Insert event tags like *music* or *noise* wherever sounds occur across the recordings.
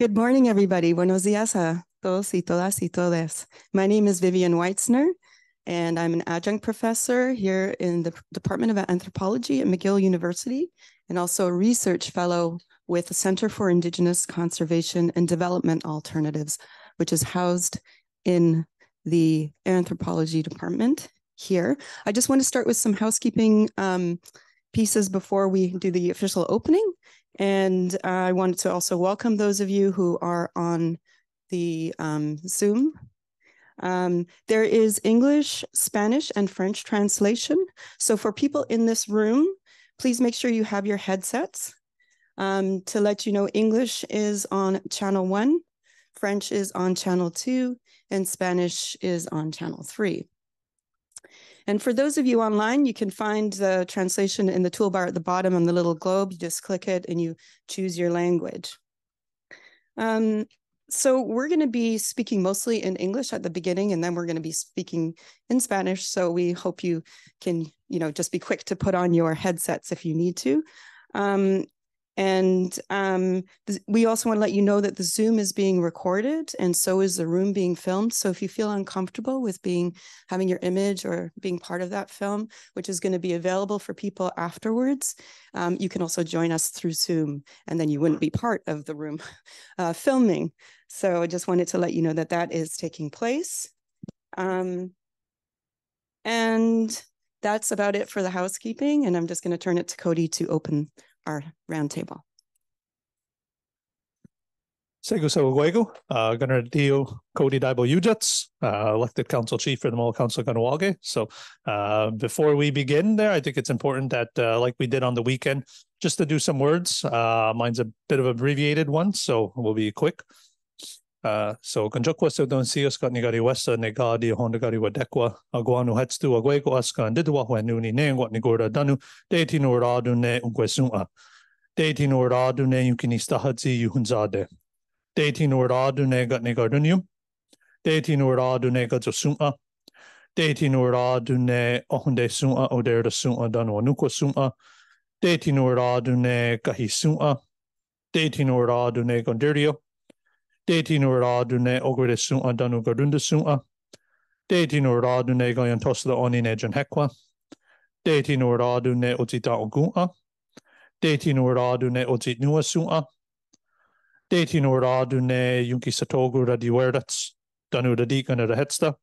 Good morning, everybody. Buenos dias a todos y todas y todes. My name is Vivian Weitzner, and I'm an adjunct professor here in the Department of Anthropology at McGill University, and also a research fellow with the Center for Indigenous Conservation and Development Alternatives, which is housed in the Anthropology Department here. I just want to start with some housekeeping um, pieces before we do the official opening. And I wanted to also welcome those of you who are on the um, Zoom. Um, there is English, Spanish, and French translation. So for people in this room, please make sure you have your headsets. Um, to let you know, English is on channel one, French is on channel two, and Spanish is on channel three. And for those of you online, you can find the translation in the toolbar at the bottom on the little globe. You just click it and you choose your language. Um, so we're going to be speaking mostly in English at the beginning, and then we're going to be speaking in Spanish. So we hope you can, you know, just be quick to put on your headsets if you need to. Um, and um, we also want to let you know that the Zoom is being recorded, and so is the room being filmed. So if you feel uncomfortable with being having your image or being part of that film, which is going to be available for people afterwards, um, you can also join us through Zoom, and then you wouldn't be part of the room *laughs* uh, filming. So I just wanted to let you know that that is taking place. Um, and that's about it for the housekeeping. And I'm just going to turn it to Cody to open our roundtable. Sego Sawaguego, guego. Uh, Governor Dio Cody Daibo Ujats, uh, elected council chief for the Mall Council Gunawage. So uh, before we begin there, I think it's important that, uh, like we did on the weekend, just to do some words. Uh, mine's a bit of abbreviated one, so we'll be quick. Uh, so kanjokwa se don si oska nigari wesa negadi hondagari wadekwa aguanu hetstu agweko aska ndidwa huenuni nengwa nigora danu deiti no radu ne unquesuma deiti no radu ne yukinista hatsi yuhunzade deiti no radu ne gat negarunium deiti no radu ne gat zosuma deiti no radu ne ohunde suma odera suma danu anuko suma deiti no radu ne kahi suma deiti no radu ne dirio. Dating or all do ne ogre the sun on Danu Gorunda suna. Dating or all do ne go and toss the onin edge and hequa. Dating or all do ne otita ogunta. Dating or all do Danu the deacon of the hetsta.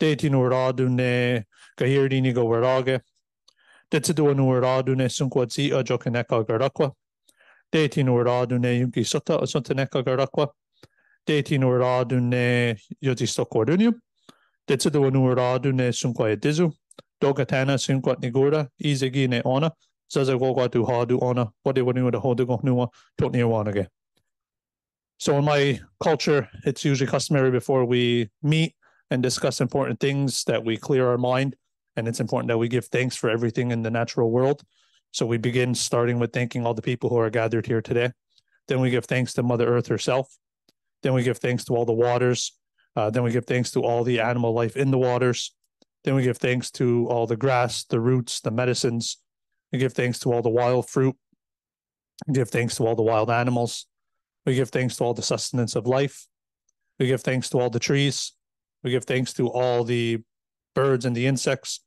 Dating or all do ne garakwa. Dating yunki sota a sotaneka garakwa. Deitin u radune jodis to cordunium. Ditsa du nu radune sunquae dizu. Dogatana sunquat nigura, izegine ona. Zaza gogwa du hadu ona. What do you hold nua tot niwanage. So in my culture, it's usually customary before we meet and discuss important things that we clear our mind. And it's important that we give thanks for everything in the natural world. So we begin starting with thanking all the people who are gathered here today. Then we give thanks to Mother Earth herself then we give thanks to all the waters. Uh, then we give thanks to all the animal life in the waters. Then we give thanks to all the grass, the roots, the medicines. We give thanks to all the wild fruit. We give thanks to all the wild animals. We give thanks to all the sustenance of life. We give thanks to all the trees. We give thanks to all the birds and the insects.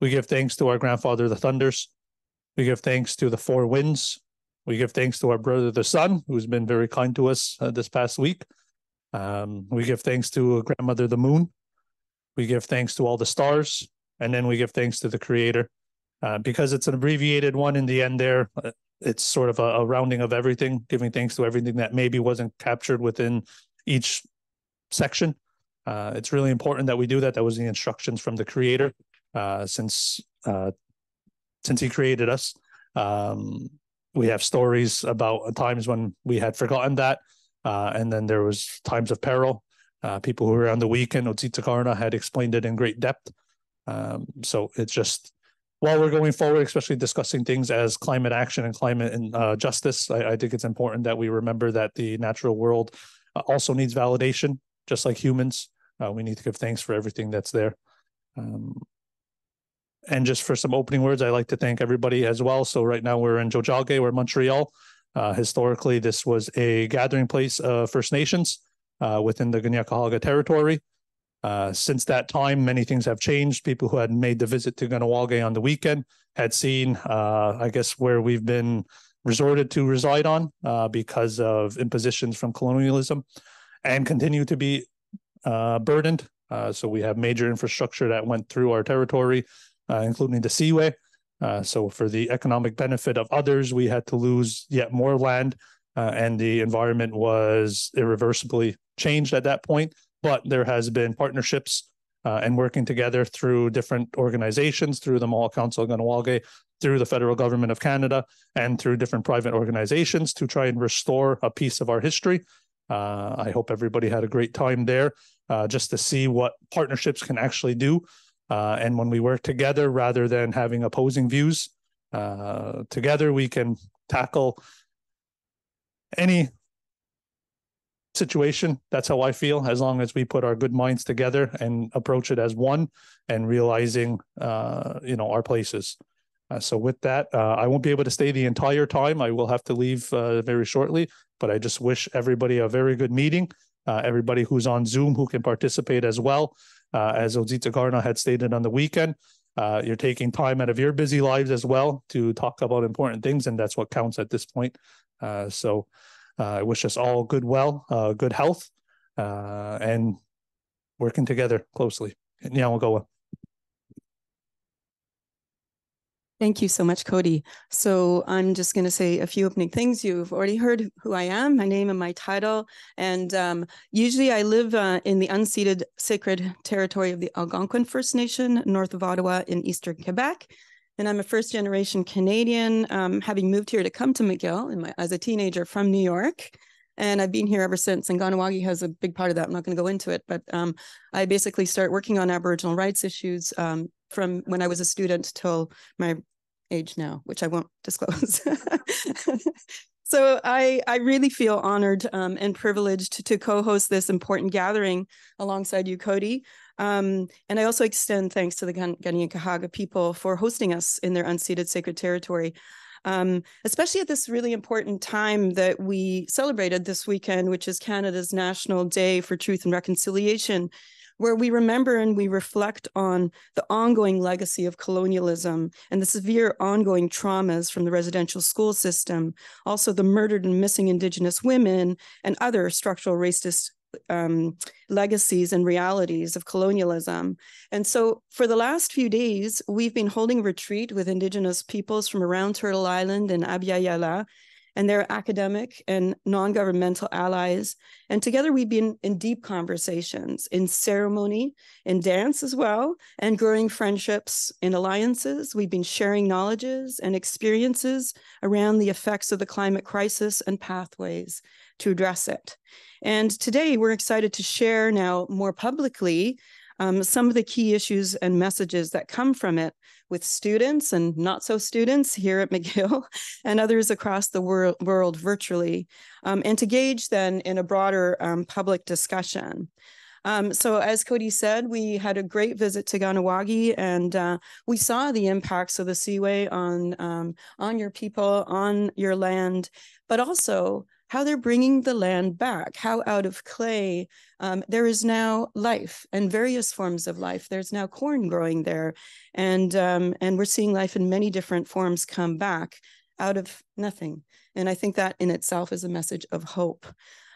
We give thanks to our grandfather, the thunders. We give thanks to the four winds. We give thanks to our brother, the son, who's been very kind to us uh, this past week. Um, we give thanks to grandmother, the moon. We give thanks to all the stars. And then we give thanks to the creator. Uh, because it's an abbreviated one in the end there, uh, it's sort of a, a rounding of everything, giving thanks to everything that maybe wasn't captured within each section. Uh, it's really important that we do that. That was the instructions from the Creator, uh, since uh, since He created us. Um, we have stories about times when we had forgotten that, uh, and then there was times of peril. Uh, people who were on the weekend, Otsitakarna had explained it in great depth. Um, so it's just while we're going forward, especially discussing things as climate action and climate and uh, justice, I, I, think it's important that we remember that the natural world uh, also needs validation, just like humans. Uh, we need to give thanks for everything that's there. Um, and just for some opening words, I'd like to thank everybody as well. So right now we're in Jojalge, we're in Montreal. Uh, historically, this was a gathering place of uh, First Nations uh, within the Ganyakahalga territory. Uh, since that time, many things have changed. People who had made the visit to Ganawage on the weekend had seen, uh, I guess, where we've been resorted to reside on uh, because of impositions from colonialism and continue to be burdened. so we have major infrastructure that went through our territory uh, including the seaway. Uh, so, for the economic benefit of others, we had to lose yet more land, uh, and the environment was irreversibly changed at that point. But there has been partnerships uh, and working together through different organizations, through the Mall Council of Gunawalge, through the federal government of Canada, and through different private organizations to try and restore a piece of our history. Uh, I hope everybody had a great time there uh, just to see what partnerships can actually do uh, and when we work together, rather than having opposing views, uh, together we can tackle any situation. That's how I feel. As long as we put our good minds together and approach it as one, and realizing, uh, you know, our places. Uh, so with that, uh, I won't be able to stay the entire time. I will have to leave uh, very shortly. But I just wish everybody a very good meeting. Uh, everybody who's on Zoom who can participate as well. Uh, as Odita Garna had stated on the weekend, uh, you're taking time out of your busy lives as well to talk about important things, and that's what counts at this point. Uh, so uh, I wish us all good well, uh, good health, uh, and working together closely. Nyawangoa. Thank you so much, Cody. So I'm just going to say a few opening things. You've already heard who I am, my name and my title. And um, usually I live uh, in the unceded sacred territory of the Algonquin First Nation, north of Ottawa in eastern Quebec. And I'm a first generation Canadian, um, having moved here to come to McGill my, as a teenager from New York. And I've been here ever since. And Ganawagi has a big part of that. I'm not going to go into it, but um, I basically start working on Aboriginal rights issues um, from when I was a student till my age now, which I won't disclose. *laughs* so I, I really feel honored um, and privileged to, co-host this important gathering alongside you, Cody. Um, and I also extend thanks to the Ghanaian Kahaga people for hosting us in their unceded sacred territory. Um, especially at this really important time that we celebrated this weekend, which is Canada's National Day for Truth and Reconciliation where we remember and we reflect on the ongoing legacy of colonialism and the severe ongoing traumas from the residential school system, also the murdered and missing Indigenous women and other structural racist um, legacies and realities of colonialism. And so, for the last few days, we've been holding retreat with Indigenous peoples from around Turtle Island and Abya Yala and their academic and non governmental allies. And together we've been in deep conversations, in ceremony, in dance as well, and growing friendships and alliances. We've been sharing knowledges and experiences around the effects of the climate crisis and pathways to address it. And today we're excited to share now more publicly um, some of the key issues and messages that come from it with students and not so students here at *laughs* McGill and others across the wor world virtually, um, and to gauge then in a broader um, public discussion. Um, so as Cody said, we had a great visit to Ganawagi and uh, we saw the impacts of the seaway on, um, on your people, on your land, but also how they're bringing the land back, how out of clay um, there is now life and various forms of life. There's now corn growing there, and um, and we're seeing life in many different forms come back out of nothing. And I think that in itself is a message of hope.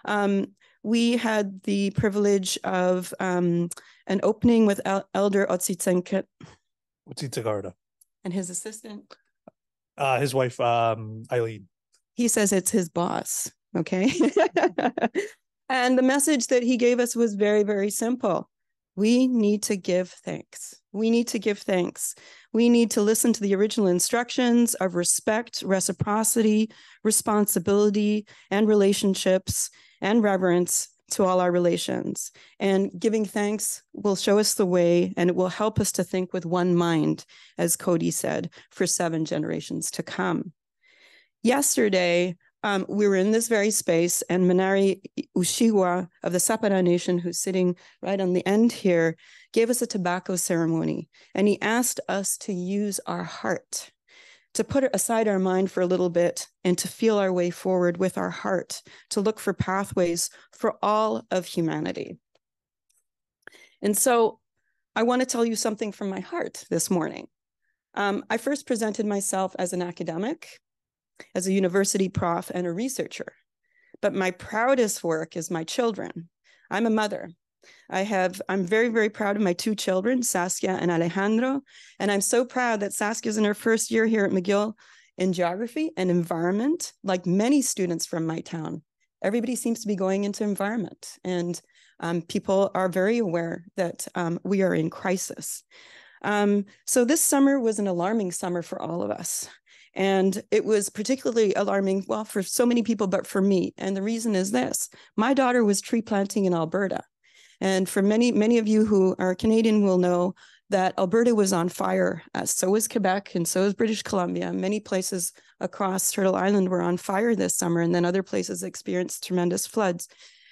Um, we had the privilege of um, an opening with El Elder Otsitsenket. Otsitsengarda. And his assistant. Uh, his wife, um, Eileen he says it's his boss Okay. *laughs* and the message that he gave us was very, very simple. We need to give thanks. We need to give thanks. We need to listen to the original instructions of respect, reciprocity, responsibility, and relationships and reverence to all our relations. And giving thanks will show us the way and it will help us to think with one mind, as Cody said, for seven generations to come. Yesterday, um, we were in this very space, and Minari Ushiwa of the Sapara Nation, who's sitting right on the end here, gave us a tobacco ceremony. And he asked us to use our heart, to put aside our mind for a little bit, and to feel our way forward with our heart, to look for pathways for all of humanity. And so I want to tell you something from my heart this morning. Um, I first presented myself as an academic as a university prof and a researcher. But my proudest work is my children. I'm a mother. I have, I'm very, very proud of my two children, Saskia and Alejandro. And I'm so proud that Saskia is in her first year here at McGill in geography and environment, like many students from my town. Everybody seems to be going into environment, and um, people are very aware that um, we are in crisis. Um, so this summer was an alarming summer for all of us. And it was particularly alarming, well, for so many people, but for me. And the reason is this my daughter was tree planting in Alberta. And for many, many of you who are Canadian will know that Alberta was on fire. Uh, so was Quebec, and so is British Columbia. Many places across Turtle Island were on fire this summer, and then other places experienced tremendous floods.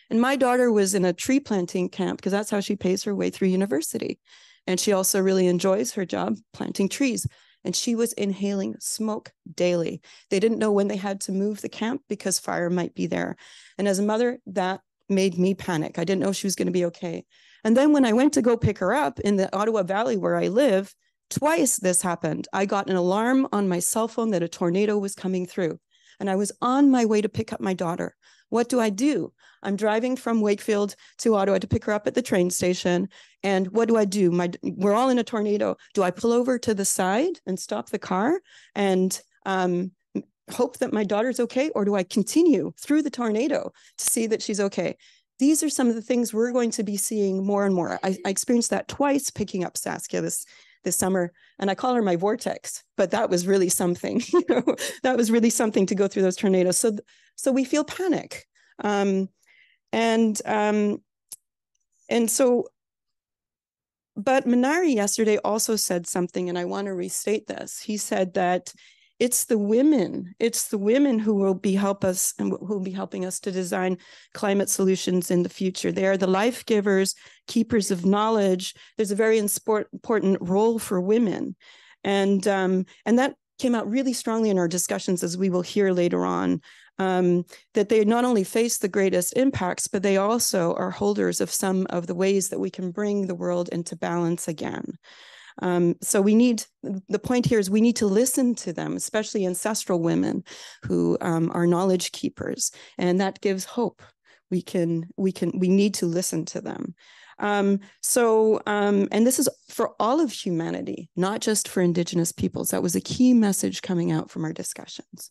And my daughter was in a tree planting camp because that's how she pays her way through university. And she also really enjoys her job planting trees and she was inhaling smoke daily. They didn't know when they had to move the camp because fire might be there. And as a mother, that made me panic. I didn't know she was going to be okay. And then when I went to go pick her up in the Ottawa Valley where I live, twice this happened. I got an alarm on my cell phone that a tornado was coming through. And I was on my way to pick up my daughter what do I do? I'm driving from Wakefield to Ottawa to pick her up at the train station. And what do I do? My we're all in a tornado. Do I pull over to the side and stop the car and um, hope that my daughter's okay, or do I continue through the tornado to see that she's okay? These are some of the things we're going to be seeing more and more. I, I experienced that twice picking up Saskia this this summer and i call her my vortex but that was really something *laughs* you know that was really something to go through those tornadoes so th so we feel panic. Um, and um, and so, but Minari yesterday also said something, and I want to restate this. He said that it's the women, it's the women who will be help us and who will be helping us to design climate solutions in the future. They are the life givers, keepers of knowledge. There's a very important role for women, and um, and that came out really strongly in our discussions, as we will hear later on um, that they not only face the greatest impacts, but they also are holders of some of the ways that we can bring the world into balance again. Um, so we need the point here is we need to listen to them, especially ancestral women who um, are knowledge keepers, and that gives hope. We can we can we need to listen to them. Um, so um, and this is for all of humanity, not just for Indigenous peoples. That was a key message coming out from our discussions.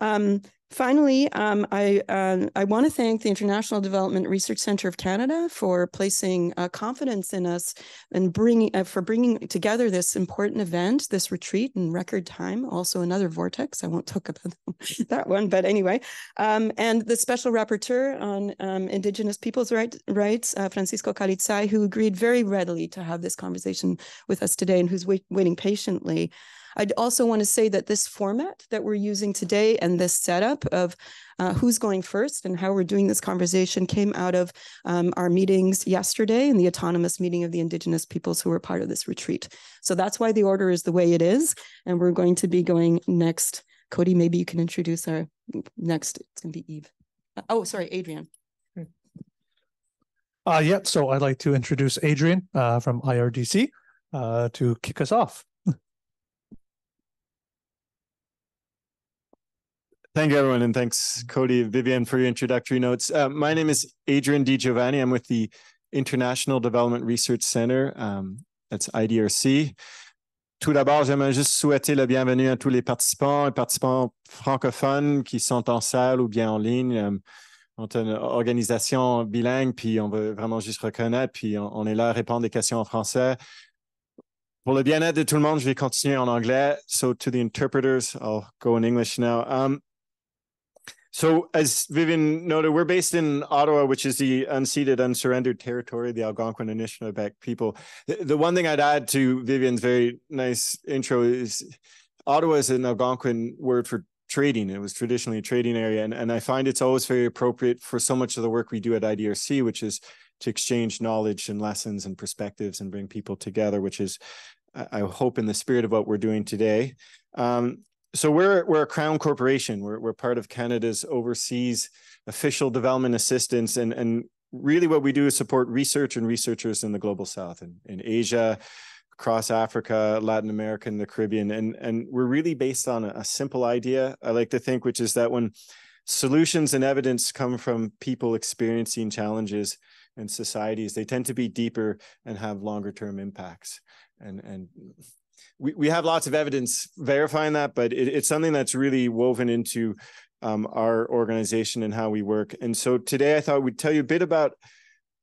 Um, Finally, um, I, uh, I want to thank the International Development Research Center of Canada for placing uh, confidence in us and bringing, uh, for bringing together this important event, this retreat in record time, also another vortex. I won't talk about *laughs* that one, but anyway. Um, and the special rapporteur on um, Indigenous peoples' right, rights, uh, Francisco Calizai, who agreed very readily to have this conversation with us today and who's wait, waiting patiently. I'd also want to say that this format that we're using today and this setup of uh, who's going first and how we're doing this conversation came out of um, our meetings yesterday and the autonomous meeting of the Indigenous peoples who were part of this retreat. So that's why the order is the way it is. And we're going to be going next. Cody, maybe you can introduce our next. It's going to be Eve. Uh, oh, sorry, Adrian. Uh, yeah, so I'd like to introduce Adrian uh, from IRDC uh, to kick us off. Thank you, everyone, and thanks, Cody, Vivian, for your introductory notes. Uh, my name is Adrian Di Giovanni. I'm with the International Development Research Center. Um, that's IDRC. Tout d'abord, j'aimerais juste souhaiter la bienvenue à tous les participants et participants francophones qui sont en salle ou bien en ligne. Um, on est une organisation bilingue, puis on veut vraiment juste reconnaître, puis on, est là à répondre des questions en français. Pour le bien-être de tout le monde, je vais continuer en anglais. So, to the interpreters, I'll go in English now. Um, So, as Vivian noted, we're based in Ottawa, which is the unceded, unsurrendered territory of the Algonquin and people. The, the, one thing I'd add to Vivian's very nice intro is Ottawa is an Algonquin word for trading. It was traditionally a trading area. And, and I find it's always very appropriate for so much of the work we do at IDRC, which is to exchange knowledge and lessons and perspectives and bring people together, which is, I hope, in the spirit of what we're doing today. Um, so we're we're a crown corporation. We're we're part of Canada's overseas official development assistance, and and really what we do is support research and researchers in the global south and in, in Asia, across Africa, Latin America, and the Caribbean, and and we're really based on a, a simple idea. I like to think, which is that when solutions and evidence come from people experiencing challenges in societies, they tend to be deeper and have longer term impacts. And and we, we have lots of evidence verifying that, but it, it's something that's really woven into um, our organization and how we work. And so today I thought we'd tell you a bit about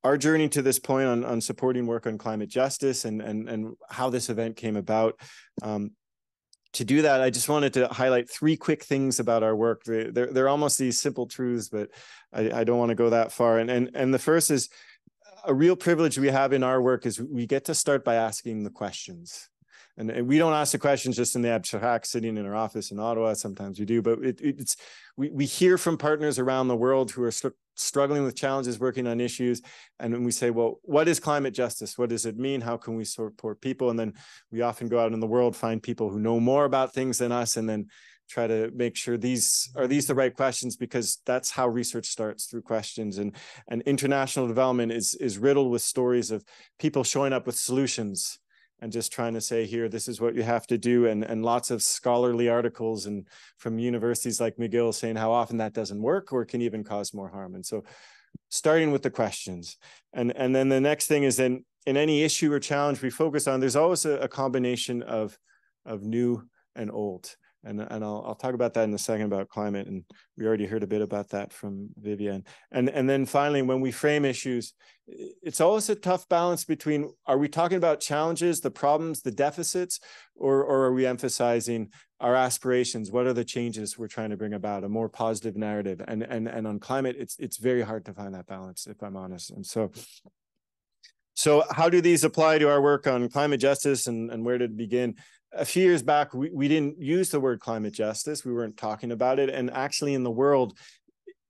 our journey to this point on, on supporting work on climate justice and, and, and how this event came about. Um, to do that, I just wanted to highlight three quick things about our work. They're, they're, they're almost these simple truths, but I, I don't want to go that far. And, and, and the first is a real privilege we have in our work is we get to start by asking the questions and, and we don't ask the questions just in the abstract sitting in our office in Ottawa. Sometimes we do, but it, it's we, we hear from partners around the world who are struggling with challenges, working on issues, and we say, well, what is climate justice? What does it mean? How can we support people? And then we often go out in the world, find people who know more about things than us, and then try to make sure these are these the right questions because that's how research starts through questions and and international development is is riddled with stories of people showing up with solutions and just trying to say here this is what you have to do and and lots of scholarly articles and from universities like mcgill saying how often that doesn't work or can even cause more harm and so starting with the questions and and then the next thing is then in any issue or challenge we focus on there's always a, a combination of of new and old and and I'll, I'll talk about that in a second about climate and we already heard a bit about that from Vivian and and then finally when we frame issues it's always a tough balance between are we talking about challenges the problems the deficits or or are we emphasizing our aspirations what are the changes we're trying to bring about a more positive narrative and and and on climate it's it's very hard to find that balance if I'm honest and so so how do these apply to our work on climate justice and, and where did it begin? a few years back we, we didn't use the word climate justice we weren't talking about it and actually in the world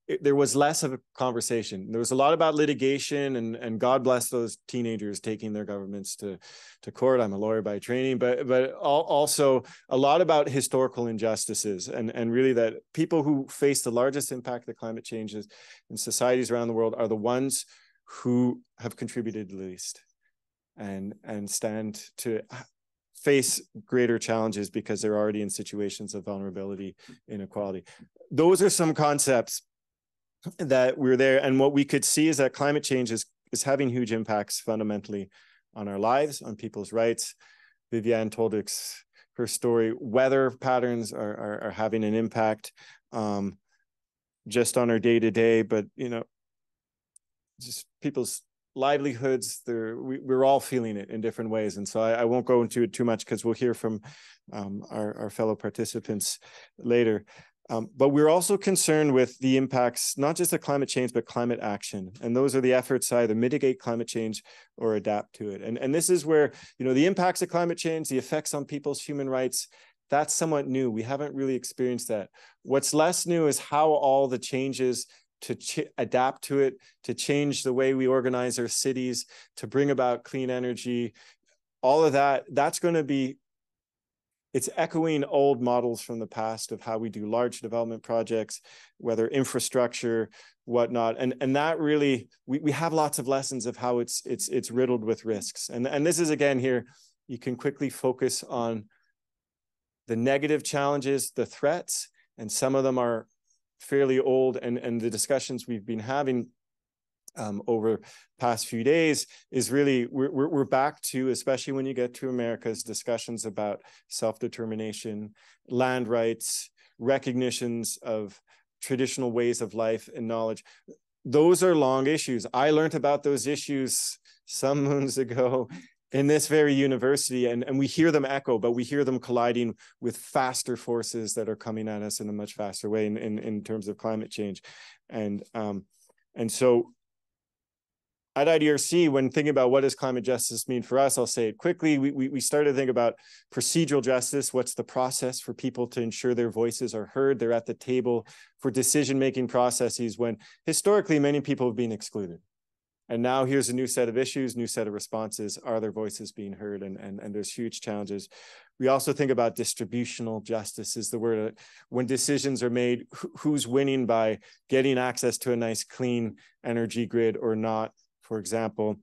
it, there was less of a conversation there was a lot about litigation and and god bless those teenagers taking their governments to to court i'm a lawyer by training but but all, also a lot about historical injustices and and really that people who face the largest impact of climate changes in societies around the world are the ones who have contributed least and and stand to face greater challenges because they're already in situations of vulnerability, inequality. Those are some concepts that we're there. And what we could see is that climate change is, is having huge impacts fundamentally on our lives, on people's rights. Vivian told us her story. Weather patterns are, are, are having an impact um, just on our day to day, but you know, just people's livelihoods there we, are all feeling it in different ways and so i, I won't go into it too much because we'll hear from um, our, our, fellow participants later um, but we're also concerned with the impacts not just of climate change but climate action and those are the efforts to either mitigate climate change or adapt to it and, and this is where you know the impacts of climate change the effects on people's human rights that's somewhat new. We haven't really experienced that. What's less new is how all the changes to ch- adapt to it, to change the way we organize our cities, to bring about clean energy, all of that, that's going to be it's echoing old models from the past of how we do large development projects, whether infrastructure, whatnot. And and that really we, we have lots of lessons of how it's it's it's riddled with risks. And and this is again here, you can quickly focus on the negative challenges, the threats, and some of them are fairly old and, and the discussions we've been having um, over past few days is really we're, we're back to especially when you get to america's discussions about self-determination land rights recognitions of traditional ways of life and knowledge those are long issues i learned about those issues some *laughs* moons ago in this very university and, and we hear them echo but we hear them colliding with faster forces that are coming at us in a much faster way in, in, in terms of climate change and um, and so at IDRC, when thinking about what does climate justice mean for us, I'll say it quickly. We, we, we started to think about procedural justice. What's the process for people to ensure their voices are heard? They're at the table for decision-making processes when historically many people have been excluded and now here's a new set of issues new set of responses are their voices being heard and and, and there's huge challenges we also think about distributional justice is the word uh, when decisions are made who's winning by getting access to a nice clean energy grid or not for example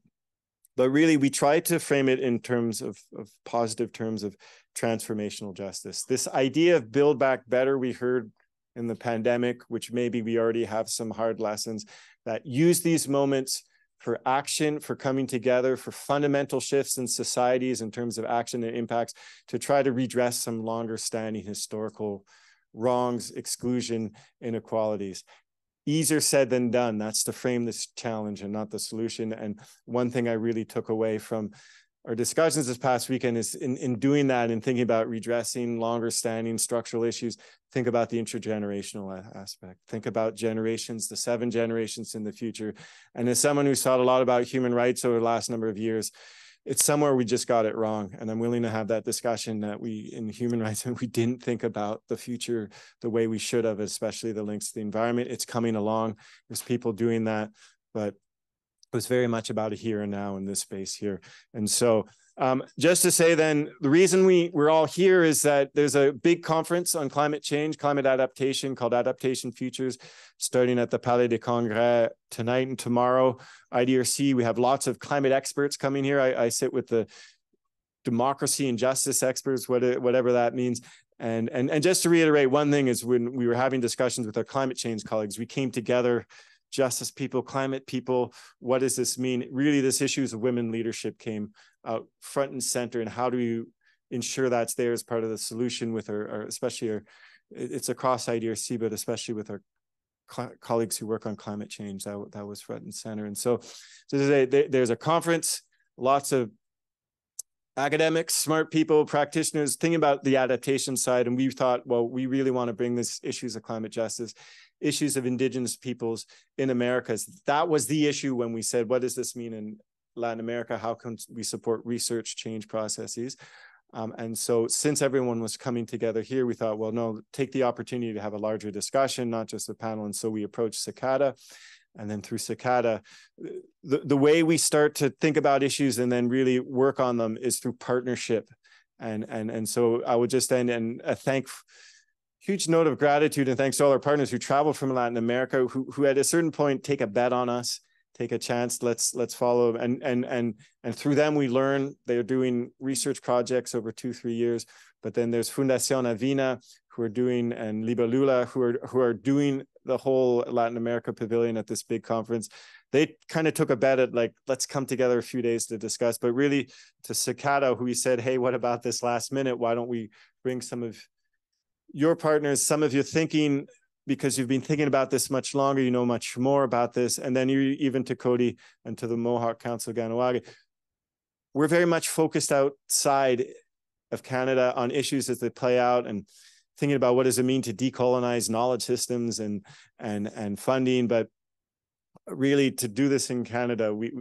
but really we try to frame it in terms of, of positive terms of transformational justice this idea of build back better we heard in the pandemic which maybe we already have some hard lessons that use these moments for action, for coming together, for fundamental shifts in societies in terms of action and impacts to try to redress some longer standing historical wrongs, exclusion, inequalities. Easier said than done. That's to frame this challenge and not the solution. And one thing I really took away from our discussions this past weekend is in, in doing that and thinking about redressing longer standing structural issues, think about the intergenerational aspect, think about generations, the seven generations in the future. And as someone who's thought a lot about human rights over the last number of years, it's somewhere we just got it wrong. And I'm willing to have that discussion that we in human *laughs* rights, we didn't think about the future the way we should have, especially the links to the environment. It's coming along. There's people doing that, but was very much about a here and now in this space here. And so um, just to say then, the reason we, we're all here is that there's a big conference on climate change, climate adaptation called Adaptation Futures, starting at the Palais des Congrès tonight and tomorrow. IDRC, we have lots of climate experts coming here. I, I sit with the democracy and justice experts, whatever that means. And, and, and just to reiterate, one thing is when we were having discussions with our climate change colleagues, we came together justice people, climate people. What does this mean? Really, this issues of women leadership came out front and center, and how do you ensure that's there as part of the solution with our, our especially our, it's across IDRC, but especially with our colleagues who work on climate change. That that was front and center, and so, so there's a conference, lots of academics, smart people, practitioners thinking about the adaptation side. And we thought, well, we really want to bring these issues of climate justice issues of indigenous peoples in Americas. That was the issue when we said, what does this mean in Latin America? How can we support research change processes? Um, and so, since everyone was coming together here, we thought, well, no, take the opportunity to have a larger discussion, not just a panel. And so, we approached Cicada. And then through Cicada, the, the way we start to think about issues and then really work on them is through partnership. And, and, and so, I would just end and thank huge note of gratitude and thanks to all our partners who traveled from Latin America, who, who at a certain point take a bet on us, take a chance. Let's let's follow and and and and through them we learn. They're doing research projects over two three years. But then there's Fundación Avina who are doing and Libalula who are who are doing the whole Latin America pavilion at this big conference. They kind of took a bet at like let's come together a few days to discuss. But really to Cicada who he said, hey, what about this last minute? Why don't we bring some of your partners some of you thinking because you've been thinking about this much longer you know much more about this and then you even to cody and to the mohawk council ganawagi we're very much focused outside of canada on issues as they play out and thinking about what does it mean to decolonize knowledge systems and and and funding but really to do this in canada we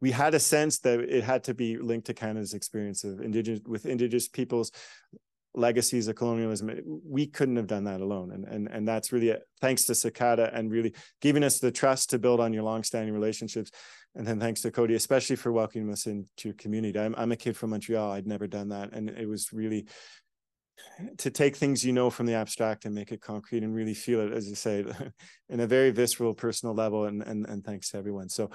we had a sense that it had to be linked to Canada's experience of indigenous with indigenous peoples legacies of colonialism. We couldn't have done that alone. And, and, and that's really a, thanks to Cicada and really giving us the trust to build on your longstanding relationships. And then thanks to Cody, especially for welcoming us into your community. I'm, I'm a kid from Montreal. I'd never done that. And it was really to take things you know from the abstract and make it concrete and really feel it, as you say, *laughs* in a very visceral, personal level. And, and, and thanks to everyone. So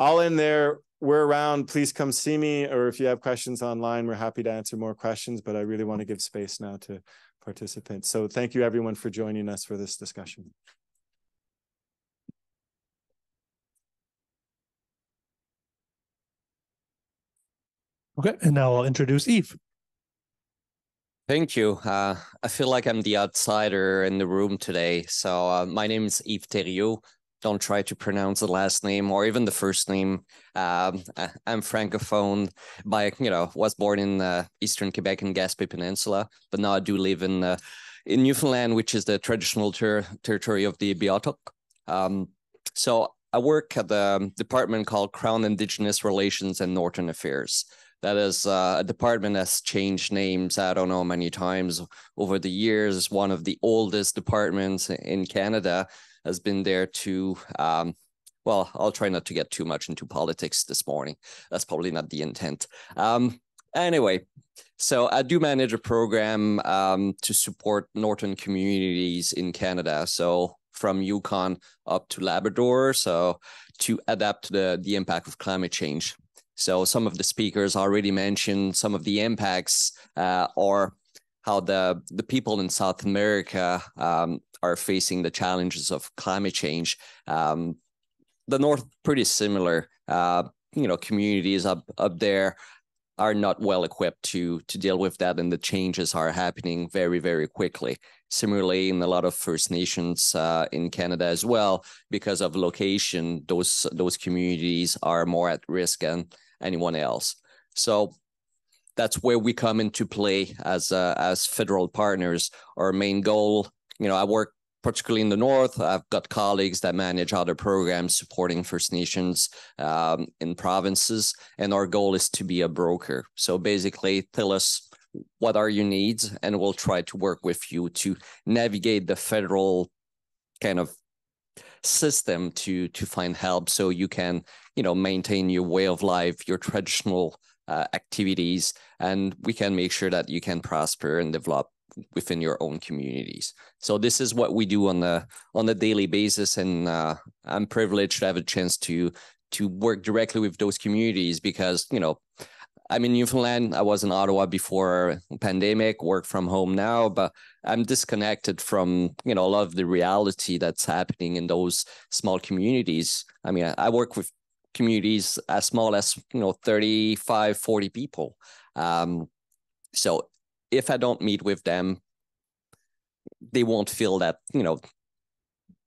all in there. We're around. Please come see me. Or if you have questions online, we're happy to answer more questions. But I really want to give space now to participants. So thank you, everyone, for joining us for this discussion. Okay, and now I'll introduce Eve. Thank you. Uh, I feel like I'm the outsider in the room today. So uh, my name is Yves Theriot don't try to pronounce the last name or even the first name. Um, I'm francophone by, you know, was born in uh, Eastern Quebec and Gaspé Peninsula, but now I do live in uh, in Newfoundland, which is the traditional ter- territory of the Biotok. Um, so I work at the department called Crown Indigenous Relations and Northern Affairs. That is uh, a department that's changed names, I don't know, many times over the years. One of the oldest departments in Canada has been there to um, well, I'll try not to get too much into politics this morning. That's probably not the intent. Um, anyway, so I do manage a program um, to support Northern communities in Canada. So from Yukon up to Labrador, so to adapt the the impact of climate change. So some of the speakers already mentioned some of the impacts uh, how the the people in South America um, are facing the challenges of climate change. Um, the North, pretty similar. Uh, you know, communities up up there are not well equipped to to deal with that, and the changes are happening very very quickly. Similarly, in a lot of First Nations uh, in Canada as well, because of location, those those communities are more at risk than anyone else. So that's where we come into play as uh, as federal partners. Our main goal you know, I work particularly in the north. I've got colleagues that manage other programs supporting First Nations um, in provinces, and our goal is to be a broker. So basically, tell us what are your needs, and we'll try to work with you to navigate the federal kind of system to to find help so you can you know maintain your way of life your traditional uh, activities and we can make sure that you can prosper and develop within your own communities. So this is what we do on the on a daily basis, and uh, I'm privileged to have a chance to to work directly with those communities because you know I'm in Newfoundland. I was in Ottawa before pandemic, work from home now, but I'm disconnected from, you know, a lot of the reality that's happening in those small communities. I mean, I work with communities as small as, you know, 35, 40 people. Um, so if I don't meet with them, they won't feel that you know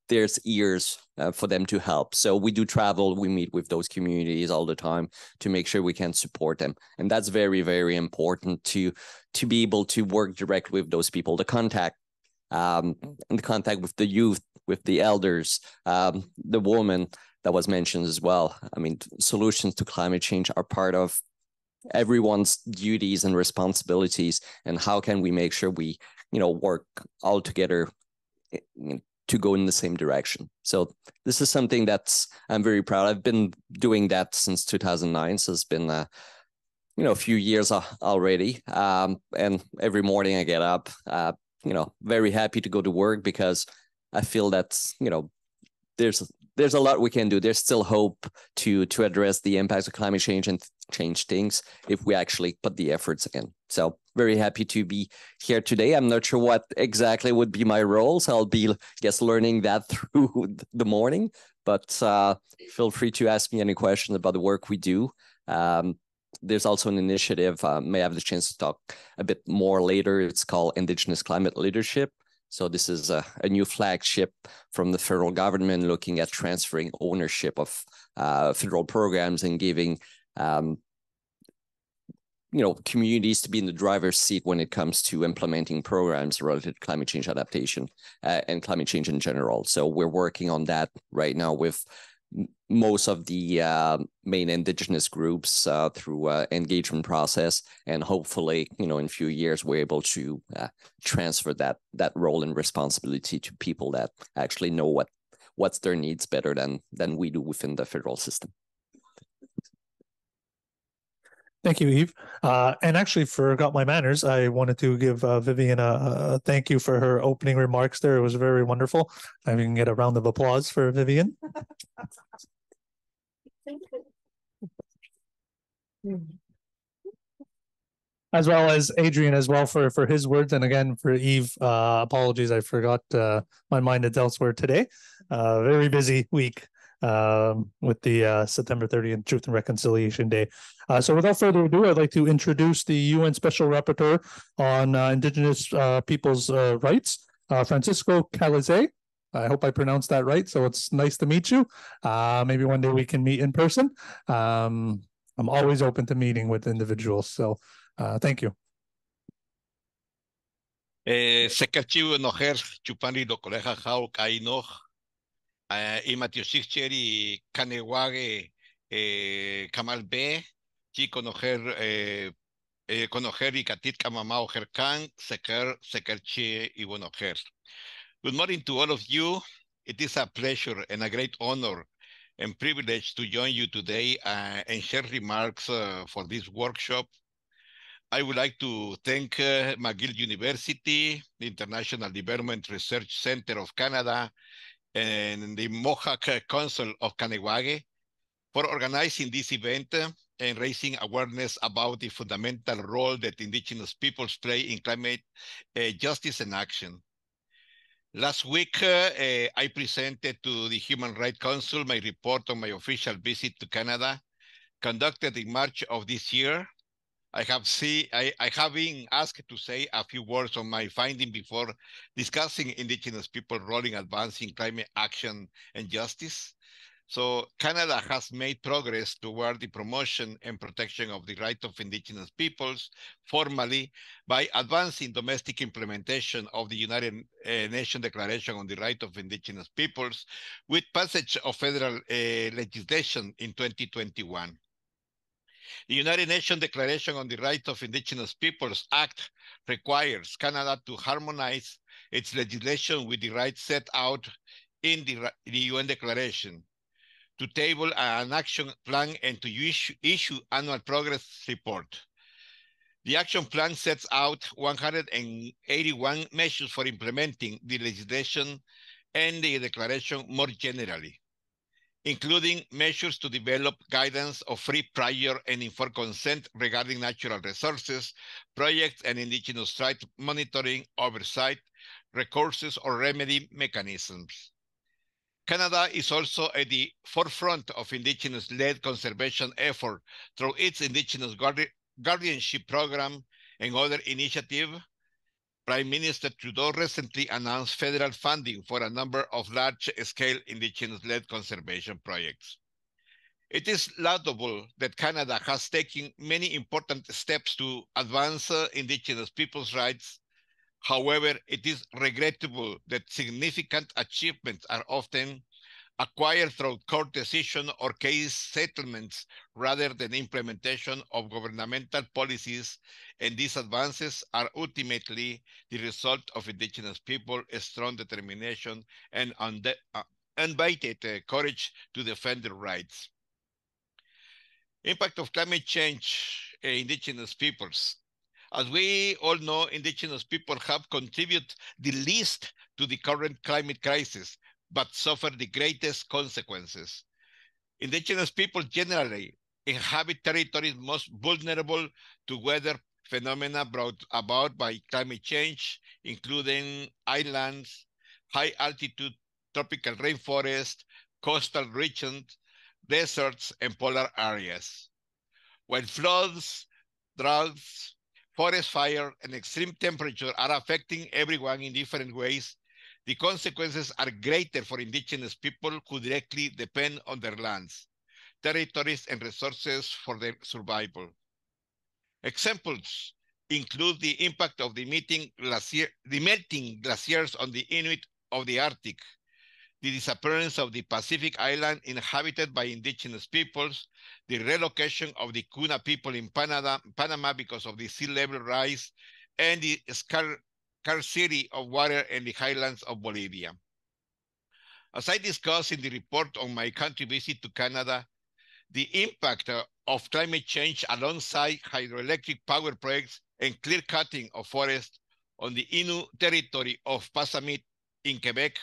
there's ears uh, for them to help. So we do travel, we meet with those communities all the time to make sure we can support them, and that's very very important to to be able to work direct with those people. The contact, um, the contact with the youth, with the elders, um, the woman that was mentioned as well. I mean, solutions to climate change are part of everyone's duties and responsibilities and how can we make sure we you know work all together eh, to go in the same direction so this is something that's i'm very proud i've been doing that since 2009 so it's been a you know a few years already um, and every morning i get up uh, you know very happy to go to work because i feel that you know there's there's a lot we can do there's still hope to to address the impacts of climate change and change things if we actually put the efforts in. So very happy to be here today. I'm not sure what exactly would be my role, so I'll be guess learning that *laughs* through the morning. But uh, feel free to ask me any questions about the work we do. Um, there's also an initiative uh, may have the chance to talk a bit more later. It's called Indigenous Climate Leadership. So this is a, a new flagship from the federal government looking at transferring ownership of uh, federal programs and giving um, you know communities to be in the driver's seat when it comes to implementing programs related to climate change adaptation uh, and climate change in general so we're working on that right now with most of the uh, main indigenous groups uh, through uh, engagement process and hopefully you know in a few years we're able to uh, transfer that that role and responsibility to people that actually know what what's their needs better than than we do within the federal system Thank you, Eve. Uh, and actually, forgot my manners. I wanted to give uh, Vivian a, a, thank you for her opening remarks there. It was very wonderful. I can get a round of applause for Vivian. *laughs* as well as Adrian as well for for his words and again for Eve uh, apologies I forgot uh, my mind is elsewhere today uh, very busy week um, with the uh, September 30th Truth and Reconciliation Day. Uh, so, without further ado, I'd like to introduce the UN Special Rapporteur on uh, Indigenous uh, Peoples' uh, Rights, uh, Francisco Calizé. I hope I pronounced that right. So it's nice to meet you. maybe one day we can meet in person. Um, I'm always open to meeting with individuals. So thank you. Eh, se chupani do Eh, Good morning to all of you. It is a pleasure and a great honor and privilege to join you today uh, and share remarks uh, for this workshop. I would like to thank uh, McGill University, the International Development Research Center of Canada, and the Mohawk Council of Kanewage for organizing this event and raising awareness about the fundamental role that indigenous peoples play in climate uh, justice and action. Last week, uh, I presented to the Human Rights Council my report on my official visit to Canada, conducted in March of this year, I have see I, I have been asked to say a few words on my finding before discussing indigenous people role in advancing climate action and justice. So Canada has made progress toward the promotion and protection of the right of indigenous peoples formally by advancing domestic implementation of the United eh, Nations Declaration on the Right of Indigenous Peoples with passage of federal uh, legislation in 2021. The United Nations Declaration on the Rights of Indigenous Peoples Act requires Canada to harmonize its legislation with the rights set out in the, the UN Declaration, to table an action plan and to issue, issue annual progress report. The action plan sets out 181 measures for implementing the legislation and the declaration more generally including measures to develop guidance of free prior and informed consent regarding natural resources, projects and indigenous rights monitoring, oversight, recourses or remedy mechanisms. Canada is also at the forefront of indigenous-led conservation effort through its indigenous guardianship program and other initiatives Prime Minister Trudeau recently announced federal funding for a number of large-scale Indigenous-led conservation projects. It is laudable that Canada has taken many important steps to advance uh, Indigenous peoples' rights. However, it is regrettable that significant achievements are often acquired through court decision or case settlements rather than implementation of governmental policies, and these advances are ultimately the result of indigenous people's strong determination, and unde- uh, uninvited uh, courage to defend their rights. Impact of climate change, uh, indigenous peoples. As we all know, indigenous people have contributed the least to the current climate crisis but suffer the greatest consequences. Indigenous people generally inhabit territories most vulnerable to weather phenomena brought about by climate change, including islands, high altitude tropical rainforest, coastal regions, deserts, and polar areas. When floods, droughts, forest fire, and extreme temperature are affecting everyone in different ways, the consequences are greater for indigenous people who directly depend on their lands, territories, and resources for their survival. Examples include the impact of the, glacier, the melting glaciers on the Inuit of the Arctic, the disappearance of the Pacific island inhabited by indigenous peoples, the relocation of the Kuna people in Panada, Panama because of the sea level rise, and the City of water in the highlands of Bolivia. As I discussed in the report on my country visit to Canada, the impact of climate change alongside hydroelectric power projects and clear cutting of forests on the Innu territory of Passamit in Quebec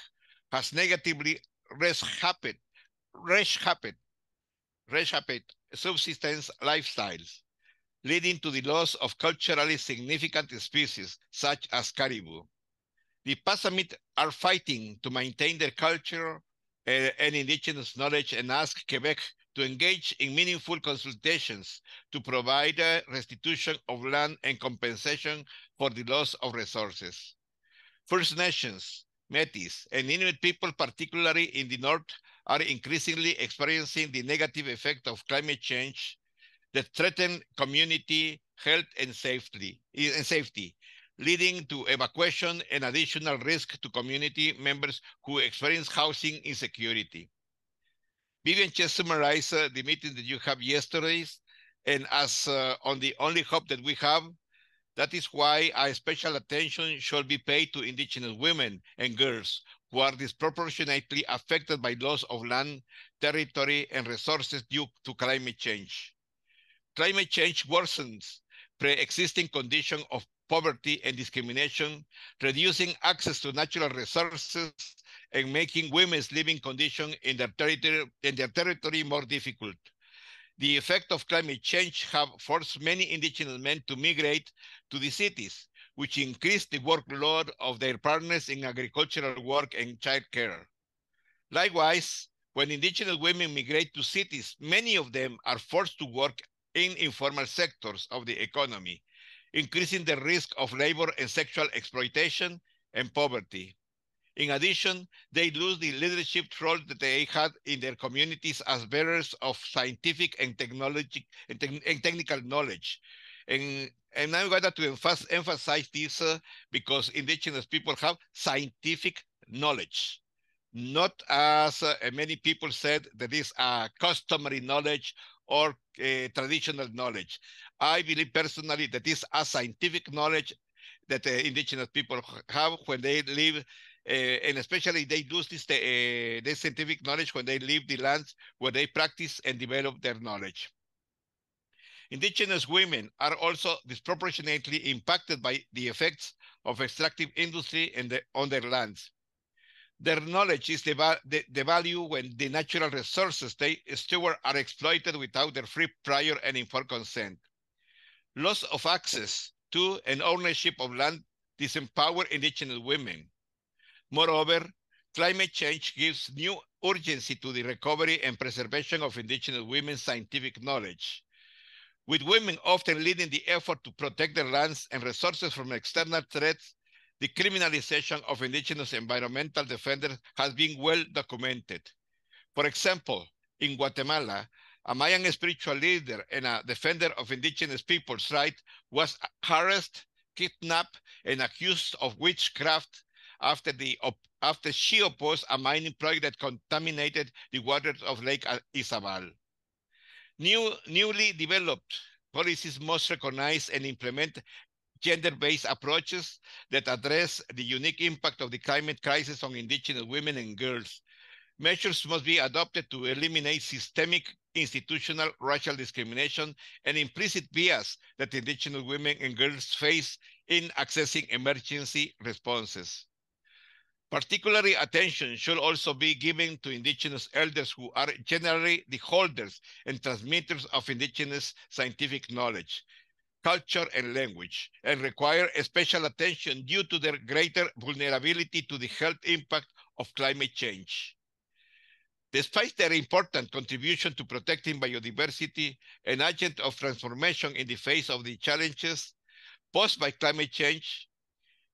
has negatively reshaped subsistence lifestyles leading to the loss of culturally significant species such as caribou. The Passamit are fighting to maintain their culture eh, and indigenous knowledge and ask Quebec to engage in meaningful consultations to provide eh, restitution of land and compensation for the loss of resources. First Nations, Metis, and Inuit people, particularly in the North, are increasingly experiencing the negative effect of climate change that threaten community health and safety, eh, and safety, leading to evacuation and additional risk to community members who experience housing insecurity. Vivian just summarized uh, the meeting that you have yesterday, and as uh, on the only hope that we have, that is why our special attention should be paid to indigenous women and girls who are disproportionately affected by loss of land, territory, and resources due to climate change climate change worsens pre-existing condition of poverty and discrimination, reducing access to natural resources and making women's living condition in their territory, in their territory more difficult. The effect of climate change have forced many indigenous men to migrate to the cities, which increased the workload of their partners in agricultural work and childcare. Likewise, when indigenous women migrate to cities, many of them are forced to work in informal sectors of the economy, increasing the risk of labor and sexual exploitation and poverty. In addition, they lose the leadership role that they had in their communities as bearers of scientific and, technology, and, te and technical knowledge. And, and I'm going to emphasize, emphasize this uh, because indigenous people have scientific knowledge not as uh, many people said that is a customary knowledge or uh, traditional knowledge. I believe personally that is a scientific knowledge that uh, indigenous people have when they live, uh, eh, and especially they use this, eh, this scientific knowledge when they leave the lands where they practice and develop their knowledge. Indigenous women are also disproportionately impacted by the effects of extractive industry and the, on their lands. Their knowledge is the, the, the, value when the natural resources they steward are exploited without their free, prior, and informed consent. Loss of access to and ownership of land disempower indigenous women. Moreover, climate change gives new urgency to the recovery and preservation of indigenous women's scientific knowledge. With women often leading the effort to protect their lands and resources from external threats the criminalization of indigenous environmental defenders has been well documented. For example, in Guatemala, a Mayan spiritual leader and a defender of indigenous people's rights was harassed, kidnapped, and accused of witchcraft after, the, after she opposed a mining project that contaminated the waters of Lake Isabel. New, newly developed policies must recognize and implement gender-based approaches that address the unique impact of the climate crisis on indigenous women and girls. Measures must be adopted to eliminate systemic institutional racial discrimination and implicit bias that indigenous women and girls face in accessing emergency responses. Particularly attention should also be given to indigenous elders who are generally the holders and transmitters of indigenous scientific knowledge culture, and language, and require special attention due to their greater vulnerability to the health impact of climate change. Despite their important contribution to protecting biodiversity, an agent of transformation in the face of the challenges posed by climate change,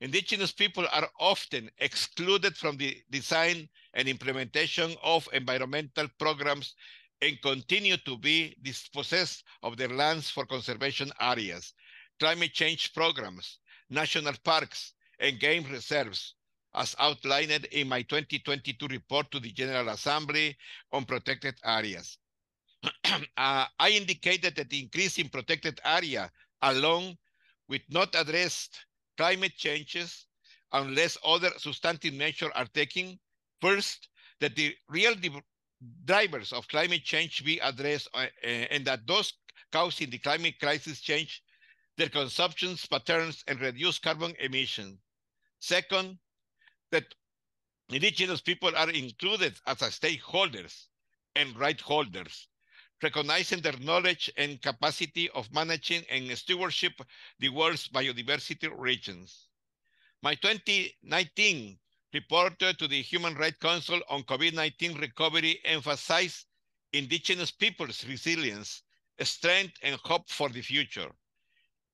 indigenous people are often excluded from the design and implementation of environmental programs and continue to be dispossessed of their lands for conservation areas, climate change programs, national parks, and game reserves, as outlined in my 2022 report to the General Assembly on protected areas. *clears throat* uh, I indicated that the increase in protected area along with not addressed climate changes unless other substantive measures are taken. First, that the real drivers of climate change be addressed uh, uh, and that those causing the climate crisis change their consumption patterns and reduce carbon emissions. Second, that indigenous people are included as stakeholders and right holders, recognizing their knowledge and capacity of managing and stewardship the world's biodiversity regions. My 2019 reported to the Human Rights Council on COVID-19 recovery emphasized indigenous peoples' resilience, strength, and hope for the future.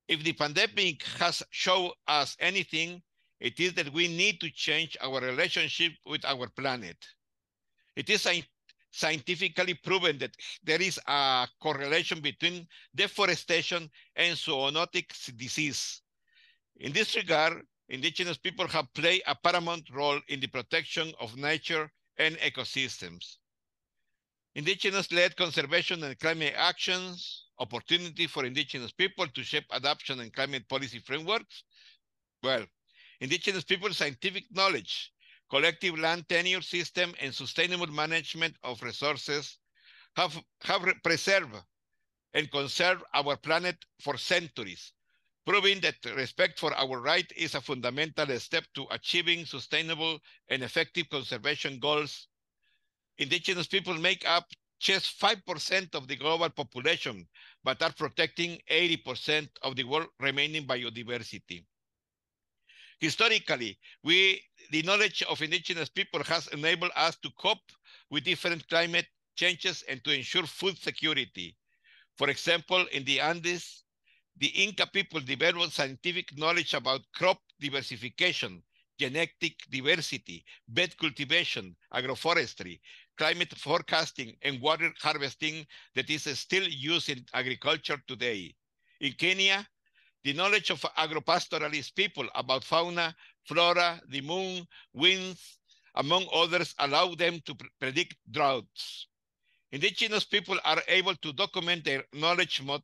If the pandemic has shown us anything, it is that we need to change our relationship with our planet. It is scientifically proven that there is a correlation between deforestation and zoonotic disease. In this regard, indigenous people have played a paramount role in the protection of nature and ecosystems. Indigenous-led conservation and climate actions, opportunity for indigenous people to shape adoption and climate policy frameworks. Well, indigenous people's scientific knowledge, collective land tenure system, and sustainable management of resources have, have preserved and conserved our planet for centuries proving that respect for our right is a fundamental step to achieving sustainable and effective conservation goals. Indigenous people make up just 5% of the global population, but are protecting 80% of the world remaining biodiversity. Historically, we, the knowledge of indigenous people has enabled us to cope with different climate changes and to ensure food security. For example, in the Andes, the Inca people developed scientific knowledge about crop diversification, genetic diversity, bed cultivation, agroforestry, climate forecasting, and water harvesting that is still used in agriculture today. In Kenya, the knowledge of agropastoralist people about fauna, flora, the moon, winds, among others, allow them to predict droughts. Indigenous people are able to document their knowledge mo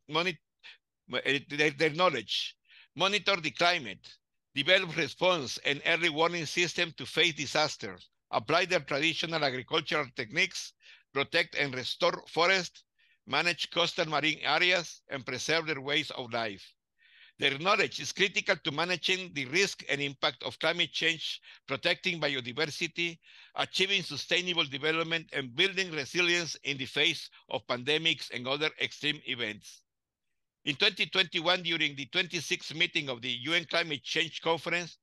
their, eh, their knowledge, monitor the climate, develop response and early warning system to face disasters, apply their traditional agricultural techniques, protect and restore forests, manage coastal marine areas, and preserve their ways of life. Their knowledge is critical to managing the risk and impact of climate change, protecting biodiversity, achieving sustainable development, and building resilience in the face of pandemics and other extreme events. In 2021, during the 26th meeting of the UN Climate Change Conference,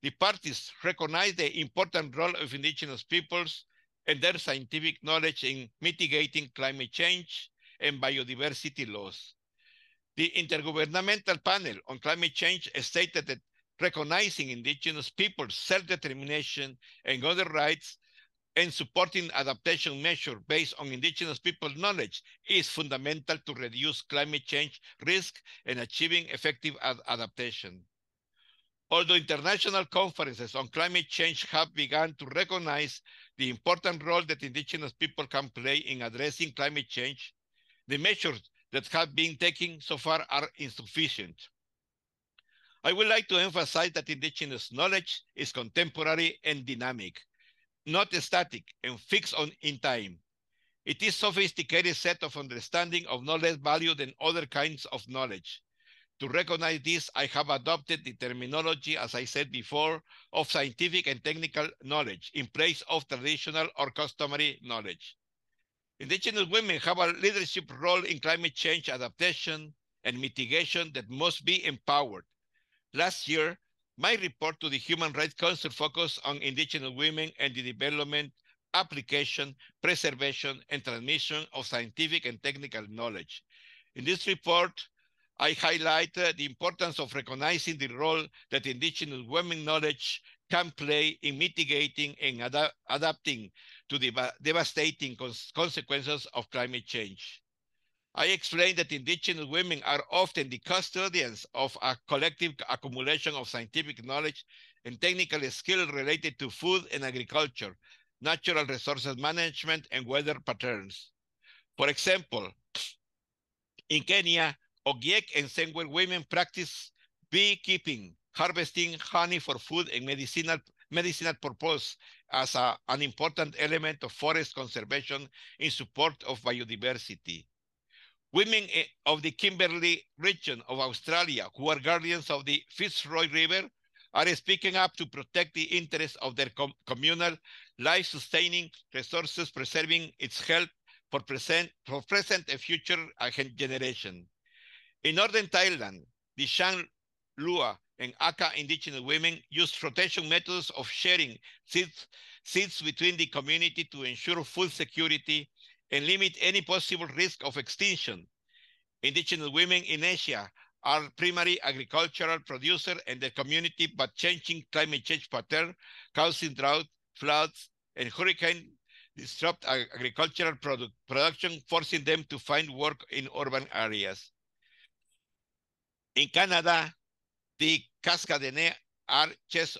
the parties recognized the important role of indigenous peoples and their scientific knowledge in mitigating climate change and biodiversity loss. The Intergovernmental Panel on Climate Change stated that recognizing indigenous peoples' self-determination and other rights and supporting adaptation measures based on indigenous people's knowledge is fundamental to reduce climate change risk and achieving effective ad adaptation. Although international conferences on climate change have begun to recognize the important role that indigenous people can play in addressing climate change, the measures that have been taken so far are insufficient. I would like to emphasize that indigenous knowledge is contemporary and dynamic not static and fixed on in time. It is sophisticated set of understanding of no less value than other kinds of knowledge. To recognize this, I have adopted the terminology, as I said before, of scientific and technical knowledge in place of traditional or customary knowledge. Indigenous women have a leadership role in climate change adaptation and mitigation that must be empowered. Last year, my report to the Human Rights Council focused on indigenous women and the development, application, preservation, and transmission of scientific and technical knowledge. In this report, I highlighted uh, the importance of recognizing the role that indigenous women knowledge can play in mitigating and ad adapting to the devastating consequences of climate change. I explained that indigenous women are often the custodians of a collective accumulation of scientific knowledge and technical skill related to food and agriculture, natural resources management, and weather patterns. For example, in Kenya, Ogiek and Sengwe women practice beekeeping, harvesting honey for food and medicinal medicinal purpose as a, an important element of forest conservation in support of biodiversity. Women eh, of the Kimberley region of Australia, who are guardians of the Fitzroy River, are speaking up to protect the interests of their com communal, life-sustaining resources, preserving its health for present, for present and future generation. In northern Thailand, the Shang Lua and Aka indigenous women use rotation methods of sharing seeds, seeds between the community to ensure food security and limit any possible risk of extinction. Indigenous women in Asia are primary agricultural producer and the community, but changing climate change pattern, causing drought, floods, and hurricane disrupt agricultural product production, forcing them to find work in urban areas. In Canada, the Cascadene are just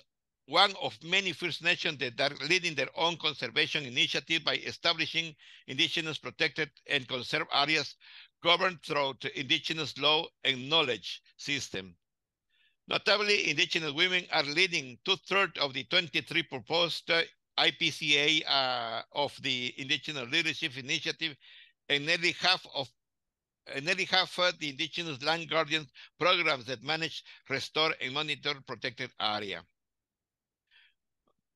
one of many First Nations that are leading their own conservation initiative by establishing indigenous protected and conserved areas governed through indigenous law and knowledge system. Notably, indigenous women are leading two-thirds of the 23 proposed IPCA uh, of the Indigenous Leadership Initiative and nearly half of and nearly half of the indigenous land guardians programs that manage, restore, and monitor protected area.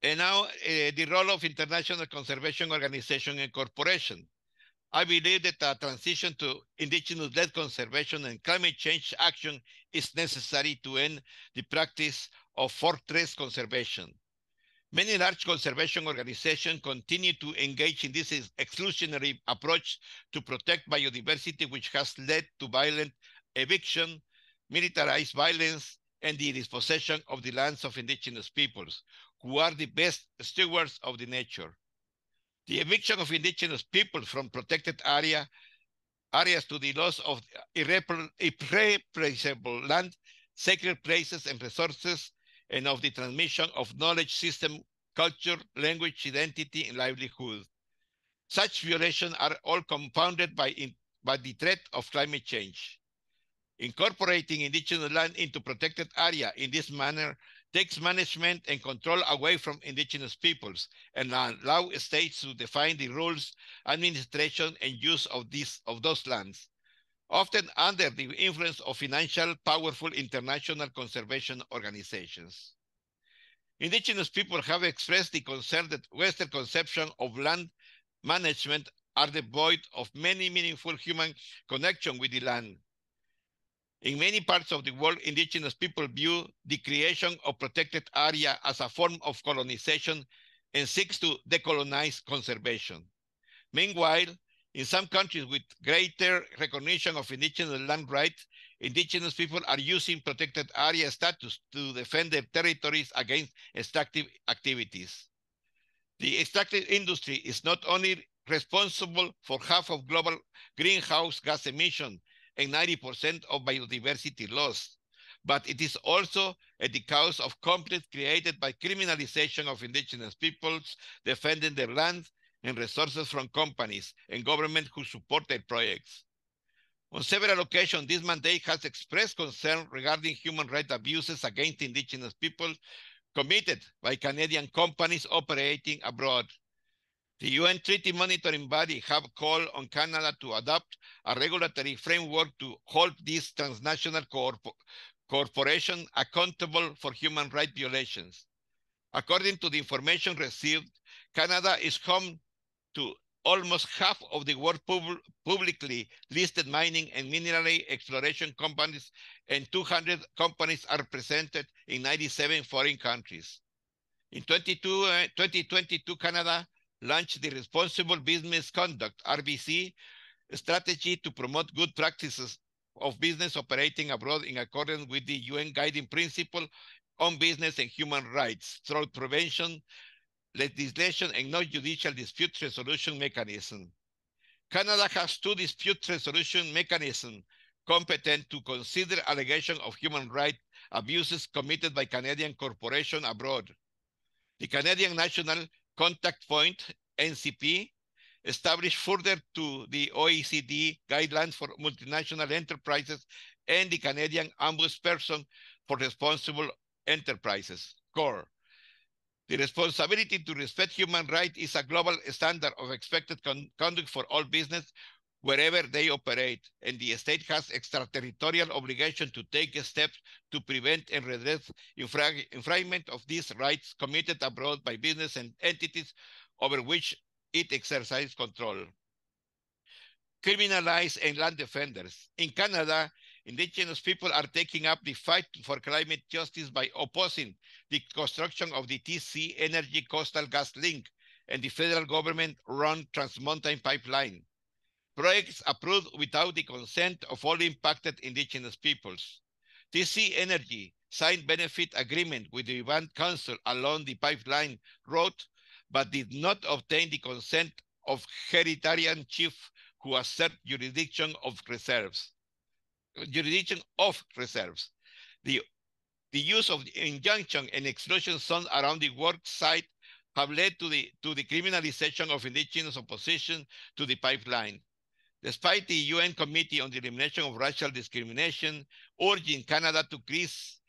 And now uh, the role of International Conservation Organization and Corporation. I believe that a transition to indigenous-led conservation and climate change action is necessary to end the practice of fortress conservation. Many large conservation organizations continue to engage in this exclusionary approach to protect biodiversity, which has led to violent eviction, militarized violence, and the dispossession of the lands of indigenous peoples, who are the best stewards of the nature. The eviction of indigenous people from protected area, areas to the loss of irreplaceable land, sacred places and resources, and of the transmission of knowledge system, culture, language, identity, and livelihood. Such violations are all compounded by, in, by the threat of climate change. Incorporating indigenous land into protected area in this manner takes management and control away from indigenous peoples and allow states to define the rules, administration, and use of, these, of those lands, often under the influence of financial, powerful international conservation organizations. Indigenous people have expressed the concern that Western conception of land management are devoid of many meaningful human connection with the land in many parts of the world, indigenous people view the creation of protected area as a form of colonization and seeks to decolonize conservation. Meanwhile, in some countries with greater recognition of indigenous land rights, indigenous people are using protected area status to defend their territories against extractive activities. The extractive industry is not only responsible for half of global greenhouse gas emissions and 90% of biodiversity loss. But it is also at the cause of conflict created by criminalization of indigenous peoples defending their land and resources from companies and government who support their projects. On several occasions, this mandate has expressed concern regarding human rights abuses against indigenous people committed by Canadian companies operating abroad. The UN Treaty Monitoring Body have called on Canada to adopt a regulatory framework to hold these transnational corp corporations accountable for human rights violations. According to the information received, Canada is home to almost half of the world's pub publicly listed mining and mineral exploration companies, and 200 companies are presented in 97 foreign countries. In 22, uh, eh, 2022, Canada launched the Responsible Business Conduct, RBC, strategy to promote good practices of business operating abroad in accordance with the UN guiding principle on business and human rights through prevention, legislation, and non-judicial dispute resolution mechanism. Canada has two dispute resolution mechanisms competent to consider allegations of human rights abuses committed by Canadian corporations abroad. The Canadian National contact point, NCP, established further to the OECD guidelines for multinational enterprises and the Canadian Ombudsperson for Responsible Enterprises, CORE. The responsibility to respect human rights is a global standard of expected con conduct for all business, wherever they operate, and the state has extraterritorial obligation to take steps to prevent and redress infringement of these rights committed abroad by business and entities over which it exercises control. Criminalize and land defenders. In Canada, indigenous people are taking up the fight for climate justice by opposing the construction of the TC Energy Coastal Gas Link and the federal government-run Transmontane Pipeline projects approved without the consent of all impacted indigenous peoples. TC Energy signed benefit agreement with the Iran Council along the pipeline route, but did not obtain the consent of hereditary chief who assert jurisdiction of reserves. Jurisdiction of reserves. The, the use of the injunction and exclusion zone around the work site have led to the to the criminalization of indigenous opposition to the pipeline. Despite the UN Committee on the Elimination of Racial Discrimination urging Canada to, cease,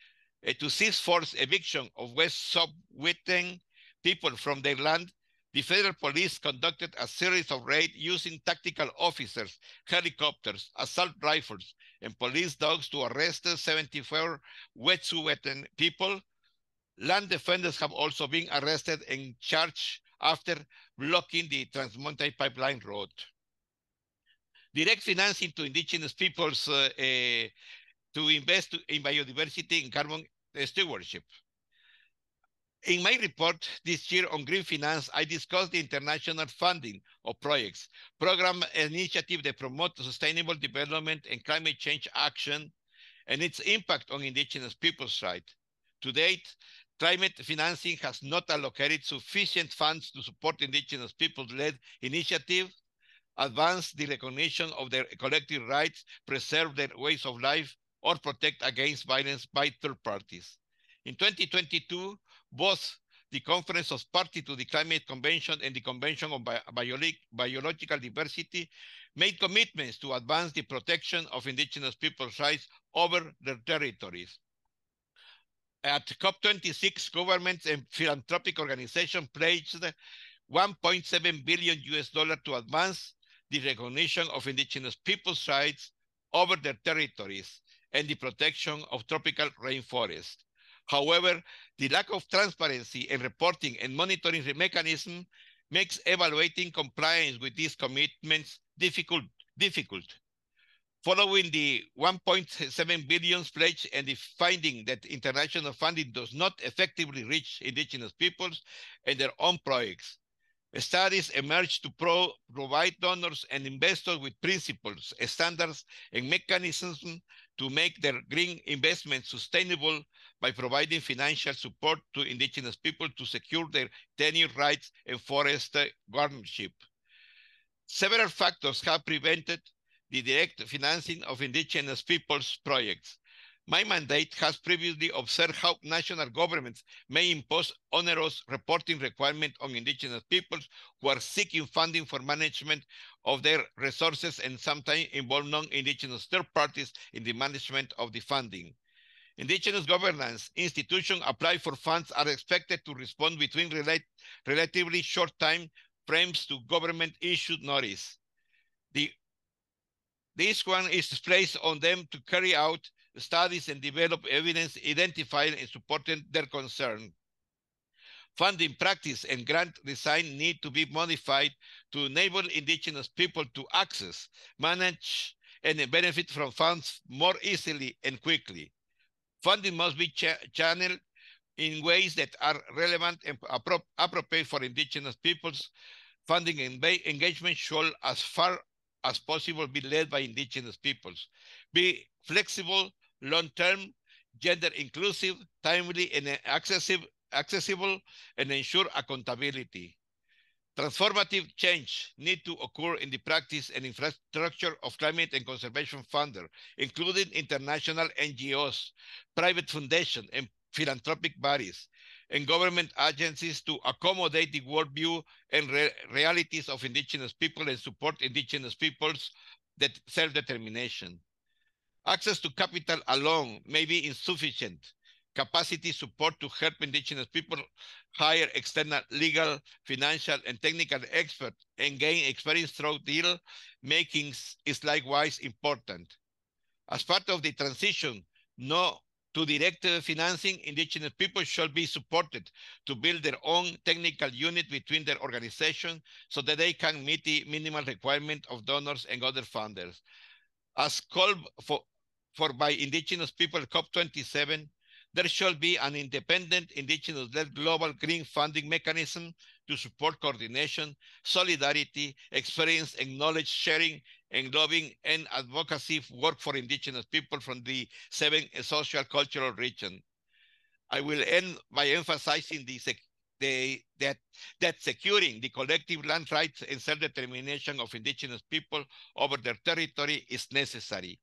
uh, to cease forced eviction of West Subwitten people from their land, the federal police conducted a series of raids using tactical officers, helicopters, assault rifles, and police dogs to arrest 74 Wet'suwet'en people. Land defenders have also been arrested and charged after blocking the Transmontane Pipeline Road direct financing to indigenous peoples uh, uh, to invest in biodiversity and carbon stewardship. In my report this year on green finance, I discussed the international funding of projects, program initiatives that promote sustainable development and climate change action and its impact on indigenous people's rights. To date, climate financing has not allocated sufficient funds to support indigenous people-led initiatives advance the recognition of their collective rights, preserve their ways of life, or protect against violence by third parties. In 2022, both the Conference of Parties to the Climate Convention and the Convention on Biological Diversity made commitments to advance the protection of indigenous people's rights over their territories. At COP26, governments and philanthropic organizations pledged 1.7 billion US dollar to advance the recognition of indigenous people's rights over their territories, and the protection of tropical rainforests. However, the lack of transparency in reporting and monitoring mechanism makes evaluating compliance with these commitments difficult. difficult. Following the 1.7 billion pledge and the finding that international funding does not effectively reach indigenous peoples and their own projects, Studies emerged to pro provide donors and investors with principles, standards, and mechanisms to make their green investments sustainable by providing financial support to indigenous people to secure their tenure rights and forest guardianship. Several factors have prevented the direct financing of indigenous peoples' projects. My mandate has previously observed how national governments may impose onerous reporting requirements on indigenous peoples who are seeking funding for management of their resources and sometimes involve non-indigenous third parties in the management of the funding. Indigenous governance institutions apply for funds are expected to respond between relate, relatively short time frames to government issued notice. The, this one is placed on them to carry out studies and develop evidence identifying and supporting their concern. Funding practice and grant design need to be modified to enable indigenous people to access, manage, and benefit from funds more easily and quickly. Funding must be ch channeled in ways that are relevant and appro appropriate for indigenous peoples. Funding and engagement should, as far as possible, be led by indigenous peoples. Be flexible long-term, gender-inclusive, timely, and accessible, and ensure accountability. Transformative change need to occur in the practice and infrastructure of climate and conservation funders, including international NGOs, private foundations, and philanthropic bodies, and government agencies to accommodate the worldview and re realities of indigenous people and support indigenous peoples' self-determination. Access to capital alone may be insufficient. Capacity support to help indigenous people hire external legal, financial, and technical experts and gain experience through deal making is likewise important. As part of the transition no, to direct financing, indigenous people should be supported to build their own technical unit between their organization so that they can meet the minimal requirement of donors and other funders. As called for, for by indigenous people COP27, there shall be an independent indigenous-led global green funding mechanism to support coordination, solidarity, experience and knowledge sharing, and lobbying and advocacy work for indigenous people from the seven social cultural region. I will end by emphasizing the, the, that, that securing the collective land rights and self-determination of indigenous people over their territory is necessary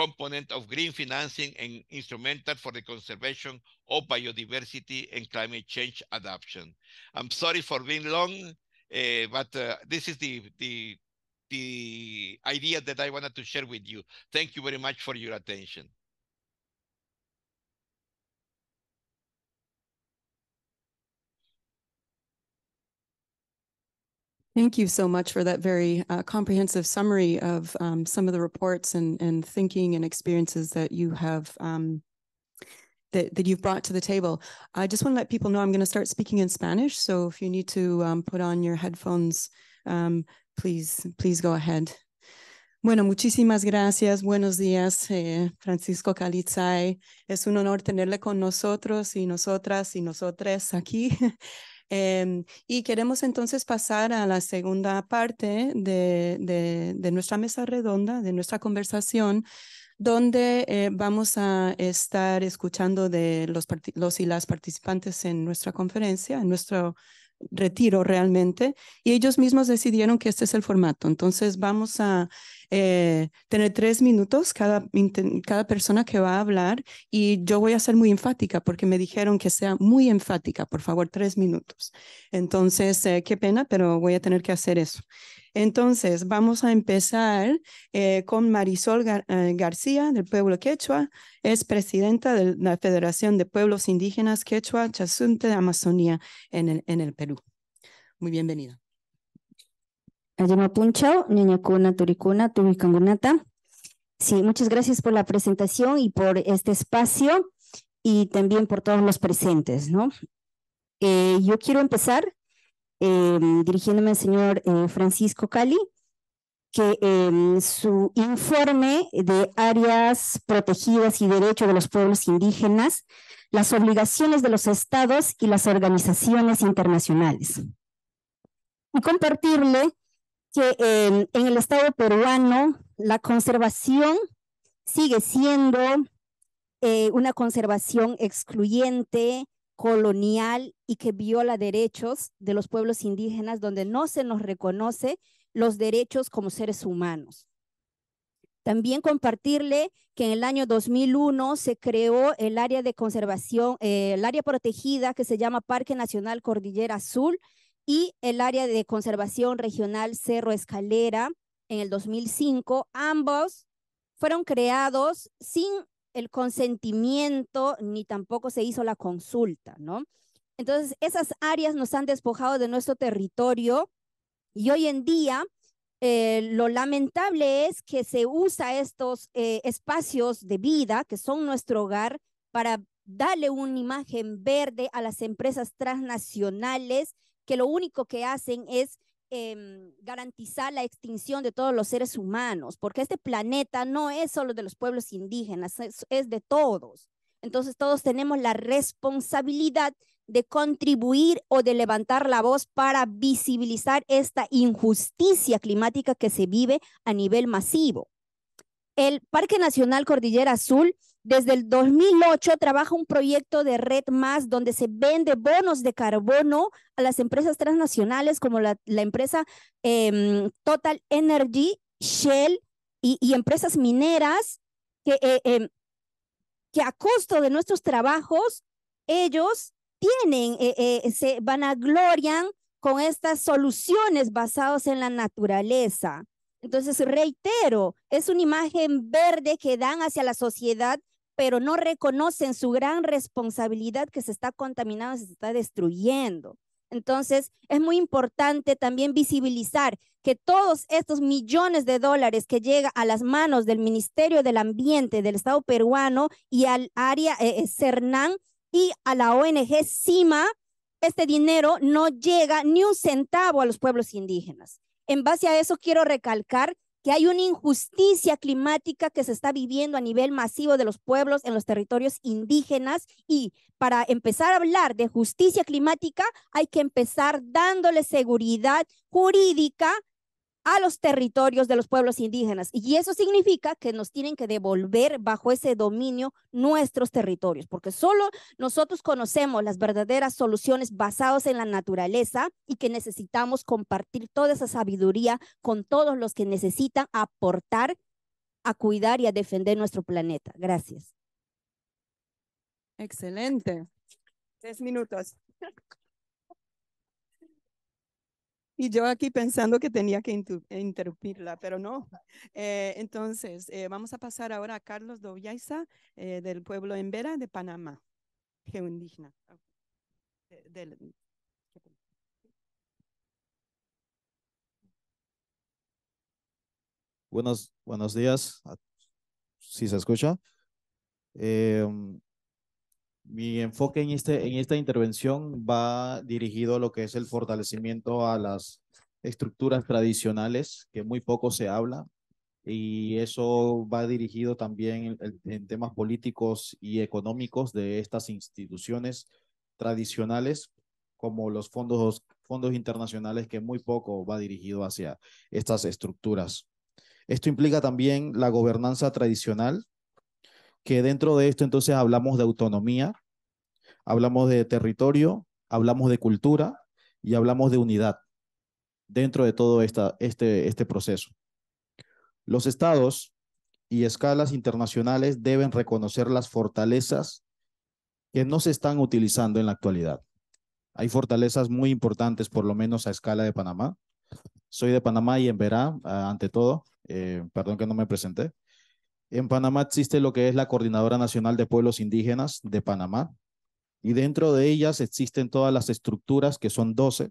component of green financing and instrumental for the conservation of biodiversity and climate change adaptation. I'm sorry for being long, uh, but uh, this is the, the, the idea that I wanted to share with you. Thank you very much for your attention. Thank you so much for that very uh, comprehensive summary of um, some of the reports and, and thinking and experiences that you have um, that, that you've brought to the table. I just want to let people know I'm going to start speaking in Spanish. So if you need to um, put on your headphones, um, please, please go ahead. Bueno, muchísimas gracias. Buenos días, eh, Francisco Calizay. Es un honor tenerle con nosotros y nosotras y nosotres aquí. *laughs* Em, y queremos entonces pasar a la segunda parte de, nuestra mesa redonda, de nuestra conversación, donde eh, vamos a estar escuchando de los, los, y las participantes en nuestra conferencia, en nuestro retiro realmente, y ellos mismos decidieron que este es el formato. Entonces vamos a eh, tener tres minutos cada, cada persona que va a hablar y yo voy a ser muy enfática porque me dijeron que sea muy enfática, por favor, tres minutos. Entonces, eh, qué pena, pero voy a tener que hacer eso. Entonces, vamos a empezar eh, con Marisol García del pueblo quechua. Es presidenta de la Federación de Pueblos Indígenas Quechua Chasunte de Amazonía en el, en el Perú. Muy bienvenida. Punchao, Ñañacuna, Turicuna, Tubicangunata. Sí, muchas gracias por la presentación y por este espacio y también por todos los presentes, ¿no? Eh, yo quiero empezar em, dirigiéndome al señor eh, Francisco Cali, que em, su informe de áreas protegidas y derechos de los pueblos indígenas, las obligaciones de los estados y las organizaciones internacionales. Y compartirle que en el Estado peruano la conservación sigue siendo eh, una conservación excluyente, colonial y que viola derechos de los pueblos indígenas donde no se nos reconoce los derechos como seres humanos. También compartirle que en el año 2001 se creó el área de conservación, eh, el área protegida que se llama Parque Nacional Cordillera Azul, y el área de conservación regional Cerro Escalera en el 2005, ambos fueron creados sin el consentimiento ni tampoco se hizo la consulta, ¿no? Entonces, esas áreas nos han despojado de nuestro territorio y hoy en día eh, lo lamentable es que se usa estos eh, espacios de vida que son nuestro hogar para darle una imagen verde a las empresas transnacionales que lo único que hacen es em, garantizar la extinción de todos los seres humanos, porque este planeta no es solo de los pueblos indígenas, es de todos. Entonces todos tenemos la responsabilidad de contribuir o de levantar la voz para visibilizar esta injusticia climática que se vive a nivel masivo. El Parque Nacional Cordillera Azul desde el 2008 trabaja un proyecto de Red Más donde se vende bonos de carbono a las empresas transnacionales como la, empresa em, Total Energy, Shell y, empresas mineras que, eh, em, que a costo de nuestros trabajos ellos tienen, eh, eh, se van a glorian con estas soluciones basadas en la naturaleza. Entonces, reitero, es una imagen verde que dan hacia la sociedad pero no reconocen su gran responsabilidad que se está contaminando, se está destruyendo. Entonces, es muy importante también visibilizar que todos estos millones de dólares que llegan a las manos del Ministerio del Ambiente del Estado peruano y al área eh, eh, Cernán y a la ONG CIMA, este dinero no llega ni un centavo a los pueblos indígenas. En base a eso, quiero recalcar que hay una injusticia climática que se está viviendo a nivel masivo de los pueblos en los territorios indígenas y para empezar a hablar de justicia climática hay que empezar dándole seguridad jurídica a los territorios de los pueblos indígenas. Y eso significa que nos tienen que devolver bajo ese dominio nuestros territorios, porque solo nosotros conocemos las verdaderas soluciones basadas en la naturaleza y que necesitamos compartir toda esa sabiduría con todos los que necesitan aportar a cuidar y a defender nuestro planeta. Gracias. Excelente. Tres minutos. *laughs* Y yo aquí pensando que tenía que eh, interrumpirla, pero no. Eh, entonces, eh, vamos a pasar ahora a Carlos Doviaiza, del pueblo Embera de Panamá, geoindígena. Buenos, buenos días, si se escucha. Em, mi enfoque en, este, en esta intervención va dirigido a lo que es el fortalecimiento a las estructuras tradicionales, que muy poco se habla, y eso va dirigido también en, temas políticos y económicos de estas instituciones tradicionales, como los fondos, fondos internacionales, que muy poco va dirigido hacia estas estructuras. Esto implica también la gobernanza tradicional, que dentro de esto entonces hablamos de autonomía, hablamos de territorio, hablamos de cultura y hablamos de unidad dentro de todo esta, este, este proceso. Los estados y escalas internacionales deben reconocer las fortalezas que no se están utilizando en la actualidad. Hay fortalezas muy importantes, por lo menos a escala de Panamá. Soy de Panamá y en Verá, eh, ante todo. Eh, perdón que no me presenté. En Panamá existe lo que es la Coordinadora Nacional de Pueblos Indígenas de Panamá y dentro de ellas existen todas las estructuras que son 12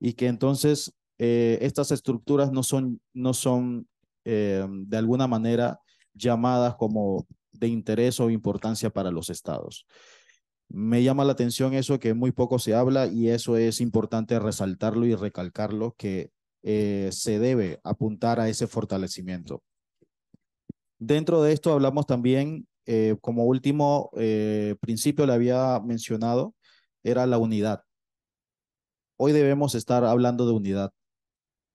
y que entonces eh, estas estructuras no son, no son eh, de alguna manera llamadas como de interés o importancia para los estados. Me llama la atención eso que muy poco se habla y eso es importante resaltarlo y recalcarlo que eh, se debe apuntar a ese fortalecimiento. Dentro de esto hablamos también, eh, como último eh, principio le había mencionado, era la unidad. Hoy debemos estar hablando de unidad.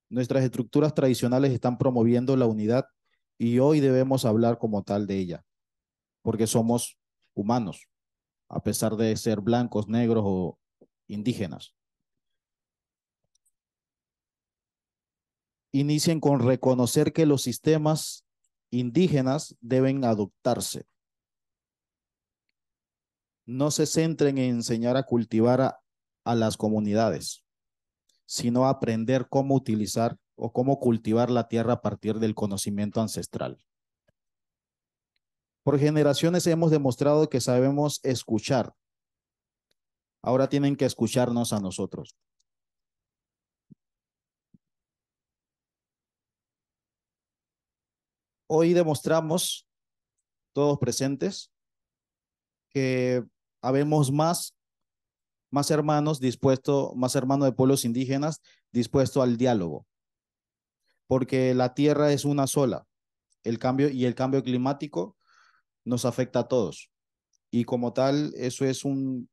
Nuestras estructuras tradicionales están promoviendo la unidad y hoy debemos hablar como tal de ella, porque somos humanos, a pesar de ser blancos, negros o indígenas. Inicien con reconocer que los sistemas indígenas deben adoptarse. No se centren en enseñar a cultivar a, las comunidades, sino aprender cómo utilizar o cómo cultivar la tierra a partir del conocimiento ancestral. Por generaciones hemos demostrado que sabemos escuchar. Ahora tienen que escucharnos a nosotros. Hoy demostramos, todos presentes, que habemos más, más hermanos dispuestos, más hermanos de pueblos indígenas dispuestos al diálogo, porque la tierra es una sola, el cambio y el cambio climático nos afecta a todos. Y como tal, eso es un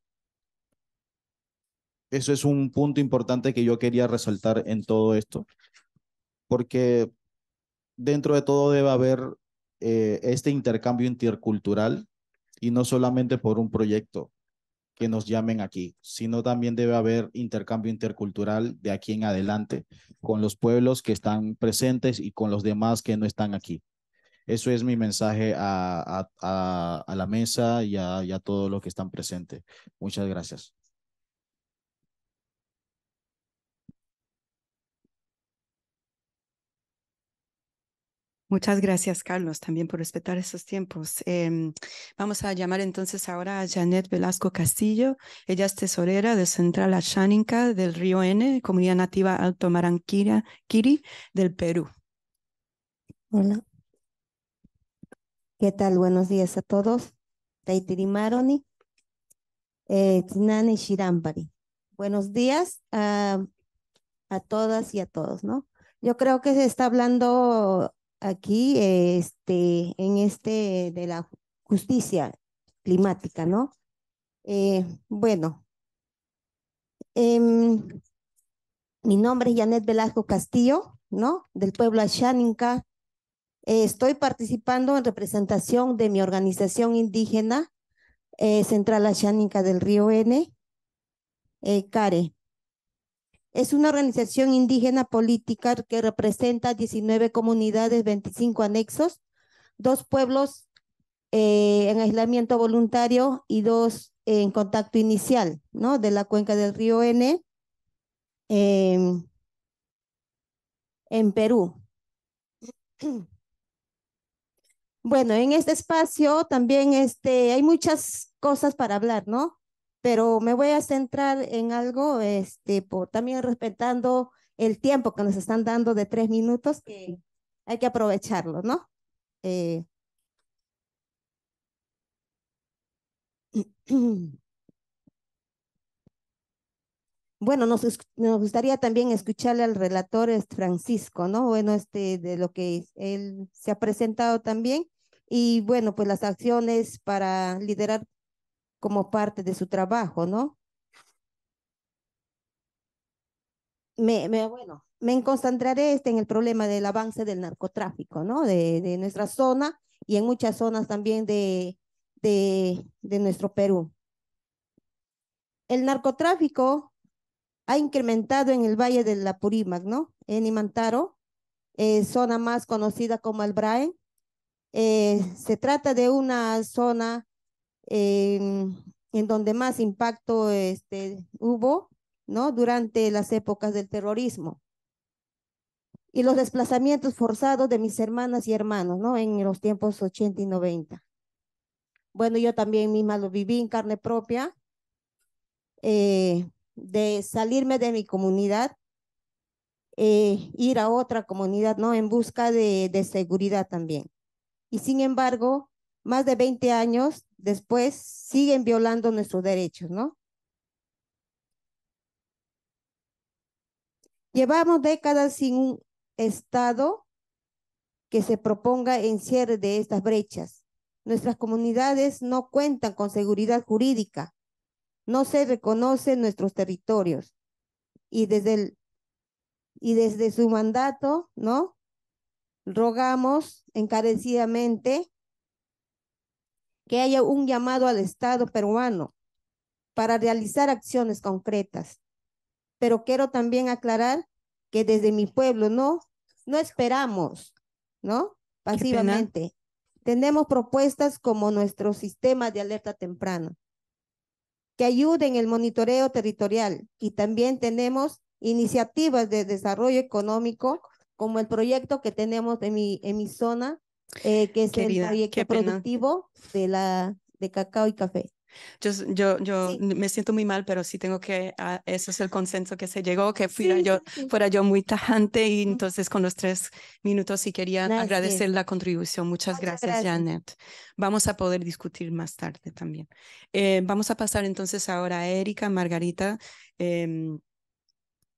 eso es un punto importante que yo quería resaltar en todo esto, porque dentro de todo debe haber eh, este intercambio intercultural y no solamente por un proyecto que nos llamen aquí, sino también debe haber intercambio intercultural de aquí en adelante con los pueblos que están presentes y con los demás que no están aquí. Eso es mi mensaje a, la mesa y, y a, todos los que están presentes. Muchas gracias. Muchas gracias, Carlos, también por respetar esos tiempos. Em, vamos a llamar entonces ahora a Janet Velasco Castillo. Ella es tesorera de Central Ashaninka del Río N, comunidad nativa Alto Maranquiri del Perú. Hola. ¿Qué tal? Buenos días a todos. Maroni, eh, Tinani Buenos días a, a todas y a todos, ¿no? Yo creo que se está hablando aquí este, en este de la justicia climática, ¿no? Eh, bueno, em, mi nombre es Janet Velasco Castillo, ¿no? Del pueblo Ashaninka. Eh, estoy participando en representación de mi organización indígena, eh, Central Ashaninka del Río N, CARE. Es una organización indígena política que representa 19 comunidades, 25 anexos, dos pueblos eh, en aislamiento voluntario y dos en contacto inicial, ¿no? De la cuenca del río N em, en Perú. *clears throat* Bueno, en este espacio también este, hay muchas cosas para hablar, ¿no? pero me voy a centrar en algo, este, por, también respetando el tiempo que nos están dando de tres minutos, que hay que aprovecharlo, ¿no? Eh, *clears throat* bueno, nos, nos, gustaría también escucharle al relator Francisco, ¿no? Bueno, este de lo que él se ha presentado también y bueno, pues las acciones para liderar como parte de su trabajo, ¿no? Me, bueno, me concentraré este, en el problema del avance del narcotráfico, ¿no? De, de nuestra zona y en muchas zonas también de, de, de nuestro Perú. El narcotráfico ha incrementado en el Valle de la Purímac, ¿no? En Imantaro, eh, zona más conocida como el eh, se trata de una zona Em, en donde más impacto este, hubo, ¿no? Durante las épocas del terrorismo. Y los desplazamientos forzados de mis hermanas y hermanos, ¿no? En los tiempos 80 y 90. Bueno, yo también misma lo viví en carne propia, eh, de salirme de mi comunidad, e ir a otra comunidad, ¿no? En busca de, de seguridad también. Y sin embargo, más de 20 años después siguen violando nuestros derechos, ¿no? Llevamos décadas sin un Estado que se proponga en cierre de estas brechas. Nuestras comunidades no cuentan con seguridad jurídica, no se reconocen nuestros territorios y desde, y desde su mandato, ¿no? Rogamos encarecidamente que haya un llamado al Estado peruano para realizar acciones concretas. Pero quiero también aclarar que desde mi pueblo no, no esperamos, ¿no? Pasivamente. Tenemos propuestas como nuestro sistema de alerta temprana, que ayuden el monitoreo territorial y también tenemos iniciativas de desarrollo económico como el proyecto que tenemos en mi, en mi zona eh, que es el proyecto productivo de, la, de cacao y café. Yo, yo, yo me siento muy mal, pero sí tengo que, ah, ese eso es el consenso que se llegó, que fuera, yo, fuera yo muy tajante y entonces con los tres minutos sí quería agradecer la contribución. Muchas, gracias, Janet. Vamos a poder discutir más tarde también. Eh, vamos a pasar entonces ahora a Erika, Margarita. Em,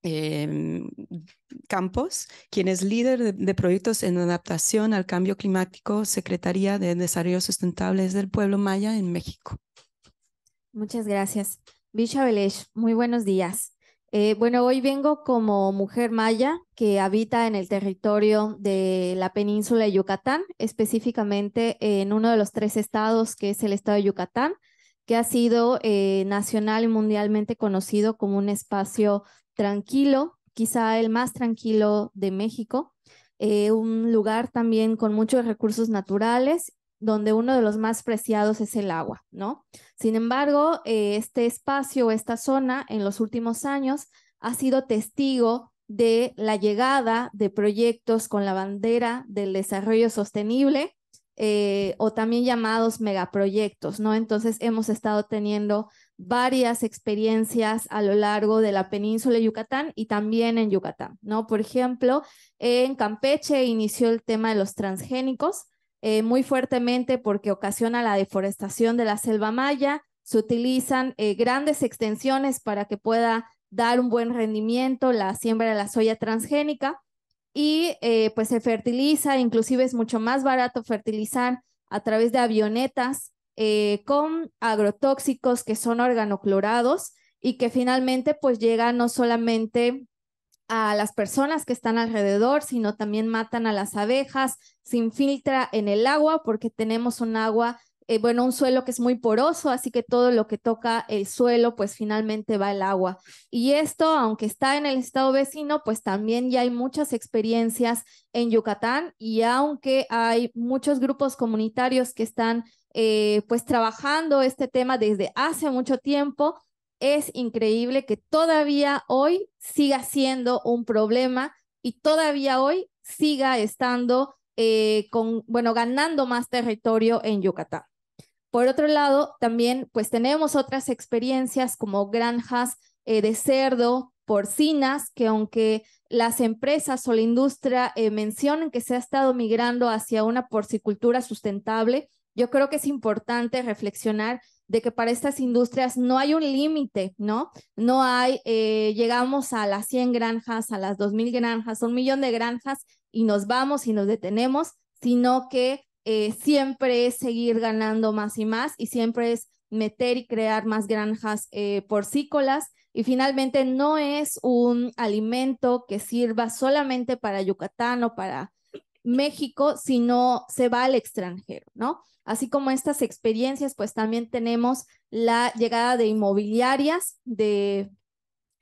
Em, Campos, quien es líder de, proyectos en adaptación al cambio climático, Secretaría de Desarrollo Sustentable del Pueblo Maya en México. Muchas gracias. Bisha Belesh, muy buenos días. Eh, bueno, hoy vengo como mujer maya que habita en el territorio de la península de Yucatán, específicamente en uno de los tres estados que es el estado de Yucatán, que ha sido eh, nacional y mundialmente conocido como un espacio tranquilo, quizá el más tranquilo de México, eh, un lugar también con muchos recursos naturales donde uno de los más preciados es el agua, ¿no? Sin embargo, eh, este espacio, esta zona, en los últimos años ha sido testigo de la llegada de proyectos con la bandera del desarrollo sostenible eh, o también llamados megaproyectos, ¿no? Entonces hemos estado teniendo varias experiencias a lo largo de la península de Yucatán y también en Yucatán, ¿no? Por ejemplo, en Campeche inició el tema de los transgénicos eh, muy fuertemente porque ocasiona la deforestación de la selva maya, se utilizan eh, grandes extensiones para que pueda dar un buen rendimiento la siembra de la soya transgénica y eh, pues se fertiliza, inclusive es mucho más barato fertilizar a través de avionetas eh, con agrotóxicos que son organoclorados y que finalmente pues llega no solamente a las personas que están alrededor, sino también matan a las abejas, se infiltra en el agua porque tenemos un agua eh, bueno, un suelo que es muy poroso, así que todo lo que toca el suelo, pues finalmente va el agua. Y esto, aunque está en el estado vecino, pues también ya hay muchas experiencias en Yucatán y aunque hay muchos grupos comunitarios que están eh, pues trabajando este tema desde hace mucho tiempo, es increíble que todavía hoy siga siendo un problema y todavía hoy siga estando eh, con, bueno, ganando más territorio en Yucatán. Por otro lado, también pues tenemos otras experiencias como granjas eh, de cerdo, porcinas, que aunque las empresas o la industria eh, mencionen que se ha estado migrando hacia una porcicultura sustentable, yo creo que es importante reflexionar de que para estas industrias no hay un límite, ¿no? No hay, eh, llegamos a las 100 granjas, a las 2.000 granjas, un millón de granjas y nos vamos y nos detenemos, sino que eh, siempre es seguir ganando más y más y siempre es meter y crear más granjas eh, porcícolas. Y finalmente no es un alimento que sirva solamente para Yucatán o para México, sino se va al extranjero, ¿no? Así como estas experiencias, pues también tenemos la llegada de inmobiliarias, de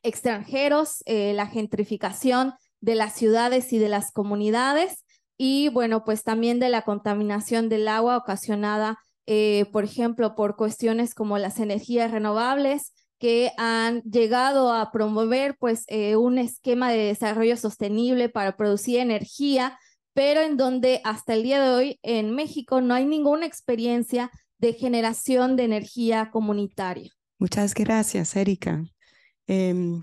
extranjeros, eh, la gentrificación de las ciudades y de las comunidades y bueno, pues también de la contaminación del agua ocasionada, eh, por ejemplo, por cuestiones como las energías renovables que han llegado a promover pues eh, un esquema de desarrollo sostenible para producir energía, pero en donde hasta el día de hoy en México no hay ninguna experiencia de generación de energía comunitaria. Muchas gracias, Erika. Em,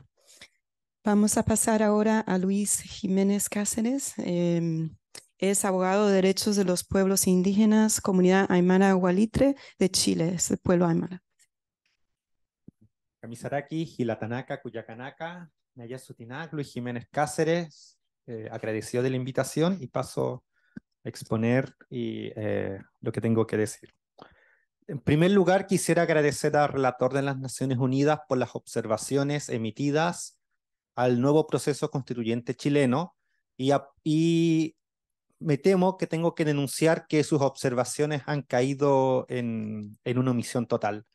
vamos a pasar ahora a Luis Jiménez Cáceres. Em, es abogado de derechos de los pueblos indígenas, comunidad aymara Gualitre de Chile, es el pueblo aymara. Camisaraki, Gilatanaca, Cuyacanaca, Sutinac, Luis Jiménez Cáceres, eh, agradecido de la invitación y paso a exponer y, eh, lo que tengo que decir. En primer lugar, quisiera agradecer al relator de las Naciones Unidas por las observaciones emitidas al nuevo proceso constituyente chileno y, y me temo que tengo que denunciar que sus observaciones han caído en, una omisión total.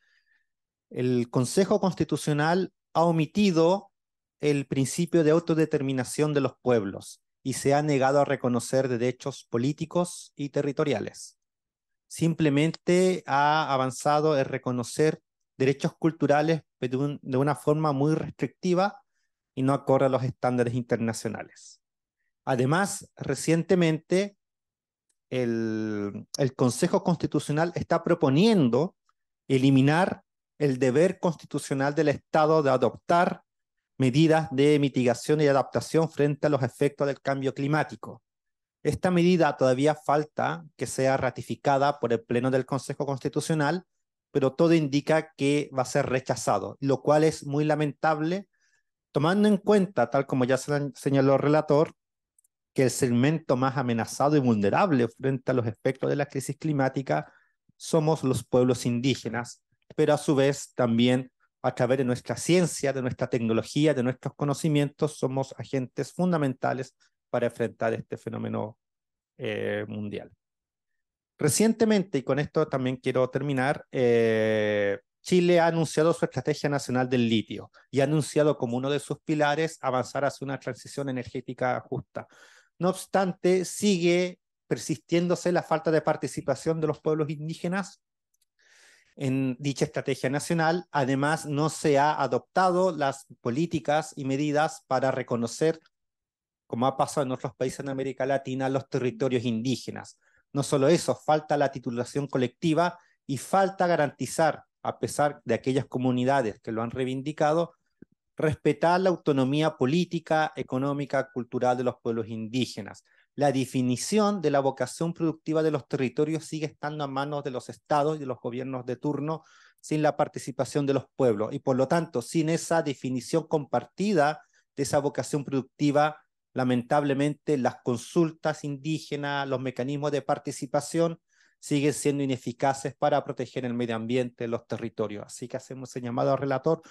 El Consejo Constitucional ha omitido el principio de autodeterminación de los pueblos y se ha negado a reconocer derechos políticos y territoriales. Simplemente ha avanzado en reconocer derechos culturales de, de una forma muy restrictiva y no acorde a los estándares internacionales. Además, recientemente el, Consejo Constitucional está proponiendo eliminar el deber constitucional del Estado de adoptar medidas de mitigación y adaptación frente a los efectos del cambio climático. Esta medida todavía falta que sea ratificada por el Pleno del Consejo Constitucional, pero todo indica que va a ser rechazado, lo cual es muy lamentable, tomando en cuenta, tal como ya señaló el relator, que el segmento más amenazado y vulnerable frente a los efectos de la crisis climática somos los pueblos indígenas, pero a su vez también a través de nuestra ciencia, de nuestra tecnología, de nuestros conocimientos, somos agentes fundamentales para enfrentar este fenómeno eh, mundial. Recientemente, y con esto también quiero terminar, eh, Chile ha anunciado su estrategia nacional del litio y ha anunciado como uno de sus pilares avanzar hacia una transición energética justa. No obstante, sigue persistiéndose la falta de participación de los pueblos indígenas en dicha estrategia nacional. Además, no se ha adoptado las políticas y medidas para reconocer, como ha pasado en otros países en América Latina, los territorios indígenas. No solo eso, falta la titulación colectiva y falta garantizar, a pesar de aquellas comunidades que lo han reivindicado, respetar la autonomía política, económica, cultural de los pueblos indígenas. La definición de la vocación productiva de los territorios sigue estando a manos de los estados y de los gobiernos de turno sin la participación de los pueblos y por lo tanto sin esa definición compartida de esa vocación productiva, lamentablemente las consultas indígenas, los mecanismos de participación siguen siendo ineficaces para proteger el medio ambiente, los territorios. Así que hacemos el llamado al relator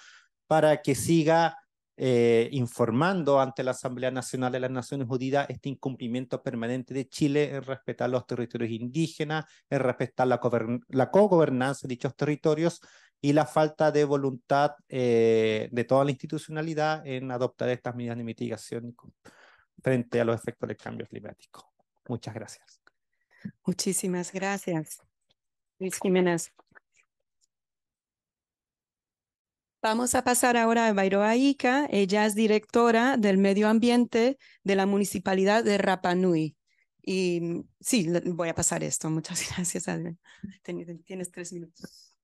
para que siga eh, informando ante la Asamblea Nacional de las Naciones Unidas este incumplimiento permanente de Chile en respetar los territorios indígenas, en respetar la, la cogobernanza de dichos territorios y la falta de voluntad eh, de toda la institucionalidad en adoptar estas medidas de mitigación frente a los efectos del cambio climático. Muchas gracias. Muchísimas gracias. Luis Jiménez. Vamos a pasar ahora a Bairoa Ica. Ella es directora del medio ambiente de la municipalidad de Rapanui. Y mm, sí, voy a pasar esto. *laughs* Muchas gracias, Adrián. Tienes tres minutos.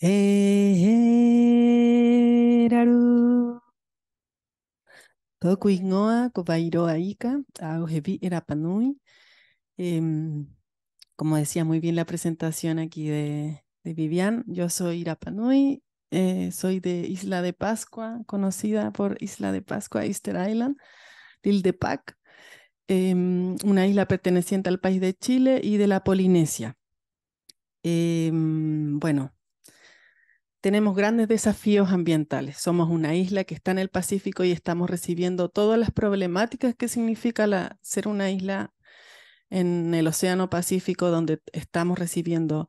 Em, como decía muy bien la presentación aquí de, de Vivian, yo soy Rapanui, eh, soy de Isla de Pascua, conocida por Isla de Pascua, Easter Island, Lildepac, eh, una isla perteneciente al país de Chile y de la Polinesia. Em, bueno, tenemos grandes desafíos ambientales. Somos una isla que está en el Pacífico y estamos recibiendo todas las problemáticas que significa ser una isla en el Océano Pacífico, donde estamos recibiendo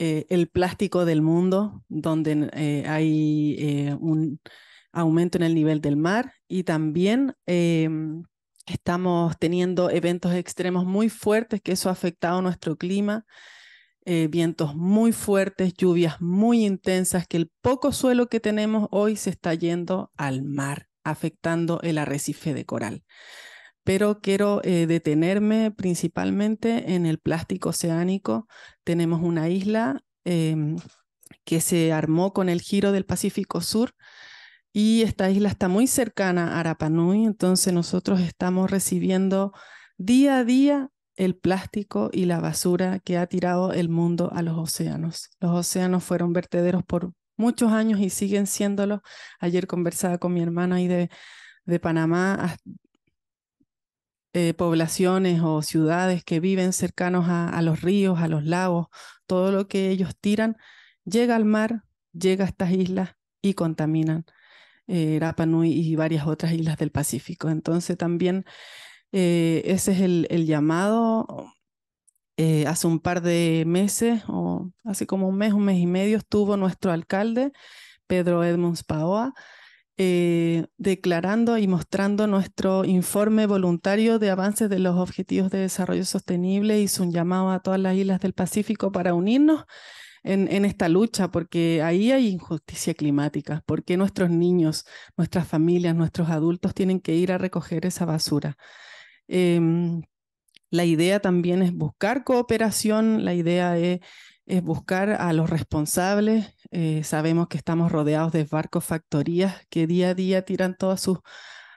eh, el plástico del mundo, donde eh, hay eh, un aumento en el nivel del mar y también em, estamos teniendo eventos extremos muy fuertes que eso ha afectado nuestro clima, vientos muy fuertes, lluvias muy intensas, que el poco suelo que tenemos hoy se está yendo al mar, afectando el arrecife de coral pero quiero eh, detenerme principalmente en el plástico oceánico. Tenemos una isla em, que se armó con el giro del Pacífico Sur y esta isla está muy cercana a Arapanui, entonces nosotros estamos recibiendo día a día el plástico y la basura que ha tirado el mundo a los océanos. Los océanos fueron vertederos por muchos años y siguen siéndolo. Ayer conversaba con mi hermana y de, de Panamá, eh, poblaciones o ciudades que viven cercanos a, los ríos, a los lagos, todo lo que ellos tiran llega al mar, llega a estas islas y contaminan eh, Rapa Nui y varias otras islas del Pacífico. Entonces también eh, ese es el, llamado. Eh, hace un par de meses, o hace como un mes, un mes y medio, estuvo nuestro alcalde, Pedro Edmonds Paoa, eh, declarando y mostrando nuestro informe voluntario de avance de los Objetivos de Desarrollo Sostenible. Hizo un llamado a todas las islas del Pacífico para unirnos en, esta lucha, porque ahí hay injusticia climática, porque nuestros niños, nuestras familias, nuestros adultos tienen que ir a recoger esa basura. Em, la idea también es buscar cooperación, la idea es es buscar a los responsables. Eh, sabemos que estamos rodeados de barcos factorías que día a día tiran todas sus,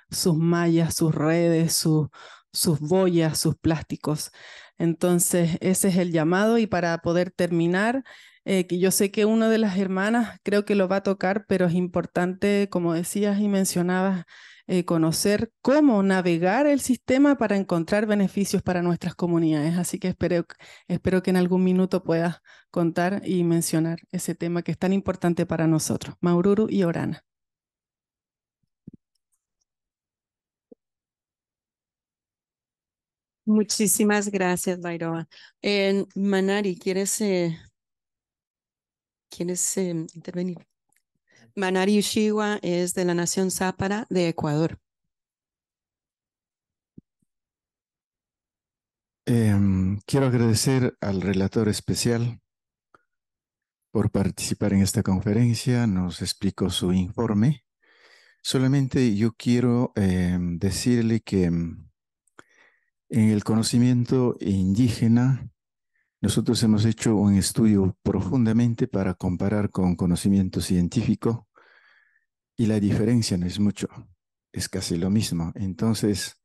sus mallas, sus redes, sus boyas, sus plásticos. Entonces, ese es el llamado y para poder terminar, eh, yo sé que una de las hermanas creo que lo va a tocar, pero es importante, como decías y mencionabas, eh, conocer cómo navegar el sistema para encontrar beneficios para nuestras comunidades. Así que espero, espero que en algún minuto puedas contar y mencionar ese tema que es tan importante para nosotros, Maururu y Orana. Muchísimas gracias, Bairoa. Manari, ¿quieres eh, ¿Quieres em, intervenir? Manari Ushiwa es de la nación Zápara de Ecuador. Em, quiero agradecer al relator especial por participar en esta conferencia. Nos explicó su informe. Solamente yo quiero em, decirle que en el conocimiento indígena nosotros hemos hecho un estudio profundamente para comparar con conocimiento científico y la diferencia no es mucho, es casi lo mismo. Entonces,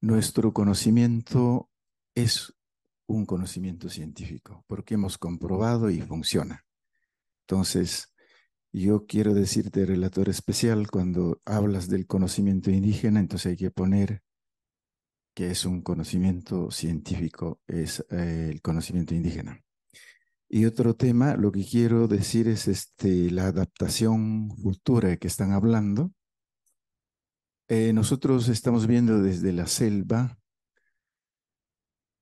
nuestro conocimiento es un conocimiento científico porque hemos comprobado y funciona. Entonces, yo quiero decirte, relator especial, cuando hablas del conocimiento indígena, entonces hay que poner que es un conocimiento científico, es eh, el conocimiento indígena. Y otro tema, lo que quiero decir es este, la adaptación cultura que están hablando. Eh, nosotros estamos viendo desde la selva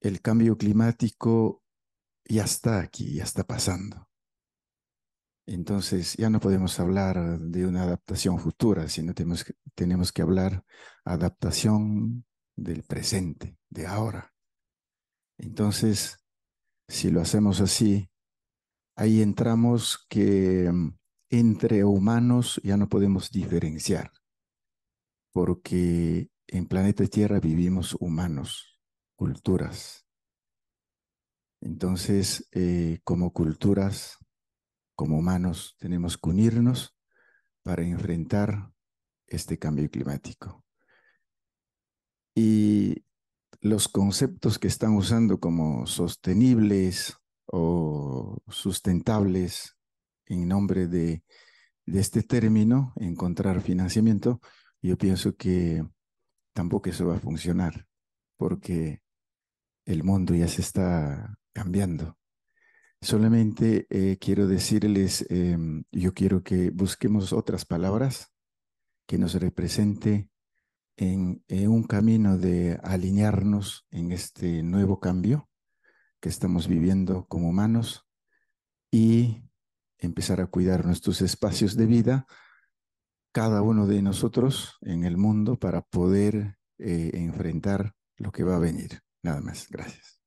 el cambio climático ya está aquí, ya está pasando. Entonces ya no podemos hablar de una adaptación futura, sino tenemos que, tenemos que hablar adaptación del presente, de ahora. Entonces, si lo hacemos así, ahí entramos que mm, entre humanos ya no podemos diferenciar, porque en planeta Tierra vivimos humanos, culturas. Entonces, eh, como culturas, como humanos, tenemos que unirnos para enfrentar este cambio climático. Y los conceptos que están usando como sostenibles o sustentables en nombre de, este término, encontrar financiamiento, yo pienso que tampoco eso va a funcionar, porque el mundo ya se está cambiando. Solamente eh, quiero decirles, em, yo quiero que busquemos otras palabras que nos represente en, eh, un camino de alinearnos en este nuevo cambio que estamos viviendo como humanos y empezar a cuidar nuestros espacios de vida, cada uno de nosotros en el mundo para poder eh, enfrentar lo que va a venir. Nada más. Gracias.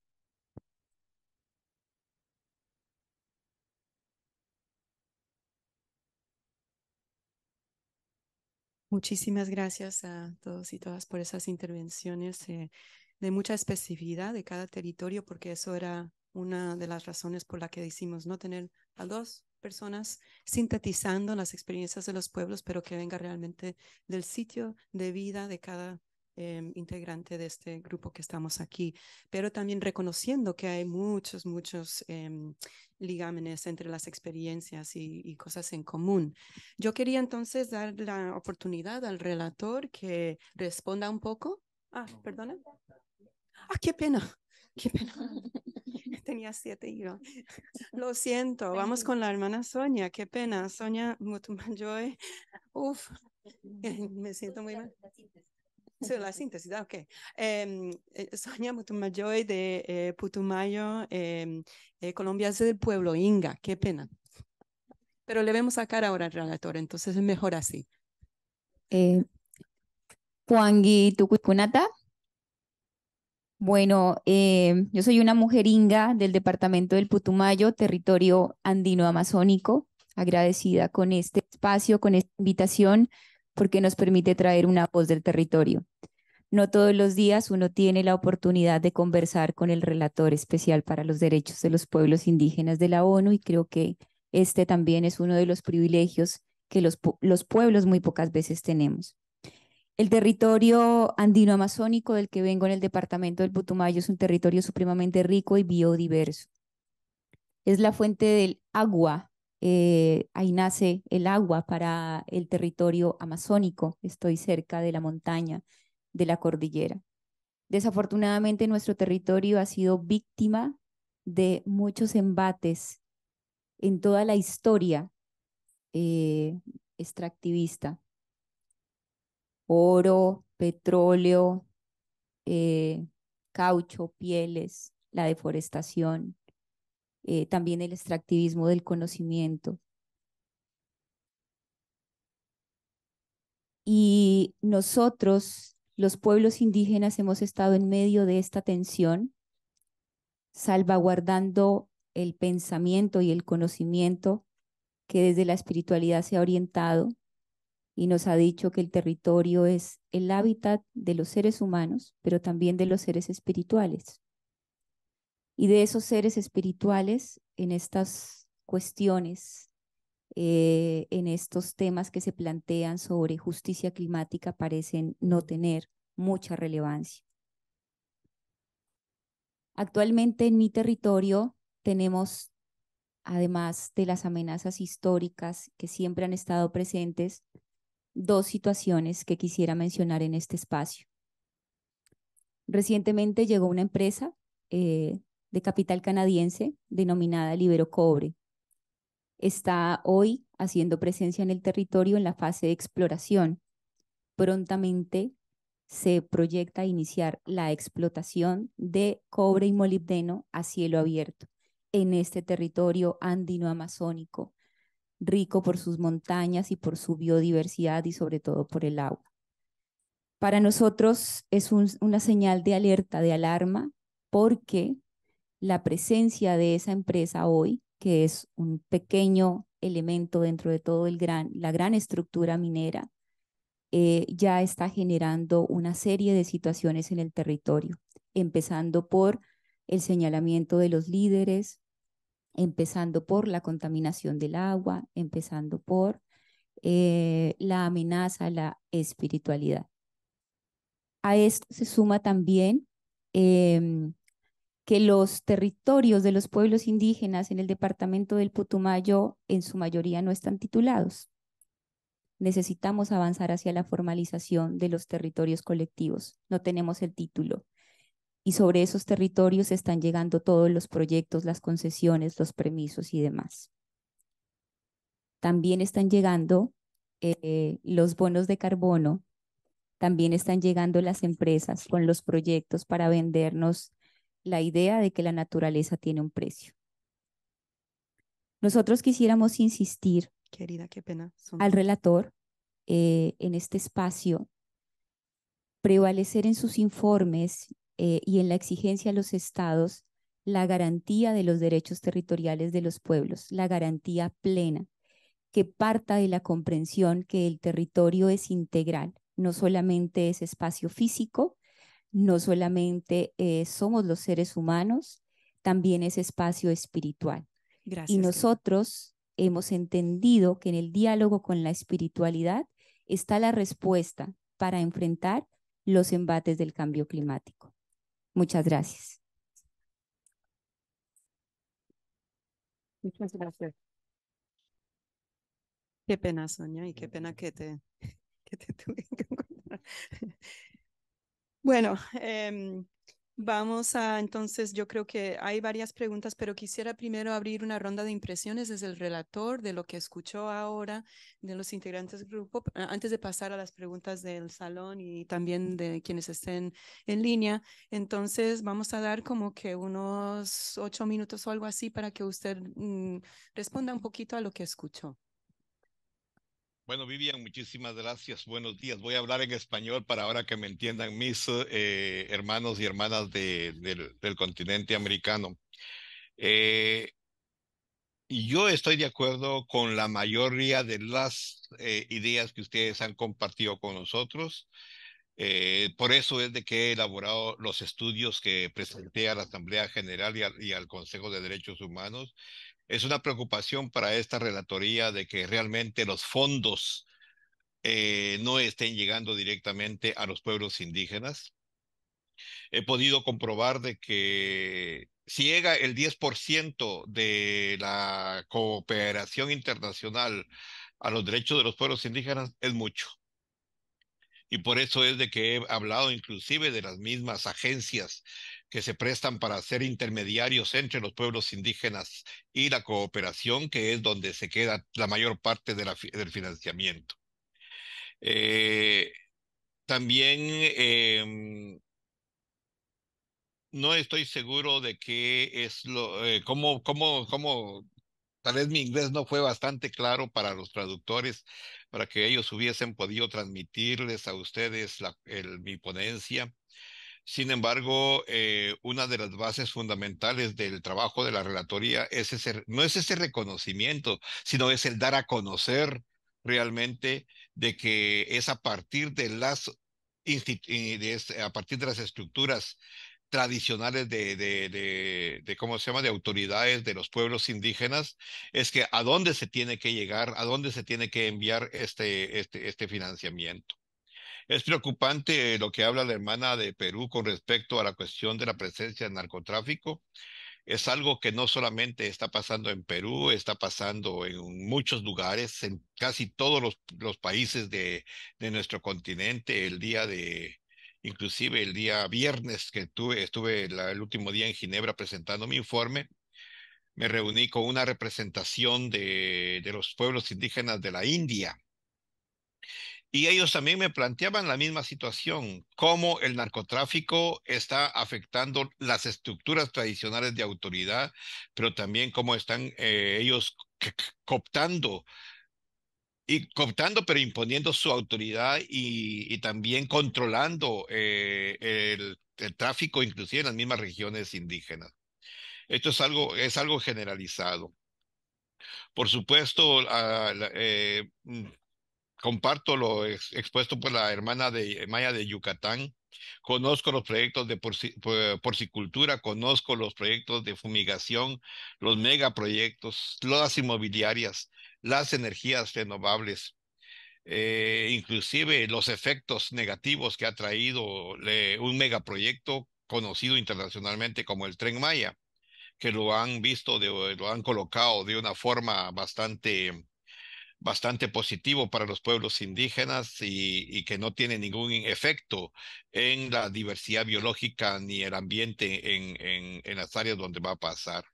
Muchísimas gracias a todos y todas por esas intervenciones eh, de mucha especificidad de cada territorio, porque eso era una de las razones por la que decimos no tener a dos personas sintetizando las experiencias de los pueblos, pero que venga realmente del sitio de vida de cada Em, integrante de este grupo que estamos aquí, pero también reconociendo que hay muchos, muchos em, ligámenes entre las experiencias y, cosas en común. Yo quería entonces dar la oportunidad al relator que responda un poco. Ah, perdona. Ah, qué pena, qué pena. *laughs* Tenía siete y Lo siento, vamos con la hermana Sonia, qué pena. Sonia Mutumanjoy. Uf, *laughs* *laughs* me siento muy mal. Sí, la síntesis, ah, ok. Em, eh, Sonia Mutumayoy de eh, Putumayo, em, eh, Colombia del pueblo Inga, qué pena. Pero le vemos cara ahora al relator, entonces es mejor así. Puangui Tukunata. Bueno, yo soy una mujer inga del departamento del Putumayo, territorio andino-amazónico, agradecida con este espacio, con esta invitación porque nos permite traer una voz del territorio. No todos los días uno tiene la oportunidad de conversar con el relator especial para los derechos de los pueblos indígenas de la ONU y creo que este también es uno de los privilegios que los, pueblos muy pocas veces tenemos. El territorio andino-amazónico del que vengo en el departamento del Putumayo es un territorio supremamente rico y biodiverso. Es la fuente del agua eh, ahí nace el agua para el territorio amazónico. Estoy cerca de la montaña, de la cordillera. Desafortunadamente nuestro territorio ha sido víctima de muchos embates en toda la historia eh, extractivista. Oro, petróleo, eh, caucho, pieles, la deforestación, eh, también el extractivismo del conocimiento. Y nosotros, los pueblos indígenas, hemos estado en medio de esta tensión, salvaguardando el pensamiento y el conocimiento que desde la espiritualidad se ha orientado y nos ha dicho que el territorio es el hábitat de los seres humanos, pero también de los seres espirituales y de esos seres espirituales en estas cuestiones, eh, en estos temas que se plantean sobre justicia climática parecen no tener mucha relevancia. Actualmente en mi territorio tenemos, además de las amenazas históricas que siempre han estado presentes, dos situaciones que quisiera mencionar en este espacio. Recientemente llegó una empresa eh, de capital canadiense denominada Libero Cobre. Está hoy haciendo presencia en el territorio en la fase de exploración. Prontamente se proyecta iniciar la explotación de cobre y molibdeno a cielo abierto en este territorio andino-amazónico, rico por sus montañas y por su biodiversidad y sobre todo por el agua. Para nosotros es una señal de alerta, de alarma, porque la presencia de esa empresa hoy, que es un pequeño elemento dentro de todo el gran, la gran estructura minera, eh, ya está generando una serie de situaciones en el territorio, empezando por el señalamiento de los líderes, empezando por la contaminación del agua, empezando por eh, la amenaza a la espiritualidad. A esto se suma también em, que los territorios de los pueblos indígenas en el departamento del Putumayo en su mayoría no están titulados. Necesitamos avanzar hacia la formalización de los territorios colectivos. No tenemos el título. Y sobre esos territorios están llegando todos los proyectos, las concesiones, los permisos y demás. También están llegando eh, los bonos de carbono. También están llegando las empresas con los proyectos para vendernos la idea de que la naturaleza tiene un precio. Nosotros quisiéramos insistir Querida, qué pena. al relator eh, en este espacio, prevalecer en sus informes eh, y en la exigencia a los estados la garantía de los derechos territoriales de los pueblos, la garantía plena, que parta de la comprensión que el territorio es integral, no solamente es espacio físico, no solamente eh, somos los seres humanos, también es espacio espiritual. y nosotros hemos entendido que en el diálogo con la espiritualidad está la respuesta para enfrentar los embates del cambio climático. Muchas gracias. Muchas gracias. Qué pena, Sonia, y qué pena que te, *laughs* que te que encontrar. Bueno, em, vamos a entonces, yo creo que hay varias preguntas, pero quisiera primero abrir una ronda de impresiones desde el relator de lo que escuchó ahora de los integrantes del grupo, antes de pasar a las preguntas del salón y también de quienes estén en línea. Entonces, vamos a dar como que unos ocho minutos o algo así para que usted mm, responda un poquito a lo que escuchó. Bueno, Vivian, muchísimas gracias. Buenos días. Voy a hablar en español para ahora que me entiendan mis eh, hermanos y hermanas de, del, del continente americano. Eh, yo estoy de acuerdo con la mayoría de las eh, ideas que ustedes han compartido con nosotros. Eh, por eso es de que he elaborado los estudios que presenté a la Asamblea General y al Consejo de Derechos Humanos es una preocupación para esta relatoría de que realmente los fondos eh, no estén llegando directamente a los pueblos indígenas. He podido comprobar de que si llega el 10% de la cooperación internacional a los derechos de los pueblos indígenas, es mucho. Y por eso es de que he hablado inclusive de las mismas agencias que se prestan para ser intermediarios entre los pueblos indígenas y la cooperación, que es donde se queda la mayor parte del financiamiento. Eh, también em, no estoy seguro de que es lo, eh, cómo, cómo, tal vez mi inglés no fue bastante claro para los traductores, para que ellos hubiesen podido transmitirles a ustedes la, mi ponencia. Sin embargo, eh, una de las bases fundamentales del trabajo de la relatoría es ese, no es ese reconocimiento, sino es el dar a conocer realmente de que es a partir de las, eh, a partir de las estructuras tradicionales de, de, ¿cómo se llama?, de autoridades de los pueblos indígenas, es que a dónde se tiene que llegar, a dónde se tiene que enviar este, este, este financiamiento. Es preocupante lo que habla la hermana de Perú con respecto a la cuestión de la presencia de narcotráfico. Es algo que no solamente está pasando en Perú, está pasando en muchos lugares, en casi todos los, países de, nuestro continente. El día de, inclusive el día viernes que tuve, estuve el último día en Ginebra presentando mi informe, me reuní con una representación de los pueblos indígenas de la India y ellos también me planteaban la misma situación, cómo el narcotráfico está afectando las estructuras tradicionales de autoridad, pero también cómo están eh, ellos cooptando y cooptando, pero imponiendo su autoridad y, y también controlando eh, el, el, tráfico, inclusive en las mismas regiones indígenas. Esto es algo, es algo generalizado. Por supuesto, ah, eh, mm, comparto lo expuesto por la hermana de Maya de Yucatán. Conozco los proyectos de porcicultura, conozco los proyectos de fumigación, los megaproyectos, las inmobiliarias, las energías renovables, eh, inclusive los efectos negativos que ha traído un megaproyecto conocido internacionalmente como el Tren Maya, que lo han visto, de, lo han colocado de una forma bastante bastante positivo para los pueblos indígenas y, que no tiene ningún efecto en la diversidad biológica ni el ambiente en, las áreas donde va a pasar.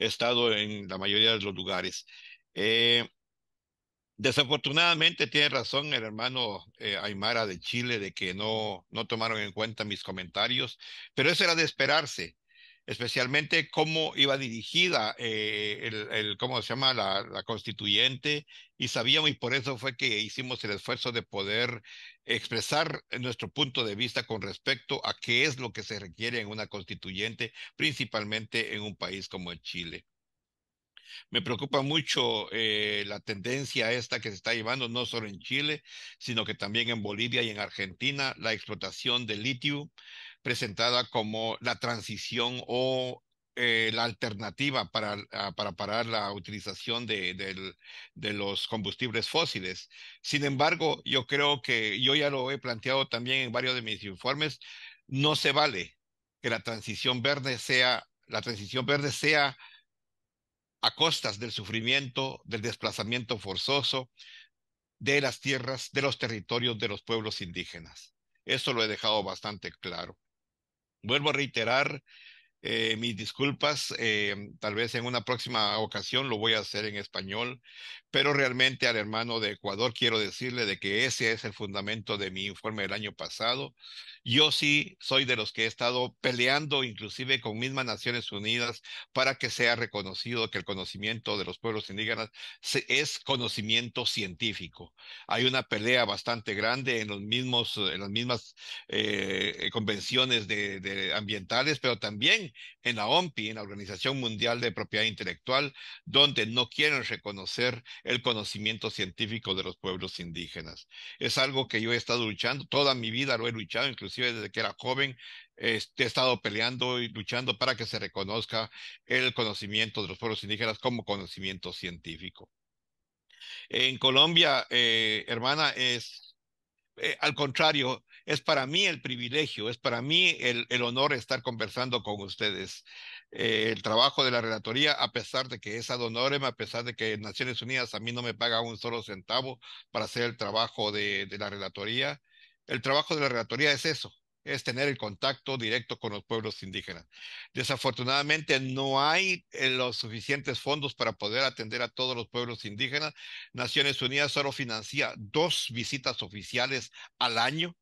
He estado en la mayoría de los lugares. Eh, desafortunadamente tiene razón el hermano eh, Aymara de Chile de que no, no tomaron en cuenta mis comentarios, pero eso era de esperarse especialmente cómo iba dirigida eh, el, ¿cómo se llama?, la, constituyente, y sabíamos, y por eso fue que hicimos el esfuerzo de poder expresar nuestro punto de vista con respecto a qué es lo que se requiere en una constituyente, principalmente en un país como el Chile. Me preocupa mucho eh, la tendencia esta que se está llevando no solo en Chile, sino que también en Bolivia y en Argentina, la explotación de litio, presentada como la transición o eh, la alternativa ah, para, parar la utilización de, los combustibles fósiles. Sin embargo, yo creo que yo ya lo he planteado también en varios de mis informes, no se vale que la transición verde sea, la transición verde sea a costas del sufrimiento, del desplazamiento forzoso de las tierras, de los territorios de los pueblos indígenas. Eso lo he dejado bastante claro. Vuelvo a reiterar eh, mis disculpas, eh, tal vez en una próxima ocasión lo voy a hacer en español, pero realmente al hermano de Ecuador quiero decirle de que ese es el fundamento de mi informe del año pasado yo sí soy de los que he estado peleando inclusive con mismas Naciones Unidas para que sea reconocido que el conocimiento de los pueblos indígenas es conocimiento científico. Hay una pelea bastante grande en, los mismos, en las mismas eh, convenciones de, ambientales, pero también en la OMPI, en la Organización Mundial de Propiedad Intelectual, donde no quieren reconocer el conocimiento científico de los pueblos indígenas. Es algo que yo he estado luchando, toda mi vida lo he luchado, incluso desde que era joven, este, he estado peleando y luchando para que se reconozca el conocimiento de los pueblos indígenas como conocimiento científico. En Colombia, eh, hermana, es eh, al contrario, es para mí el privilegio, es para mí el, honor estar conversando con ustedes. Eh, el trabajo de la Relatoría, a pesar de que es ad a pesar de que Naciones Unidas a mí no me paga un solo centavo para hacer el trabajo de la Relatoría, el trabajo de la Relatoría es eso, es tener el contacto directo con los pueblos indígenas. Desafortunadamente no hay eh, los suficientes fondos para poder atender a todos los pueblos indígenas. Naciones Unidas solo financia dos visitas oficiales al año.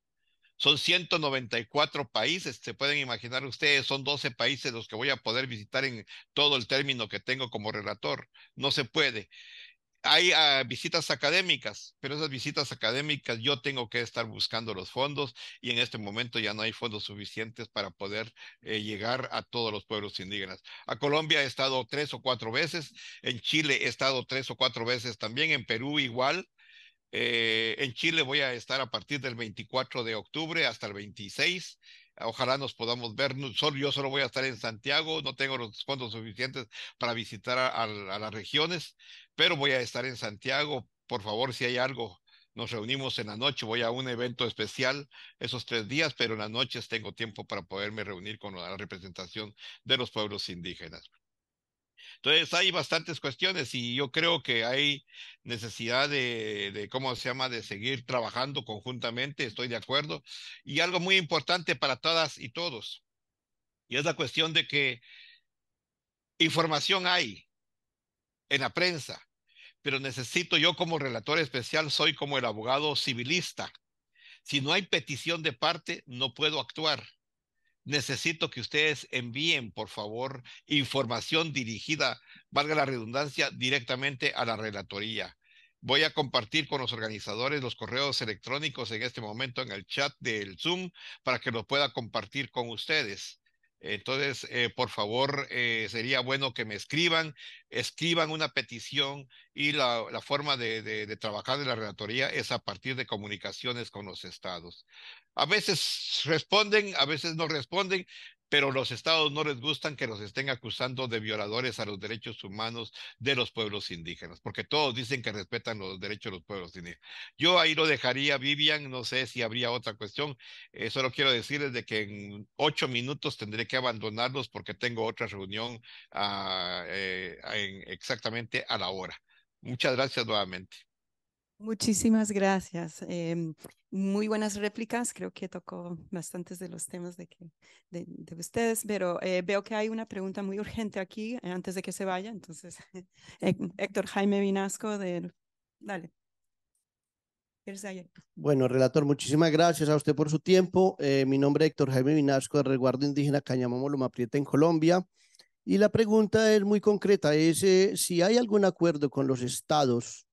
Son 194 países, se pueden imaginar ustedes, son 12 países los que voy a poder visitar en todo el término que tengo como relator. No se puede hay ah, visitas académicas, pero esas visitas académicas yo tengo que estar buscando los fondos y en este momento ya no hay fondos suficientes para poder eh, llegar a todos los pueblos indígenas. A Colombia he estado tres o cuatro veces, en Chile he estado tres o cuatro veces también, en Perú igual. Eh, en Chile voy a estar a partir del 24 de octubre hasta el 26 ojalá nos podamos ver. solo, yo solo voy a estar en Santiago, no tengo los fondos suficientes para visitar a las regiones, pero voy a estar en Santiago. Por favor, si hay algo, nos reunimos en la noche. Voy a un evento especial esos tres días, pero en las noches tengo tiempo para poderme reunir con la representación de los pueblos indígenas. Entonces hay bastantes cuestiones y yo creo que hay necesidad de, de, ¿cómo se llama?, de seguir trabajando conjuntamente, estoy de acuerdo. Y algo muy importante para todas y todos, y es la cuestión de que información hay en la prensa, pero necesito yo como relator especial, soy como el abogado civilista. Si no hay petición de parte, no puedo actuar. Necesito que ustedes envíen, por favor, información dirigida, valga la redundancia, directamente a la relatoría. Voy a compartir con los organizadores los correos electrónicos en este momento en el chat del Zoom para que los pueda compartir con ustedes. Entonces, eh, por favor, eh, sería bueno que me escriban, escriban una petición y la, forma de, trabajar de la relatoría es a partir de comunicaciones con los estados. A veces responden, a veces no responden, pero los estados no les gustan que los estén acusando de violadores a los derechos humanos de los pueblos indígenas, porque todos dicen que respetan los derechos de los pueblos indígenas. Yo ahí lo dejaría, Vivian, no sé si habría otra cuestión, eh, solo quiero decirles de que en ocho minutos tendré que abandonarlos porque tengo otra reunión ah, eh, exactamente a la hora. Muchas gracias nuevamente. Muchísimas gracias. Em, muy buenas réplicas. Creo que tocó bastantes de los temas de, que, de, ustedes, pero eh, veo que hay una pregunta muy urgente aquí eh, antes de que se vaya. Entonces, *laughs* Héctor Jaime Vinasco, de... dale. Bueno, relator, muchísimas gracias a usted por su tiempo. Eh, mi nombre es Héctor Jaime Vinasco, de Reguardo Indígena Cañamomo Loma en Colombia. Y la pregunta es muy concreta, es si hay algún acuerdo con los estados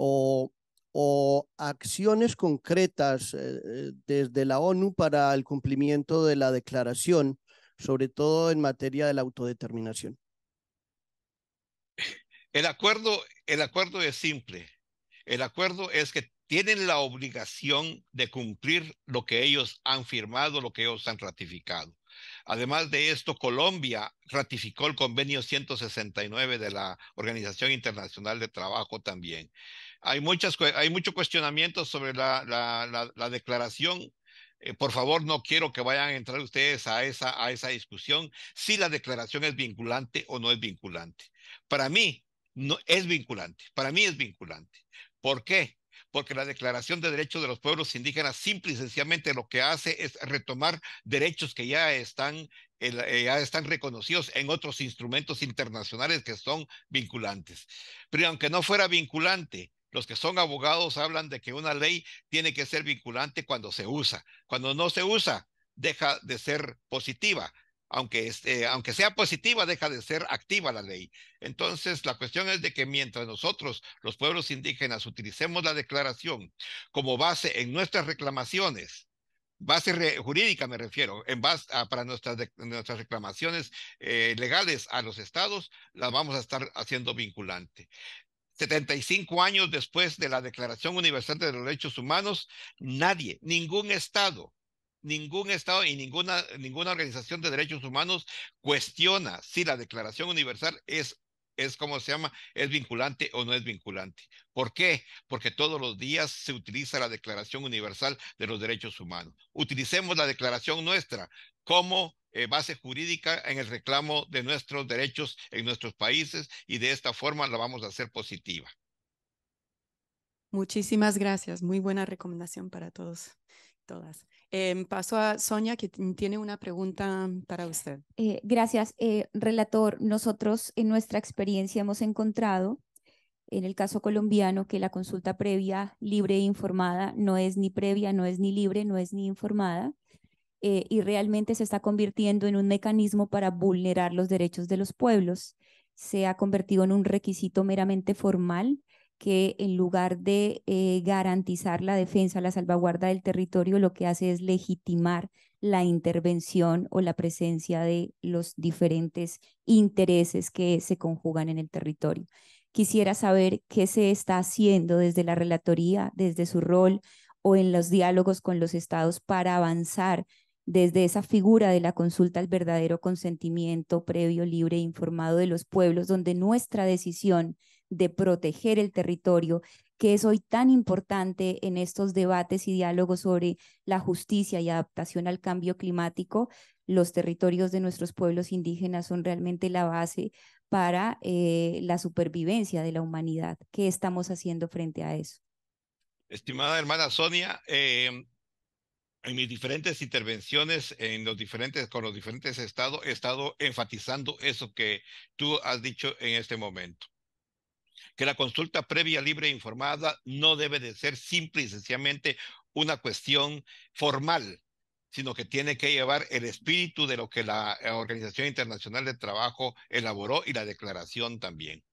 o, o acciones concretas eh, eh, desde la ONU para el cumplimiento de la declaración, sobre todo en materia de la autodeterminación? El acuerdo, el acuerdo es simple. El acuerdo es que tienen la obligación de cumplir lo que ellos han firmado, lo que ellos han ratificado. Además de esto, Colombia ratificó el convenio 169 de la Organización Internacional de Trabajo también hay, muchas, hay mucho cuestionamiento sobre la, declaración. Eh, por favor, no quiero que vayan a entrar ustedes a esa, a esa discusión si la declaración es vinculante o no es vinculante. Para mí, no es vinculante. Para mí es vinculante. ¿Por qué? Porque la Declaración de Derechos de los Pueblos Indígenas simple y sencillamente lo que hace es retomar derechos que ya están, eh, eh, ya están reconocidos en otros instrumentos internacionales que son vinculantes. Pero aunque no fuera vinculante, los que son abogados hablan de que una ley tiene que ser vinculante cuando se usa. Cuando no se usa, deja de ser positiva. Este, aunque, sea positiva, deja de ser activa la ley. Entonces, la cuestión es de que mientras nosotros, los pueblos indígenas, utilicemos la declaración como base en nuestras reclamaciones, base jurídica me refiero, en ah, para nuestras, reclamaciones eh, legales a los estados, la vamos a estar haciendo vinculante. 75 años después de la Declaración Universal de los Derechos Humanos, nadie, ningún Estado, ningún Estado y ninguna, ninguna organización de derechos humanos cuestiona si la Declaración Universal es es como se llama, es vinculante o no es vinculante. ¿Por qué? Porque todos los días se utiliza la Declaración Universal de los Derechos Humanos. Utilicemos la declaración nuestra como eh, base jurídica en el reclamo de nuestros derechos en nuestros países y de esta forma la vamos a hacer positiva. Muchísimas gracias. Muy buena recomendación para todos, y todas. Em, paso a Sonia, que tiene una pregunta para usted. Eh, gracias, eh, relator. Nosotros en nuestra experiencia hemos encontrado, en el caso colombiano, que la consulta previa, libre e informada, no es ni previa, no es ni libre, no es ni informada. Eh, y realmente se está convirtiendo en un mecanismo para vulnerar los derechos de los pueblos. Se ha convertido en un requisito meramente formal que en lugar de eh, garantizar la defensa, la salvaguarda del territorio, lo que hace es legitimar la intervención o la presencia de los diferentes intereses que se conjugan en el territorio. Quisiera saber qué se está haciendo desde la relatoría, desde su rol o en los diálogos con los estados para avanzar desde esa figura de la consulta al verdadero consentimiento previo, libre e informado de los pueblos, donde nuestra decisión de proteger el territorio, que es hoy tan importante en estos debates y diálogos sobre la justicia y adaptación al cambio climático, los territorios de nuestros pueblos indígenas son realmente la base para eh, la supervivencia de la humanidad. ¿Qué estamos haciendo frente a eso? Estimada hermana Sonia, eh, en mis diferentes intervenciones en los diferentes, con los diferentes estados, he estado enfatizando eso que tú has dicho en este momento. Que la consulta previa, libre e informada no debe de ser simple y sencillamente una cuestión formal, sino que tiene que llevar el espíritu de lo que la eh, Organización Internacional del Trabajo elaboró y la declaración también.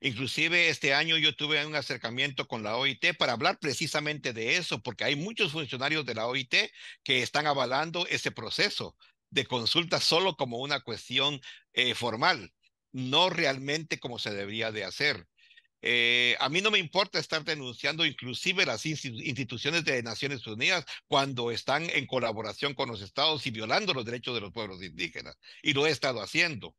Inclusive este año yo tuve un acercamiento con la OIT para hablar precisamente de eso, porque hay muchos funcionarios de la OIT que están avalando ese proceso de consulta solo como una cuestión eh, formal, no realmente como se debería de hacer. Eh, a mí no me importa estar denunciando inclusive las instituciones de Naciones Unidas cuando están en colaboración con los estados y violando los derechos de los pueblos indígenas. Y lo he estado haciendo.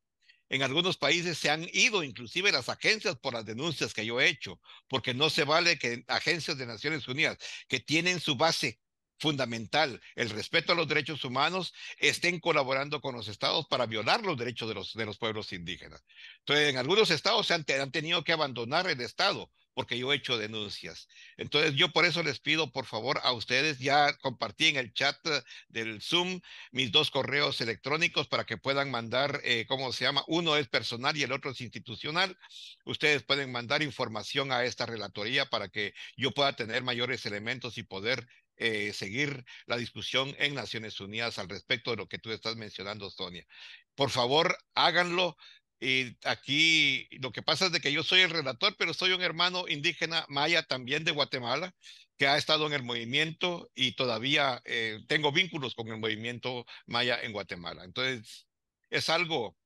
En algunos países se han ido inclusive las agencias por las denuncias que yo he hecho, porque no se vale que agencias de Naciones Unidas que tienen su base fundamental, el respeto a los derechos humanos, estén colaborando con los estados para violar los derechos de los, de los pueblos indígenas. Entonces, en algunos estados se han tenido que abandonar el estado porque yo he hecho denuncias. Entonces, yo por eso les pido, por favor, a ustedes, ya compartí en el chat eh, del Zoom mis dos correos electrónicos para que puedan mandar, eh, ¿cómo se llama? Uno es personal y el otro es institucional. Ustedes pueden mandar información a esta relatoría para que yo pueda tener mayores elementos y poder eh, seguir la discusión en Naciones Unidas al respecto de lo que tú estás mencionando, Sonia. Por favor, háganlo, y aquí lo que pasa es de que yo soy el relator, pero soy un hermano indígena maya también de Guatemala, que ha estado en el movimiento y todavía eh, tengo vínculos con el movimiento maya en Guatemala. Entonces, es algo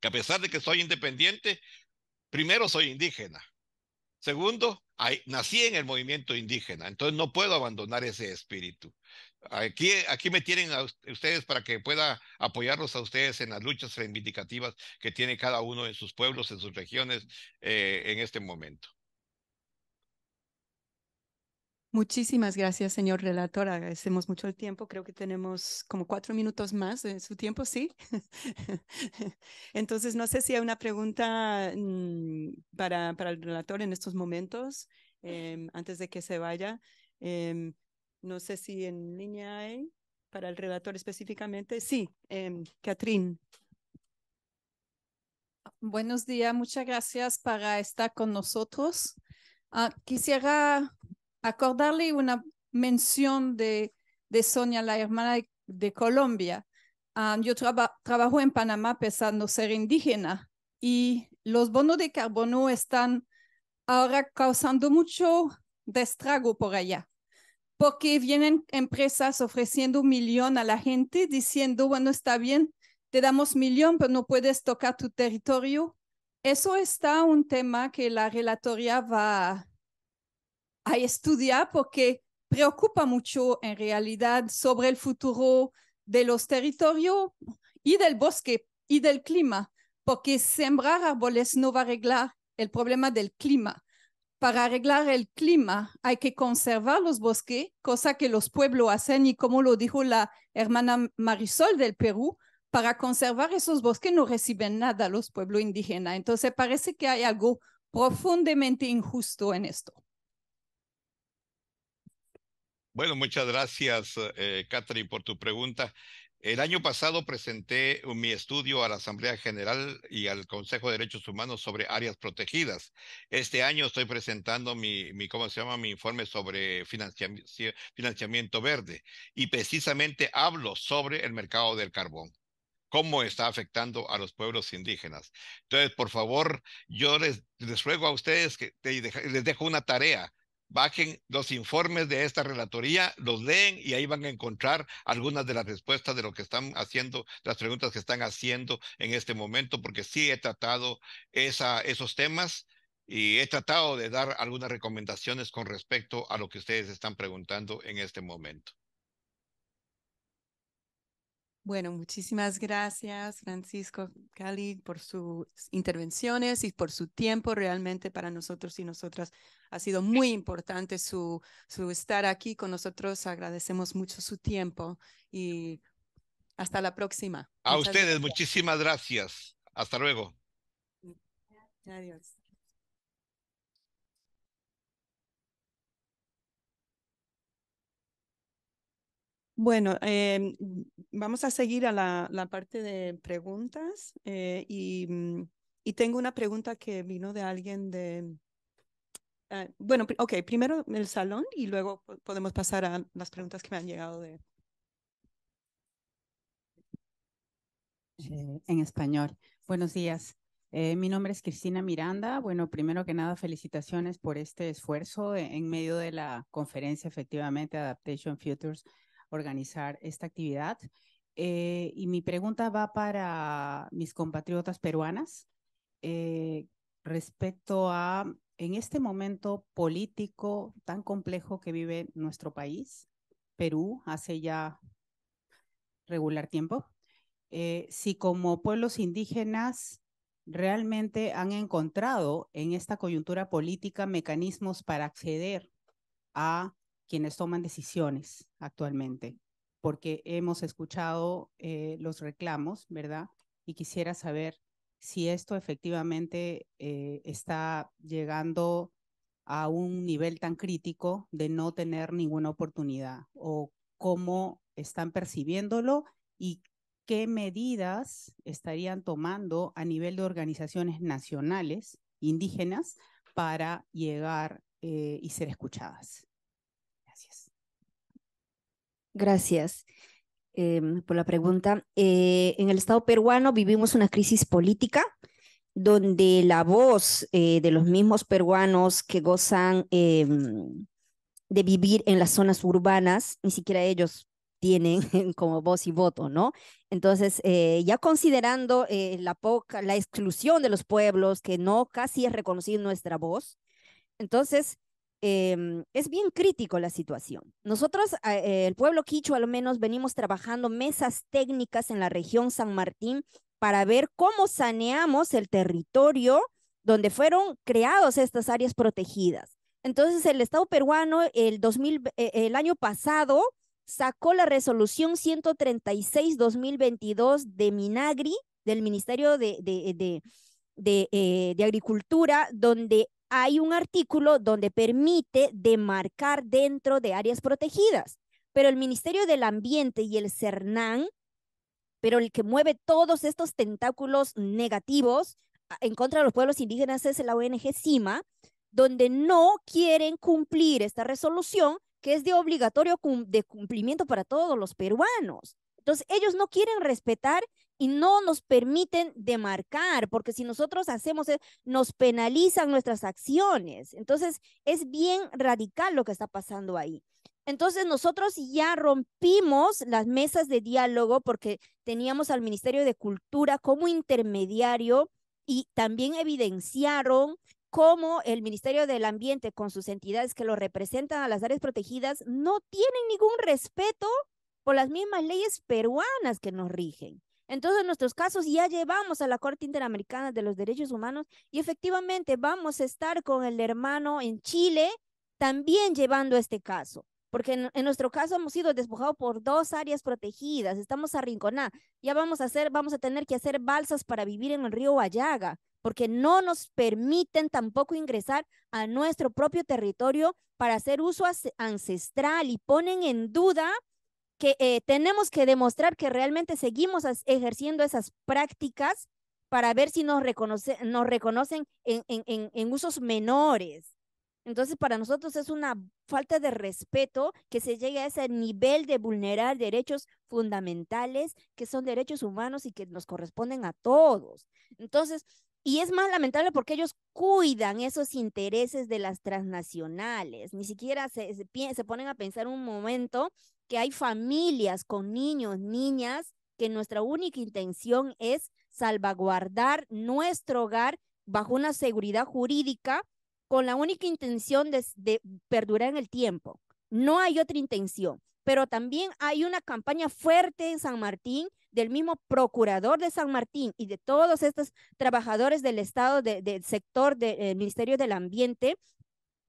que a pesar de que soy independiente, primero soy indígena. Segundo, hay, nací en el movimiento indígena, entonces no puedo abandonar ese espíritu. Aquí, aquí me tienen a ustedes para que pueda apoyarlos a ustedes en las luchas reivindicativas que tiene cada uno en sus pueblos, en sus regiones, eh, en este momento. Muchísimas gracias, señor relator. Agradecemos mucho el tiempo. Creo que tenemos como cuatro minutos más de su tiempo, ¿sí? *laughs* Entonces, no sé si hay una pregunta mm, para, para el relator en estos momentos, em, antes de que se vaya. Eh, no sé si en línea hay, para el relator específicamente. Sí, eh, Buenos días, muchas gracias para estar con nosotros. Ah, quisiera acordarle una mención de, de Sonia, la hermana de, Colombia. Ah, yo trabajo en Panamá pensando ser indígena y los bonos de carbono están ahora causando mucho destrago por allá porque vienen empresas ofreciendo un millón a la gente diciendo, bueno, está bien, te damos millón, pero no puedes tocar tu territorio. Eso está un tema que la relatoría va a estudiar porque preocupa mucho en realidad sobre el futuro de los territorios y del bosque y del clima, porque sembrar árboles no va a arreglar el problema del clima. Para arreglar el clima hay que conservar los bosques, cosa que los pueblos hacen y como lo dijo la hermana Marisol del Perú, para conservar esos bosques no reciben nada los pueblos indígenas. Entonces parece que hay algo profundamente injusto en esto. Bueno, muchas gracias, eh, Catherine, por tu pregunta. El año pasado presenté mi estudio a la Asamblea General y al Consejo de Derechos Humanos sobre áreas protegidas. Este año estoy presentando mi, ¿cómo se llama? Mi informe sobre financiamiento, verde y precisamente hablo sobre el mercado del carbón cómo está afectando a los pueblos indígenas. Entonces, por favor, yo les, les ruego a ustedes que les dejo una tarea bajen los informes de esta relatoría, los leen y ahí van a encontrar algunas de las respuestas de lo que están haciendo, las preguntas que están haciendo en este momento, porque sí he tratado esos temas y he tratado de dar algunas recomendaciones con respecto a lo que ustedes están preguntando en este momento. Bueno, muchísimas gracias, Francisco Cali, por sus intervenciones y por su tiempo. Realmente para nosotros y nosotras ha sido muy importante su, su estar aquí con nosotros. Agradecemos mucho su tiempo y hasta la próxima. A ustedes, muchísimas gracias. Hasta luego. Adiós. Bueno, em, vamos a seguir a la, parte de preguntas eh, mm, y, tengo una pregunta que vino de alguien de... Ah, bueno, ok, primero el salón y luego podemos pasar a las preguntas que me han llegado de... Eh, en español. Buenos días. Eh, mi nombre es Cristina Miranda. Bueno, primero que nada, felicitaciones por este esfuerzo en medio de la conferencia, efectivamente, Adaptation Futures organizar esta actividad. Eh, y mi pregunta va para mis compatriotas peruanas eh, respecto a, en este momento político tan complejo que vive nuestro país, Perú, hace ya regular tiempo, eh, si como pueblos indígenas realmente han encontrado en esta coyuntura política mecanismos para acceder a quienes toman decisiones actualmente, porque hemos escuchado eh, los reclamos, ¿verdad? Y quisiera saber si esto efectivamente eh, está llegando a un nivel tan crítico de no tener ninguna oportunidad o cómo están percibiéndolo y qué medidas estarían tomando a nivel de organizaciones nacionales indígenas para llegar eh, y ser escuchadas. Gracias em, por la pregunta. Eh, en el Estado peruano vivimos una crisis política donde la voz eh, de los mismos peruanos que gozan em, de vivir en las zonas urbanas, ni siquiera ellos tienen *laughs* como voz y voto, ¿no? Entonces, eh, ya considerando la poca, la exclusión de los pueblos, que no casi es reconocida nuestra voz, entonces Em, es bien crítico la situación. Nosotros, eh, el pueblo quicho, al menos, venimos trabajando mesas técnicas en la región San Martín para ver cómo saneamos el territorio donde fueron creados estas áreas protegidas. Entonces, el Estado peruano el, eh, el año pasado sacó la resolución 136-2022 de Minagri, del Ministerio de, de, de, eh, Agricultura, donde hay un artículo donde permite demarcar dentro de áreas protegidas, pero el Ministerio del Ambiente y el CERNAN, pero el que mueve todos estos tentáculos negativos ah, en contra de los pueblos indígenas es la ONG CIMA, donde no quieren cumplir esta resolución que es de obligatorio de cumplimiento para todos los peruanos. Entonces, ellos no quieren respetar y no nos permiten demarcar, porque si nosotros hacemos, nos penalizan nuestras acciones. Entonces, es bien radical lo que está pasando ahí. Entonces nosotros ya rompimos las mesas de diálogo porque teníamos al Ministerio de Cultura como intermediario y también evidenciaron cómo el Ministerio del Ambiente con sus entidades que lo representan a las áreas protegidas no tienen ningún respeto por las mismas leyes peruanas que nos rigen. En nuestros casos ya llevamos a la Corte Interamericana de los Derechos Humanos y efectivamente vamos a estar con el hermano en Chile también llevando este caso, porque en, nuestro caso hemos sido despojados por dos áreas protegidas, estamos arrinconados, ya vamos a, hacer, vamos a tener que hacer balsas para vivir en el río Guayaga, porque no nos permiten tampoco ingresar a nuestro propio territorio para hacer uso ancestral y ponen en duda que eh, tenemos que demostrar que realmente seguimos ejerciendo esas prácticas para ver si nos, reconocen, nos reconocen en, usos menores. Entonces, para nosotros es una falta de respeto que se llegue a ese nivel de vulnerar derechos fundamentales, que son derechos humanos y que nos corresponden a todos. Entonces, y es más lamentable porque ellos cuidan esos intereses de las transnacionales. Ni siquiera se, se ponen a pensar un momento que hay familias con niños, niñas, que nuestra única intención es salvaguardar nuestro hogar bajo una seguridad jurídica con la única intención de, perdurar en el tiempo. No hay otra intención, pero también hay una campaña fuerte en San Martín del mismo procurador de San Martín y de todos estos trabajadores del Estado, del sector del eh, Ministerio del Ambiente,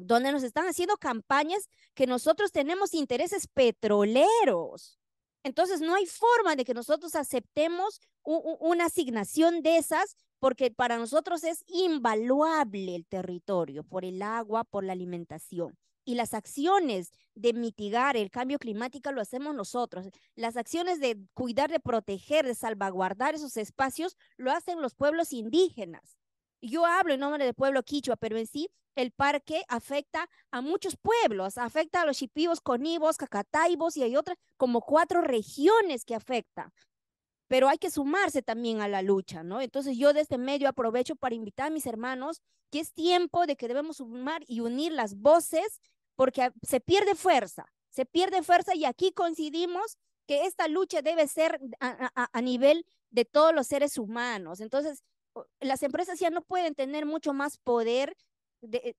donde nos están haciendo campañas que nosotros tenemos intereses petroleros. Entonces, no hay forma de que nosotros aceptemos una asignación de esas porque para nosotros es invaluable el territorio por el agua, por la alimentación. Y las acciones de mitigar el cambio climático lo hacemos nosotros. Las acciones de cuidar, de proteger, de salvaguardar esos espacios lo hacen los pueblos indígenas. Yo hablo en nombre del pueblo quichua, pero en sí el parque afecta a muchos pueblos, afecta a los chipivos, conivos, cacataibos y hay otras como cuatro regiones que afecta. Pero hay que sumarse también a la lucha, ¿no? Entonces yo de este medio aprovecho para invitar a mis hermanos que es tiempo de que debemos sumar y unir las voces porque se pierde fuerza, se pierde fuerza y aquí coincidimos que esta lucha debe ser a nivel de todos los seres humanos. Entonces, las empresas ya no pueden tener mucho más poder. Eh, eh,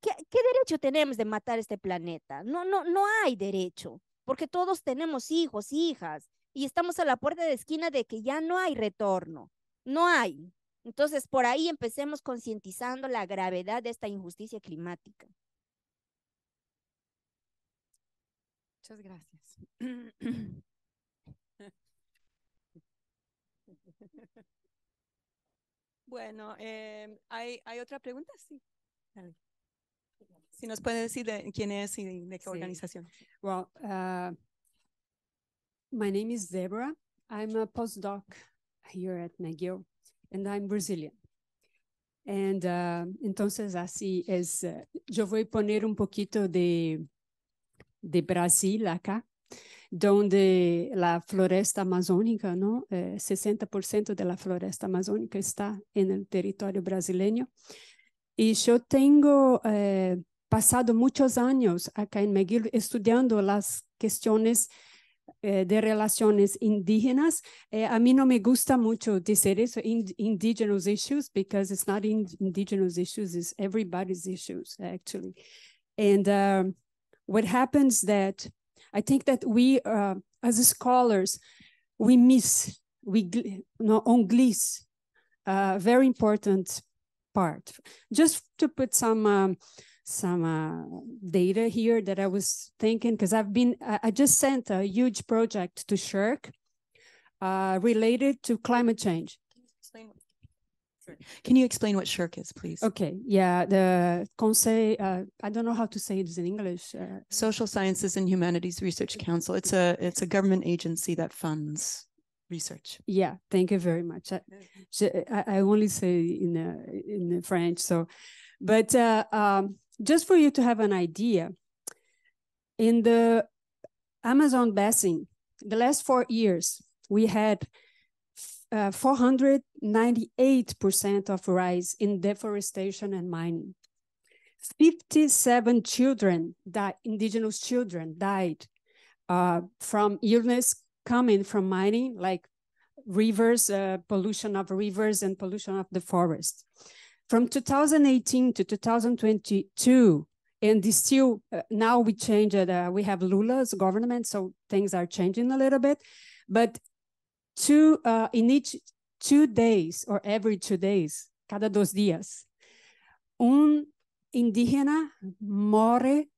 ¿qué, ¿Qué derecho tenemos de matar este planeta? No, no, no hay derecho, porque todos tenemos hijos, hijas, y estamos a la puerta de esquina de que ya no hay retorno, no hay. Entonces, por ahí empecemos concientizando la gravedad de esta injusticia climática. Muchas gracias. *clears throat* *laughs* Bueno, em, ¿hay, otra pregunta? Sí. Si nos puede decir quién es y de, qué organización. Well, uh, my name is Deborah. I'm a postdoc here at McGill, and I'm Brazilian. And uh, entonces así es. Eh, yo voy a poner un poquito de, de Brasil acá donde la floresta amazónica, ¿no? Eh, 60% de la floresta amazónica está en el territorio brasileño. Y yo tengo eh, pasado muchos años acá en McGill estudiando las cuestiones eh, de relaciones indígenas. Eh, a mí no me gusta mucho decir eso, indigenous issues, because it's not indigenous issues, it's everybody's issues, actually. And um, what happens that I think that we, uh, as scholars, we miss, we you know, on gliss, uh, very important part. Just to put some um, some uh, data here that I was thinking, because I've been, I, I, just sent a huge project to Shirk uh, related to climate change. Can you explain what shirk is, please? Okay, yeah, the Conseil, uh, I don't know how to say it in English. Uh, Social Sciences and Humanities Research Council. It's a it's a government agency that funds research. Yeah, thank you very much. Uh, I, I only say in uh, in French, so, but uh, um, just for you to have an idea, in the Amazon basin, the last four years we had 498% uh, of rise in deforestation and mining. 57 children, died, indigenous children died uh, from illness coming from mining, like rivers, uh, pollution of rivers and pollution of the forest. From 2018 to 2022, and still uh, now we changed, uh, we have Lula's government, so things are changing a little bit, but two uh, in each two days or every two days, cada dos días, un indígena muere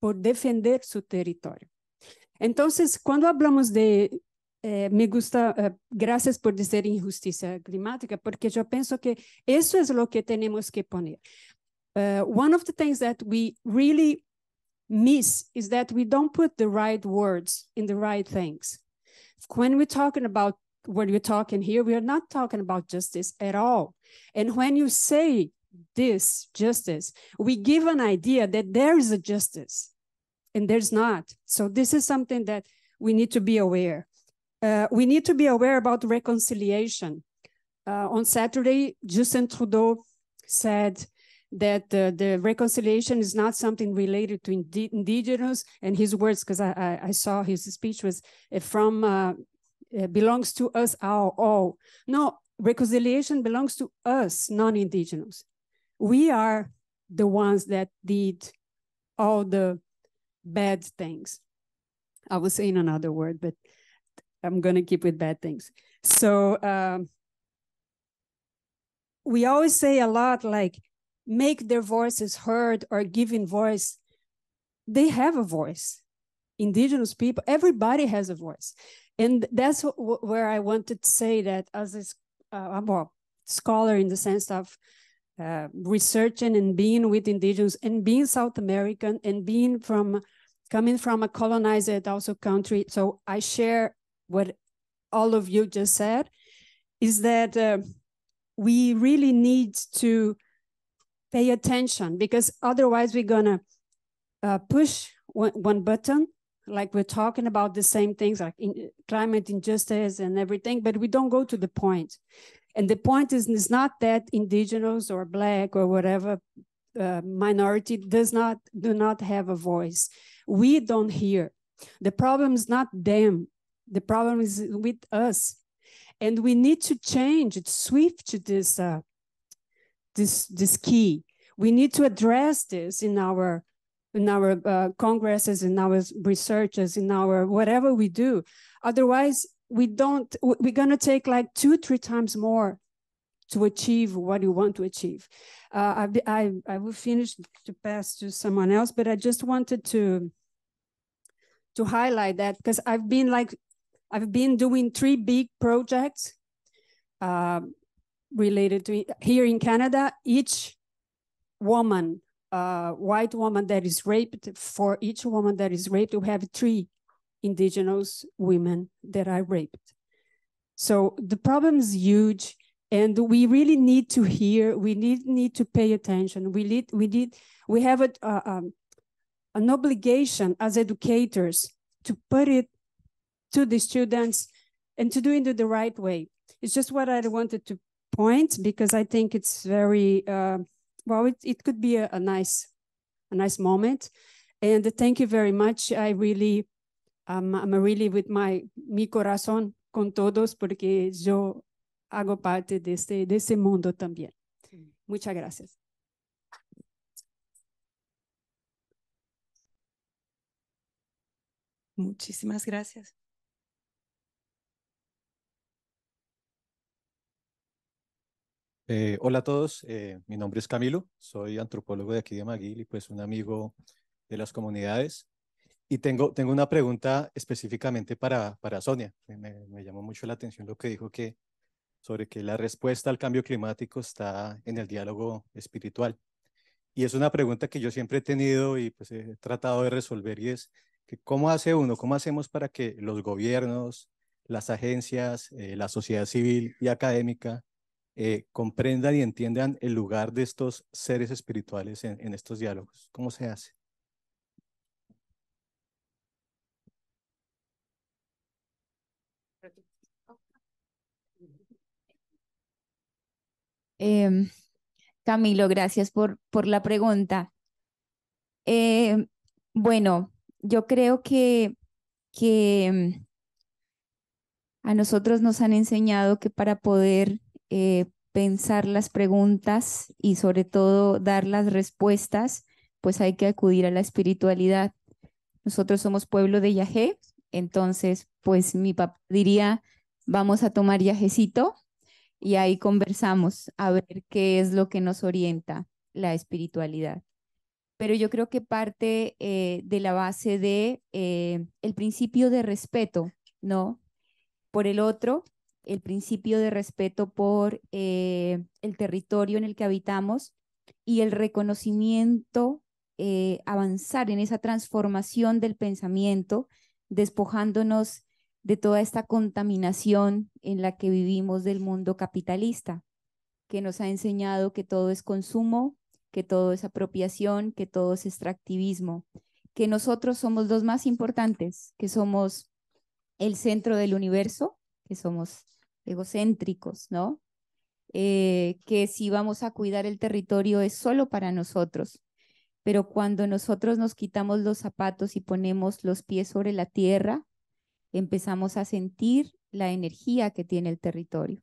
por defender su territorio. Entonces, cuando hablamos de, eh, me gusta, eh, gracias por decir injusticia climática, porque yo pienso que eso es lo que tenemos que poner. Uh, one of the things that we really miss is that we don't put the right words in the right things when we're talking about when we're talking here, we are not talking about justice at all. And when you say this justice, we give an idea that there is a justice and there's not. So this is something that we need to be aware. Uh, we need to be aware about reconciliation. Uh, on Saturday, Justin Trudeau said that uh, the reconciliation is not something related to indigenous and his words because I, I, I, saw his speech was uh, from uh, uh, belongs to us our all no reconciliation belongs to us non-indigenous we are the ones that did all the bad things i was saying another word but i'm gonna keep with bad things so um, we always say a lot like make their voices heard or giving voice, they have a voice. Indigenous people, everybody has a voice. And that's where I wanted to say that as a, uh, well, scholar in the sense of uh, researching and being with indigenous and being South American and being from coming from a colonized also country. So I share what all of you just said is that uh, we really need to pay attention because otherwise we're going to uh, push one, one, button like we're talking about the same things like in, climate injustice and everything but we don't go to the point and the point is, it's not that indigenous or black or whatever uh, minority does not do not have a voice we don't hear the problem is not them the problem is with us and we need to change it swift to this uh, this this key. We need to address this in our in our uh, congresses, in our researches, in our whatever we do. Otherwise, we don't. We're gonna take like two, three times more to achieve what you want to achieve. Uh, I, I, I will finish to pass to someone else, but I just wanted to to highlight that because I've been like I've been doing three big projects. Uh, related to here in Canada, each woman, uh, white woman that is raped, for each woman that is raped, we have three indigenous women that are raped. So the problem is huge, and we really need to hear. We need need to pay attention. We need we need we have a, um, an obligation as educators to put it to the students and to do it the right way. It's just what I wanted to point because I think it's very uh, well. It, it could be a, a, nice, a nice moment. And thank you very much. I really, um, I'm really with my mi corazón con todos porque yo hago parte de este, de ese mundo también. Muchas gracias. Muchísimas gracias. Eh, hola a todos, eh, mi nombre es Camilo, soy antropólogo de aquí de Maguil y pues un amigo de las comunidades. Y tengo, tengo una pregunta específicamente para, para Sonia. Me, llamó mucho la atención lo que dijo que sobre que la respuesta al cambio climático está en el diálogo espiritual. Y es una pregunta que yo siempre he tenido y pues he tratado de resolver y es que cómo hace uno, cómo hacemos para que los gobiernos, las agencias, eh, la sociedad civil y académica eh, comprendan y entiendan el lugar de estos seres espirituales en, estos diálogos? ¿Cómo se hace? Em, Camilo, gracias por, por la pregunta. Em, bueno, yo creo que, que em, a nosotros nos han enseñado que para poder eh, pensar las preguntas y sobre todo dar las respuestas, pues hay que acudir a la espiritualidad. Nosotros somos pueblo de Yahé, entonces pues mi papá diría, vamos a tomar Yajecito y ahí conversamos a ver qué es lo que nos orienta la espiritualidad. Pero yo creo que parte eh, de la base de eh, el principio de respeto, ¿no? Por el otro, el principio de respeto por eh, el territorio en el que habitamos y el reconocimiento, eh, avanzar en esa transformación del pensamiento, despojándonos de toda esta contaminación en la que vivimos del mundo capitalista, que nos ha enseñado que todo es consumo, que todo es apropiación, que todo es extractivismo, que nosotros somos los más importantes, que somos el centro del universo somos egocéntricos, ¿no? Eh, que si vamos a cuidar el territorio es solo para nosotros, pero cuando nosotros nos quitamos los zapatos y ponemos los pies sobre la tierra, empezamos a sentir la energía que tiene el territorio.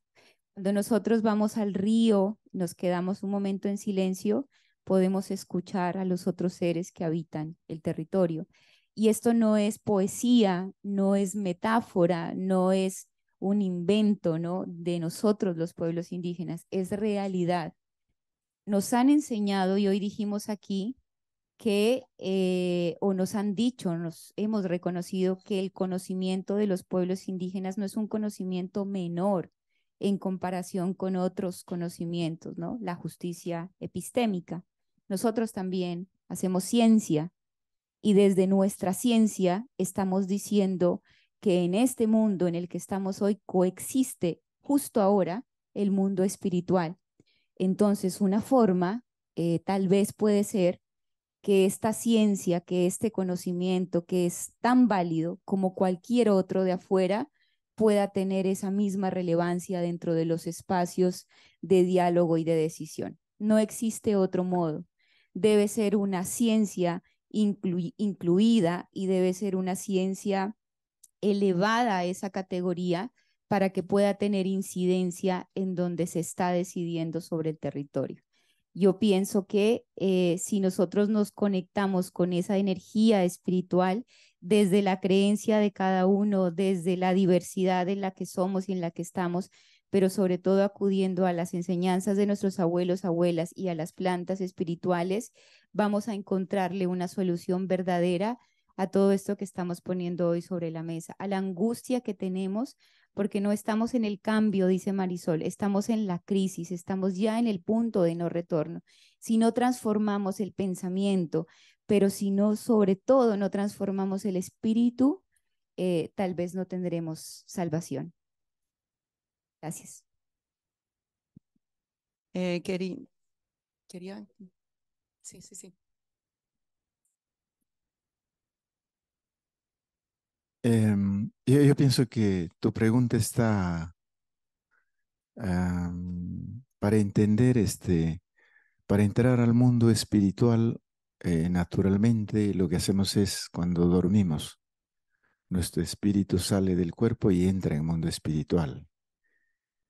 Cuando nosotros vamos al río, nos quedamos un momento en silencio, podemos escuchar a los otros seres que habitan el territorio. Y esto no es poesía, no es metáfora, no es un invento ¿no? de nosotros los pueblos indígenas, es realidad. Nos han enseñado y hoy dijimos aquí que, eh, o nos han dicho, nos hemos reconocido que el conocimiento de los pueblos indígenas no es un conocimiento menor en comparación con otros conocimientos, ¿no? La justicia epistémica. Nosotros también hacemos ciencia y desde nuestra ciencia estamos diciendo que en este mundo en el que estamos hoy coexiste justo ahora el mundo espiritual. Entonces, una forma eh, tal vez puede ser que esta ciencia, que este conocimiento, que es tan válido como cualquier otro de afuera, pueda tener esa misma relevancia dentro de los espacios de diálogo y de decisión. No existe otro modo. Debe ser una ciencia incluida y debe ser una ciencia elevada esa categoría para que pueda tener incidencia en donde se está decidiendo sobre el territorio. Yo pienso que eh, si nosotros nos conectamos con esa energía espiritual desde la creencia de cada uno, desde la diversidad en la que somos y en la que estamos, pero sobre todo acudiendo a las enseñanzas de nuestros abuelos, abuelas y a las plantas espirituales, vamos a encontrarle una solución verdadera a todo esto que estamos poniendo hoy sobre la mesa, a la angustia que tenemos porque no estamos en el cambio, dice Marisol, estamos en la crisis, estamos ya en el punto de no retorno. Si no transformamos el pensamiento, pero si no, sobre todo, no transformamos el espíritu, eh, tal vez no tendremos salvación. Gracias. Eh, quería, sí, sí, sí. Em, yo, pienso que tu pregunta está para entender este, para entrar al mundo espiritual, eh, naturalmente lo que hacemos es cuando dormimos, nuestro espíritu sale del cuerpo y entra en el mundo espiritual.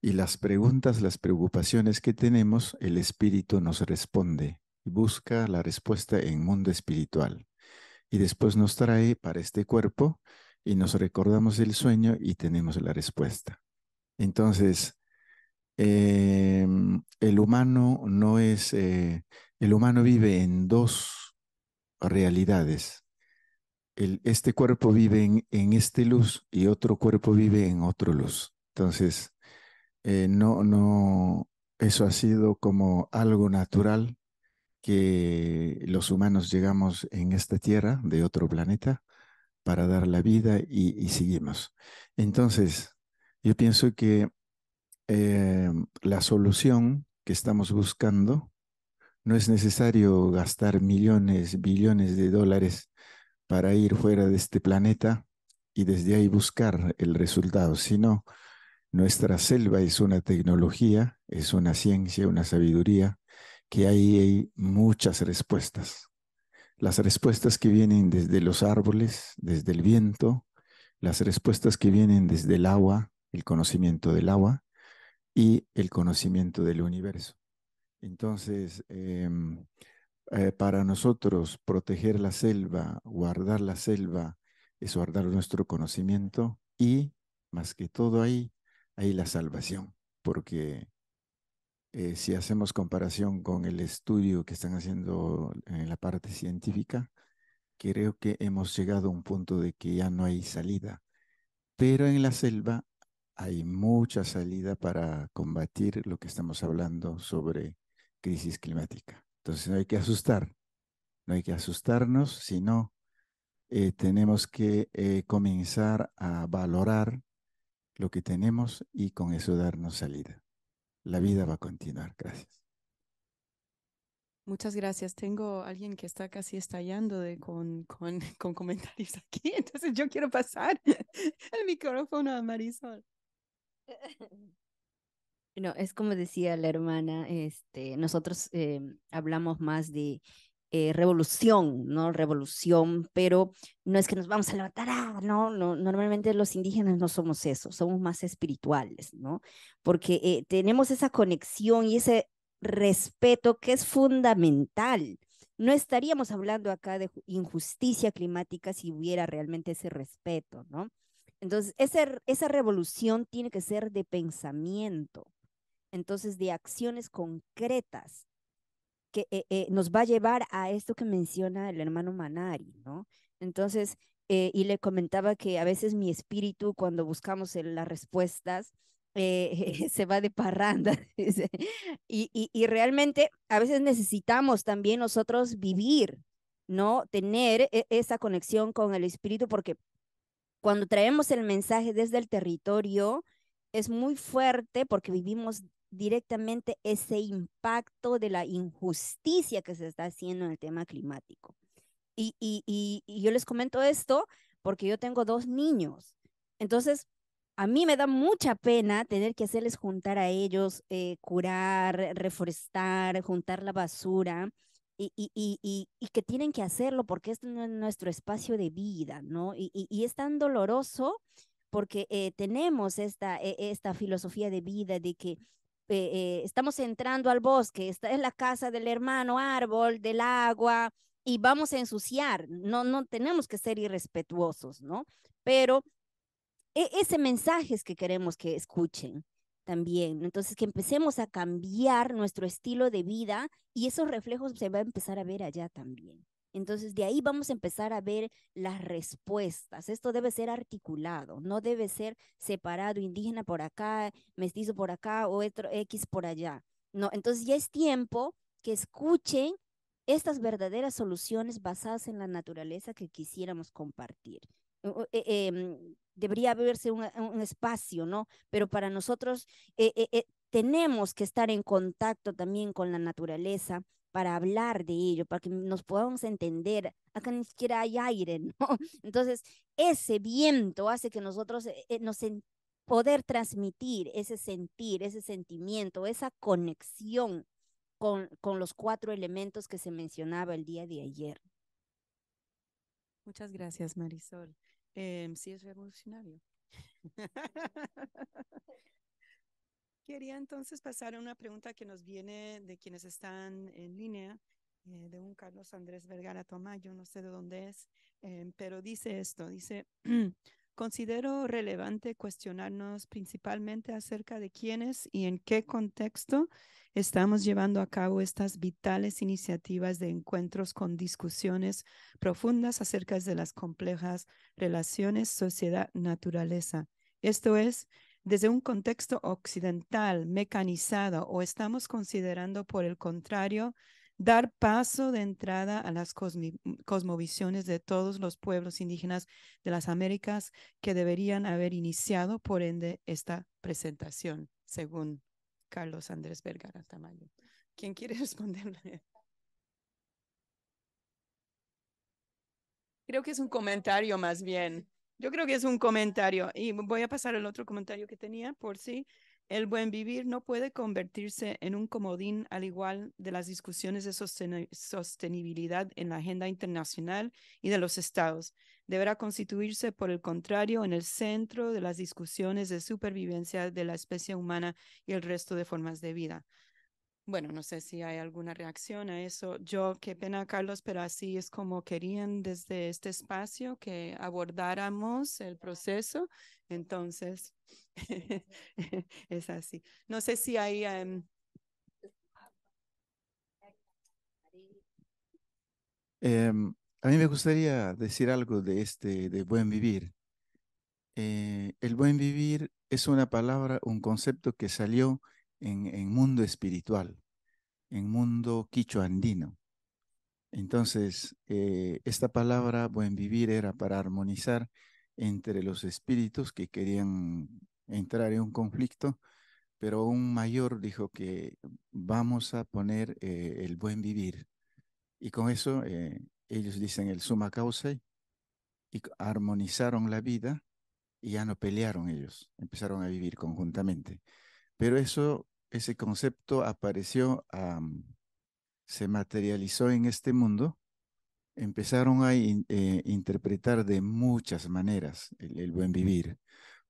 Y las preguntas, las preocupaciones que tenemos, el espíritu nos responde y busca la respuesta en mundo espiritual. Y después nos trae para este cuerpo y nos recordamos el sueño y tenemos la respuesta. Entonces, em, el humano no es, eh, el humano vive en dos realidades. El, este cuerpo vive en, en, este luz y otro cuerpo vive en otro luz. Entonces, eh, no, no, eso ha sido como algo natural que los humanos llegamos en esta tierra de otro planeta para dar la vida y, seguimos. Entonces, yo pienso que em, la solución que estamos buscando no es necesario gastar millones, billones de dólares para ir fuera de este planeta y desde ahí buscar el resultado, sino nuestra selva es una tecnología, es una ciencia, una sabiduría, que ahí hay muchas respuestas las respuestas que vienen desde los árboles, desde el viento, las respuestas que vienen desde el agua, el conocimiento del agua y el conocimiento del universo. Entonces, em, eh, para nosotros proteger la selva, guardar la selva, es guardar nuestro conocimiento y, más que todo ahí, hay la salvación, porque eh, si hacemos comparación con el estudio que están haciendo en la parte científica, creo que hemos llegado a un punto de que ya no hay salida. Pero en la selva hay mucha salida para combatir lo que estamos hablando sobre crisis climática. Entonces no hay que asustar, no hay que asustarnos, sino eh, tenemos que eh, comenzar a valorar lo que tenemos y con eso darnos salida la vida va a continuar. Gracias. Muchas gracias. Tengo alguien que está casi estallando de, con, con, *laughs* comentarios aquí, entonces yo quiero pasar *laughs* el micrófono a Marisol. No, es como decía la hermana, este, nosotros em, hablamos más de eh, revolución, ¿no? Revolución, pero no es que nos vamos a levantar, ah, no, no, normalmente los indígenas no somos eso, somos más espirituales, ¿no? Porque eh, tenemos esa conexión y ese respeto que es fundamental. No estaríamos hablando acá de injusticia climática si hubiera realmente ese respeto, ¿no? Entonces, esa revolución tiene que ser de pensamiento, entonces de acciones concretas, que eh, eh, nos va a llevar a esto que menciona el hermano Manari, ¿no? Entonces, eh, y le comentaba que a veces mi espíritu, cuando buscamos las respuestas, *laughs* se va de parranda. *laughs* y realmente a veces necesitamos también nosotros vivir, ¿no? Tener e, esa conexión con el espíritu, porque cuando traemos el mensaje desde el territorio, es muy fuerte porque vivimos directamente ese impacto de la injusticia que se está haciendo en el tema climático. Y, yo les comento esto porque yo tengo dos niños. Entonces, a mí me da mucha pena tener que hacerles juntar a ellos, eh, curar, reforestar, juntar la basura. Y, que tienen que hacerlo porque esto no es nuestro espacio de vida, ¿no? Y, es tan doloroso porque eh, tenemos esta, e, esta filosofía de vida de que eh, estamos entrando al bosque, esta es la casa del hermano árbol, del agua, y vamos a ensuciar, no, no tenemos que ser irrespetuosos, ¿no? Pero e, ese mensaje es que queremos que escuchen también. Entonces, que empecemos a cambiar nuestro estilo de vida y esos reflejos se van a empezar a ver allá también. Entonces, de ahí vamos a empezar a ver las respuestas. Esto debe ser articulado, no debe ser separado, indígena por acá, mestizo por acá o otro X por allá. No, entonces ya es tiempo que escuchen estas verdaderas soluciones basadas en la naturaleza que quisiéramos compartir. E, em, debería haberse un, espacio, ¿no? Pero para nosotros e, e, tenemos que estar en contacto también con la naturaleza para hablar de ello, para que nos podamos entender. Acá ni siquiera hay aire, ¿no? *laughs* Entonces, ese viento hace que nosotros eh, eh, nos poder transmitir ese sentir, ese sentimiento, esa conexión con, con los cuatro elementos que se mencionaba el día de ayer. Muchas gracias, Marisol. Em, sí, es revolucionario. *laughs* Quería entonces pasar a una pregunta que nos viene de quienes están en línea, eh, de un Carlos Andrés Vergara Tomayo, no sé de dónde es, eh, pero dice esto, dice, *clears throat* considero relevante cuestionarnos principalmente acerca de quiénes y en qué contexto estamos llevando a cabo estas vitales iniciativas de encuentros con discusiones profundas acerca de las complejas relaciones sociedad-naturaleza. Esto es, desde un contexto occidental, mecanizado, o estamos considerando, por el contrario, dar paso de entrada a las mm, cosmovisiones de todos los pueblos indígenas de las Américas que deberían haber iniciado, por ende, esta presentación, según Carlos Andrés Vergara Tamayo. ¿Quién quiere *laughs* responderle? Creo que es un comentario más bien. Yo creo que es un comentario y voy a pasar el otro comentario que tenía por si sí. el buen vivir no puede convertirse en un comodín al igual de las discusiones de sostenibilidad en la agenda internacional y de los estados. Deberá constituirse, por el contrario, en el centro de las discusiones de supervivencia de la especie humana y el resto de formas de vida bueno, no sé si hay alguna reacción a eso. Yo, qué pena, Carlos, pero así es como querían desde este espacio que abordáramos el proceso. Entonces, *laughs* es así. No sé si hay... Em, em, a mí me gustaría decir algo de este, de buen vivir. Eh, el buen vivir es una palabra, un concepto que salió en, mundo espiritual, en mundo quicho andino. Entonces, eh, esta palabra buen vivir era para armonizar entre los espíritus que querían entrar en un conflicto, pero un mayor dijo que vamos a poner eh, el buen vivir. Y con eso eh, ellos dicen el suma causa y armonizaron la vida y ya no pelearon ellos, empezaron a vivir conjuntamente. Pero eso ese concepto apareció, se materializó en este mundo, empezaron a eh, interpretar de muchas maneras el, buen vivir,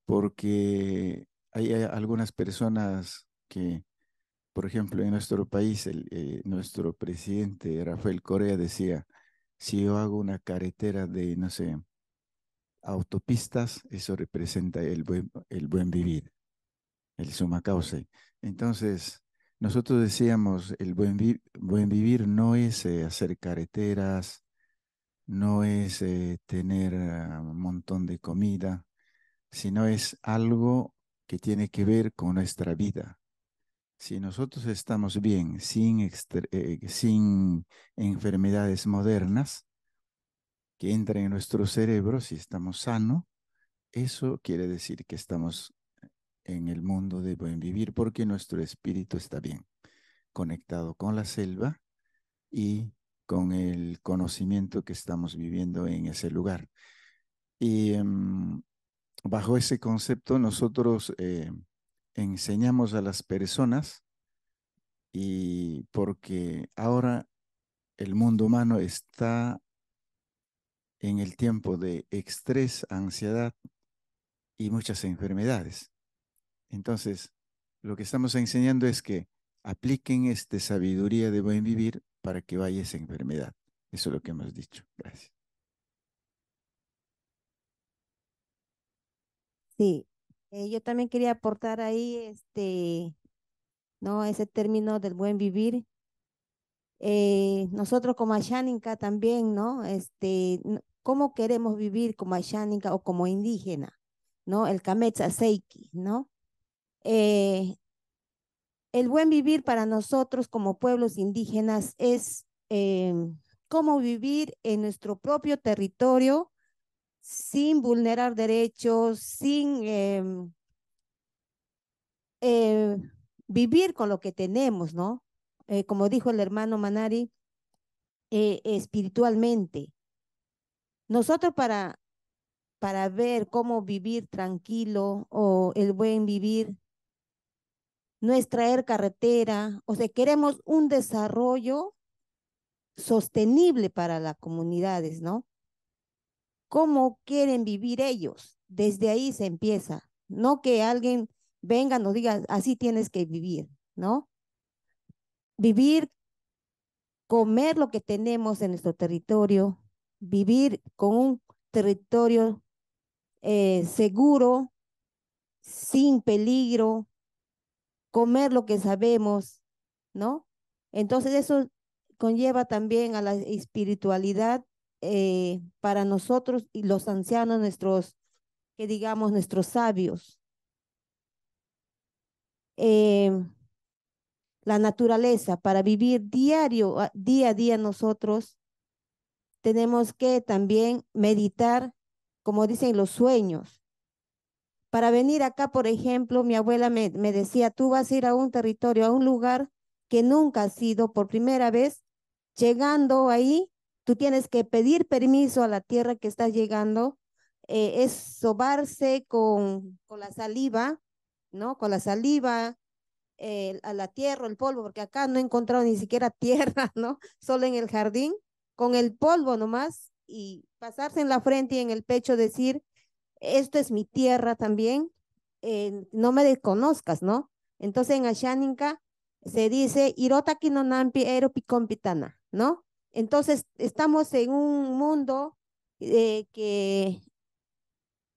porque hay, algunas personas que, por ejemplo, en nuestro país, eh, nuestro presidente Rafael Correa decía, si yo hago una carretera de, no sé, autopistas, eso representa el buen, el buen vivir, el sumacauce. Entonces, nosotros decíamos, el buen, vivir no es eh, hacer carreteras, no es eh, tener ah, un montón de comida, sino es algo que tiene que ver con nuestra vida. Si nosotros estamos bien, sin, eh, sin enfermedades modernas que entran en nuestro cerebro, si estamos sano, eso quiere decir que estamos en el mundo de buen vivir porque nuestro espíritu está bien, conectado con la selva y con el conocimiento que estamos viviendo en ese lugar. Y em, bajo ese concepto nosotros eh, enseñamos a las personas y porque ahora el mundo humano está en el tiempo de estrés, ansiedad y muchas enfermedades. Entonces, lo que estamos enseñando es que apliquen esta sabiduría de buen vivir para que vaya esa enfermedad. Eso es lo que hemos dicho. Gracias. Sí, eh, yo también quería aportar ahí este, ¿no? Ese término del buen vivir. Eh, nosotros como Ashaninka también, ¿no? Este, ¿cómo queremos vivir como Ashaninka o como indígena? ¿No? El Kametsa Seiki, ¿no? Eh, el buen vivir para nosotros como pueblos indígenas es eh, cómo vivir en nuestro propio territorio sin vulnerar derechos, sin em, eh, vivir con lo que tenemos, ¿no? como dijo el hermano Manari, espiritualmente. Nosotros para, para ver cómo vivir tranquilo o el buen vivir no es traer carretera, o sea, queremos un desarrollo sostenible para las comunidades, ¿no? ¿Cómo quieren vivir ellos? Desde ahí se empieza, no que alguien venga, nos diga, así tienes que vivir, ¿no? Vivir, comer lo que tenemos en nuestro territorio, vivir con un territorio eh, seguro, sin peligro, comer lo que sabemos, ¿no? Entonces eso conlleva también a la espiritualidad eh, para nosotros y los ancianos, nuestros, que digamos, nuestros sabios. Em, la naturaleza, para vivir diario, ah, día a día nosotros, tenemos que también meditar, como dicen los sueños, para venir acá, por ejemplo, mi abuela me, decía, tú vas a ir a un territorio, a un lugar que nunca has ido por primera vez, llegando ahí, tú tienes que pedir permiso a la tierra que estás llegando, eh, es sobarse con, con la saliva, ¿no? Con la saliva, a la tierra, el polvo, porque acá no he encontrado ni siquiera *laughs* tierra, ¿no? Solo en el jardín, con el polvo nomás, y pasarse en la frente y en el pecho decir, esto es mi tierra también, eh, no me desconozcas, ¿no? Entonces en Ashaninka se dice, Irotaki no nampi ¿no? Entonces estamos en un mundo eh, que,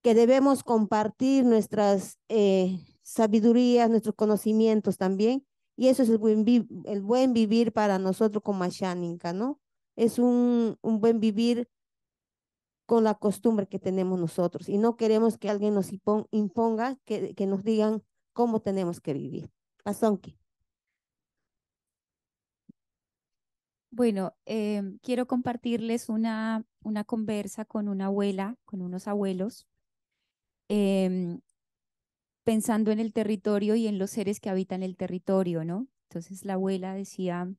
que debemos compartir nuestras eh, sabidurías, nuestros conocimientos también, y eso es el buen, el buen vivir para nosotros como Ashaninka, ¿no? Es un, un buen vivir con la costumbre que tenemos nosotros y no queremos que alguien nos imponga que, que nos digan cómo tenemos que vivir. Pasonki. Bueno, em, quiero compartirles una, una conversa con una abuela, con unos abuelos, em, pensando en el territorio y en los seres que habitan el territorio, ¿no? Entonces la abuela decía,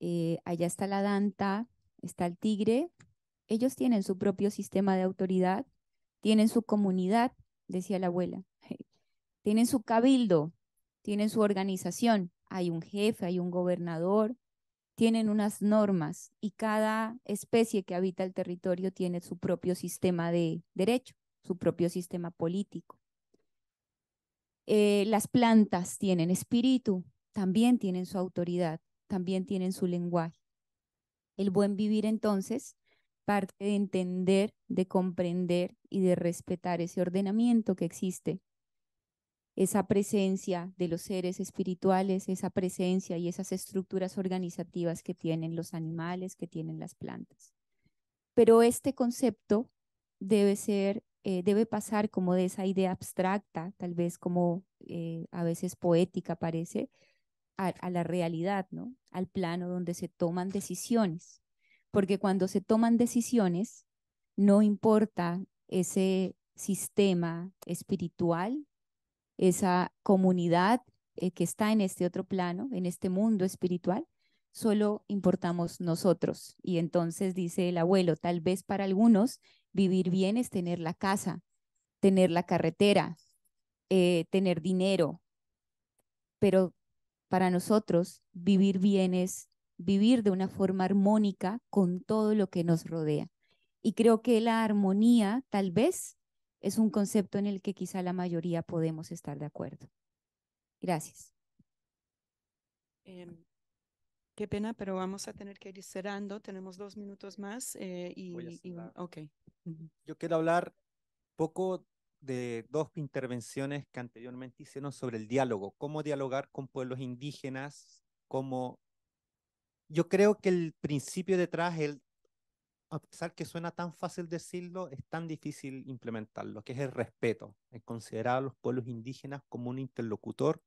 eh, allá está la danta, está el tigre, ellos tienen su propio sistema de autoridad, tienen su comunidad, decía la abuela, tienen su cabildo, tienen su organización, hay un jefe, hay un gobernador, tienen unas normas y cada especie que habita el territorio tiene su propio sistema de derecho, su propio sistema político. Eh, las plantas tienen espíritu, también tienen su autoridad, también tienen su lenguaje. El buen vivir entonces parte de entender, de comprender y de respetar ese ordenamiento que existe. Esa presencia de los seres espirituales, esa presencia y esas estructuras organizativas que tienen los animales, que tienen las plantas. Pero este concepto debe ser, eh, debe pasar como de esa idea abstracta, tal vez como eh, a veces poética parece, a, a la realidad, ¿no? Al plano donde se toman decisiones porque cuando se toman decisiones, no importa ese sistema espiritual, esa comunidad eh, que está en este otro plano, en este mundo espiritual, solo importamos nosotros. Y entonces dice el abuelo, tal vez para algunos vivir bien es tener la casa, tener la carretera, eh, tener dinero, pero para nosotros vivir bien es vivir de una forma armónica con todo lo que nos rodea. Y creo que la armonía tal vez es un concepto en el que quizá la mayoría podemos estar de acuerdo. Gracias. Em, qué pena, pero vamos a tener que ir cerrando. Tenemos dos minutos más. Eh, y, okay. Yo quiero hablar poco de dos intervenciones que anteriormente hicieron sobre el diálogo, cómo dialogar con pueblos indígenas, cómo yo creo que el principio detrás, el, a pesar que suena tan fácil decirlo, es tan difícil implementarlo, que es el respeto, el considerar a los pueblos indígenas como un interlocutor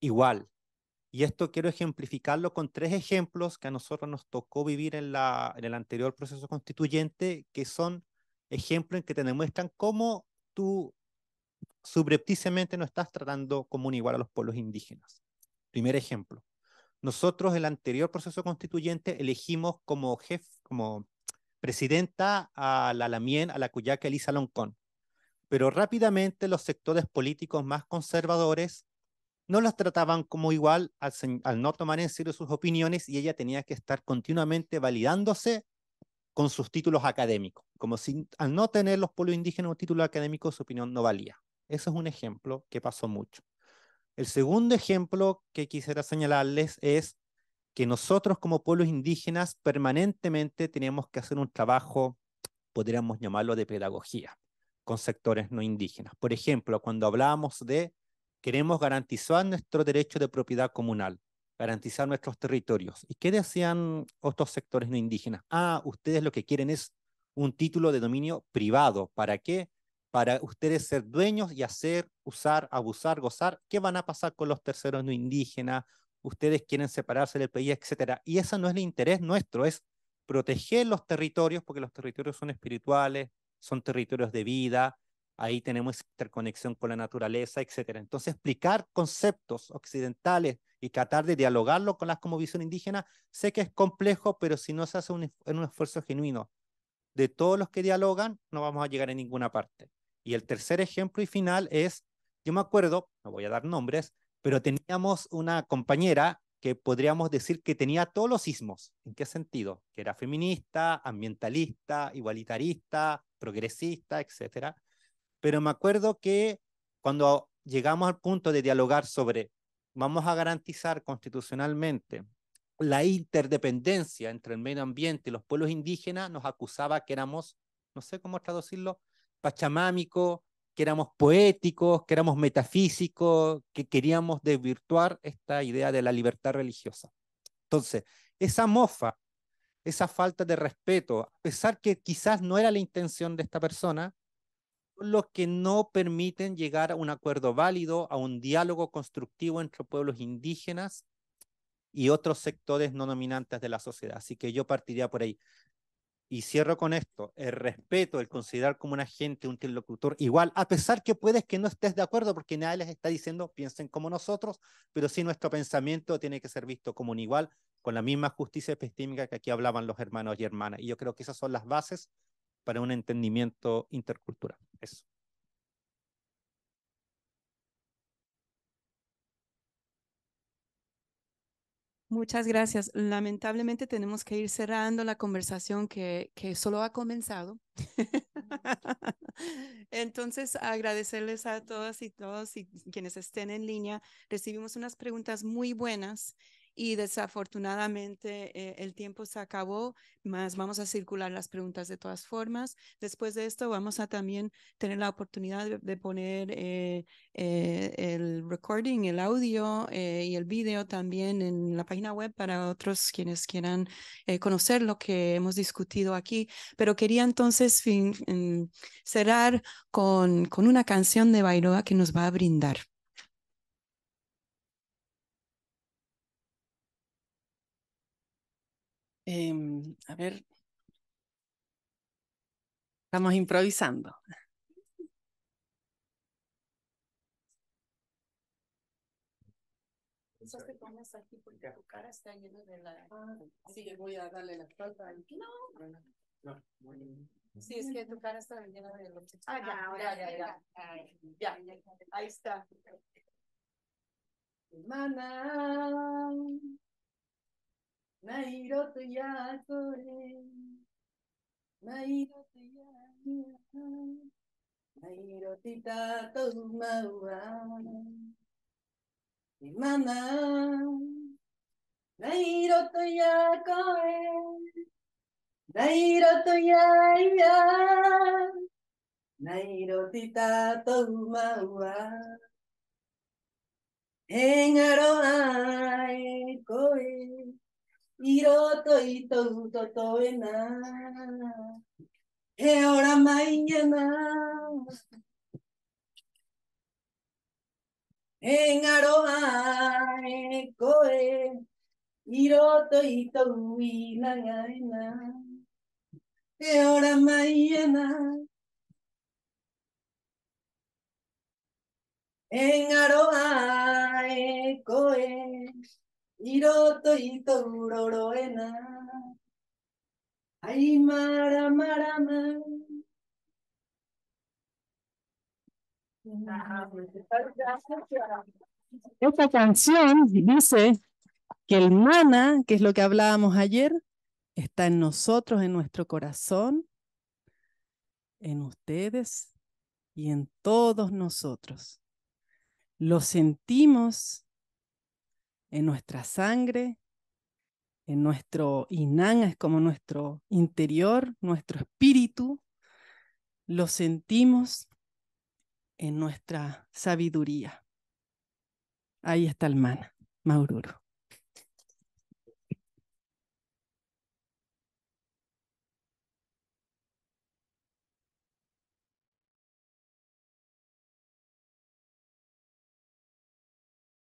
igual. Y esto quiero ejemplificarlo con tres ejemplos que a nosotros nos tocó vivir en, la, en el anterior proceso constituyente, que son ejemplos en que te demuestran cómo tú subrepticiamente no estás tratando como un igual a los pueblos indígenas. Primer ejemplo. Nosotros, el anterior proceso constituyente, elegimos como jefe, como presidenta a la Lamien, a la Cuyaca Elisa Loncón. Pero rápidamente los sectores políticos más conservadores no las trataban como igual al, al, no tomar en serio sus opiniones y ella tenía que estar continuamente validándose con sus títulos académicos, como si al no tener los pueblos indígenas un título académico su opinión no valía. Eso es un ejemplo que pasó mucho. El segundo ejemplo que quisiera señalarles es que nosotros como pueblos indígenas permanentemente tenemos que hacer un trabajo, podríamos llamarlo de pedagogía, con sectores no indígenas. Por ejemplo, cuando hablábamos de queremos garantizar nuestro derecho de propiedad comunal, garantizar nuestros territorios. ¿Y qué decían otros sectores no indígenas? Ah, ustedes lo que quieren es un título de dominio privado. ¿Para qué? para ustedes ser dueños y hacer, usar, abusar, gozar, ¿qué van a pasar con los terceros no indígenas? Ustedes quieren separarse del país, etcétera. Y ese no es el interés nuestro, es proteger los territorios, porque los territorios son espirituales, son territorios de vida, ahí tenemos interconexión con la naturaleza, etcétera. Entonces, explicar conceptos occidentales y tratar de dialogarlo con las como visión indígena, sé que es complejo, pero si no se hace un, un esfuerzo genuino de todos los que dialogan, no vamos a llegar a ninguna parte. Y el tercer ejemplo y final es, yo me acuerdo, no voy a dar nombres, pero teníamos una compañera que podríamos decir que tenía todos los sismos. ¿En qué sentido? Que era feminista, ambientalista, igualitarista, progresista, etc. Pero me acuerdo que cuando llegamos al punto de dialogar sobre, vamos a garantizar constitucionalmente la interdependencia entre el medio ambiente y los pueblos indígenas, nos acusaba que éramos, no sé cómo traducirlo, pachamámico, que éramos poéticos, que éramos metafísicos, que queríamos desvirtuar esta idea de la libertad religiosa. Entonces, esa mofa, esa falta de respeto, a pesar que quizás no era la intención de esta persona, lo que no permiten llegar a un acuerdo válido, a un diálogo constructivo entre pueblos indígenas y otros sectores no dominantes de la sociedad. Así que yo partiría por ahí y cierro con esto, el respeto, el considerar como una gente un interlocutor igual, a pesar que puedes que no estés de acuerdo, porque nadie les está diciendo piensen como nosotros, pero sí nuestro pensamiento tiene que ser visto como un igual, con la misma justicia epistémica que aquí hablaban los hermanos y hermanas. Y yo creo que esas son las bases para un entendimiento intercultural. Eso. Muchas gracias. Lamentablemente tenemos que ir cerrando la conversación que, solo ha comenzado. *laughs* Entonces, agradecerles a todas y todos y quienes estén en línea. Recibimos unas preguntas muy buenas y desafortunadamente eh, el tiempo se acabó, más vamos a circular las preguntas de todas formas. Después de esto vamos a también tener la oportunidad de, poner eh, eh, el recording, el audio y el video también en la página web para otros quienes quieran conocer lo que hemos discutido aquí. Pero quería entonces cerrar con, con una canción de Bairoa que nos va a brindar. Em, a ver, estamos improvisando. Quizás te pongas aquí porque tu cara está llena de la... Así ah, que voy a darle la espalda. No. no. Sí, es que tu cara está llena de la... Ah, ya, ahora, ya, ya, ya. Ya, ahí está. Hermana. ないろとやこれ。ないろとやこれ。ないろてたとうまわ。今な。ないろとやこれ。ないろとやや。ないろてたとうまわ。Hang around, going. Iroto y totoena. E hora mañana. En aroa ecoe. Iroto y totoena. E hora mañana. En aroa ecoe. Iroto Esta canción dice que el mana, que es lo que hablábamos ayer, está en nosotros, en nuestro corazón, en ustedes y en todos nosotros. Lo sentimos en nuestra sangre, en nuestro inán, es como nuestro interior, nuestro espíritu, lo sentimos en nuestra sabiduría. Ahí está el mana, Maururu.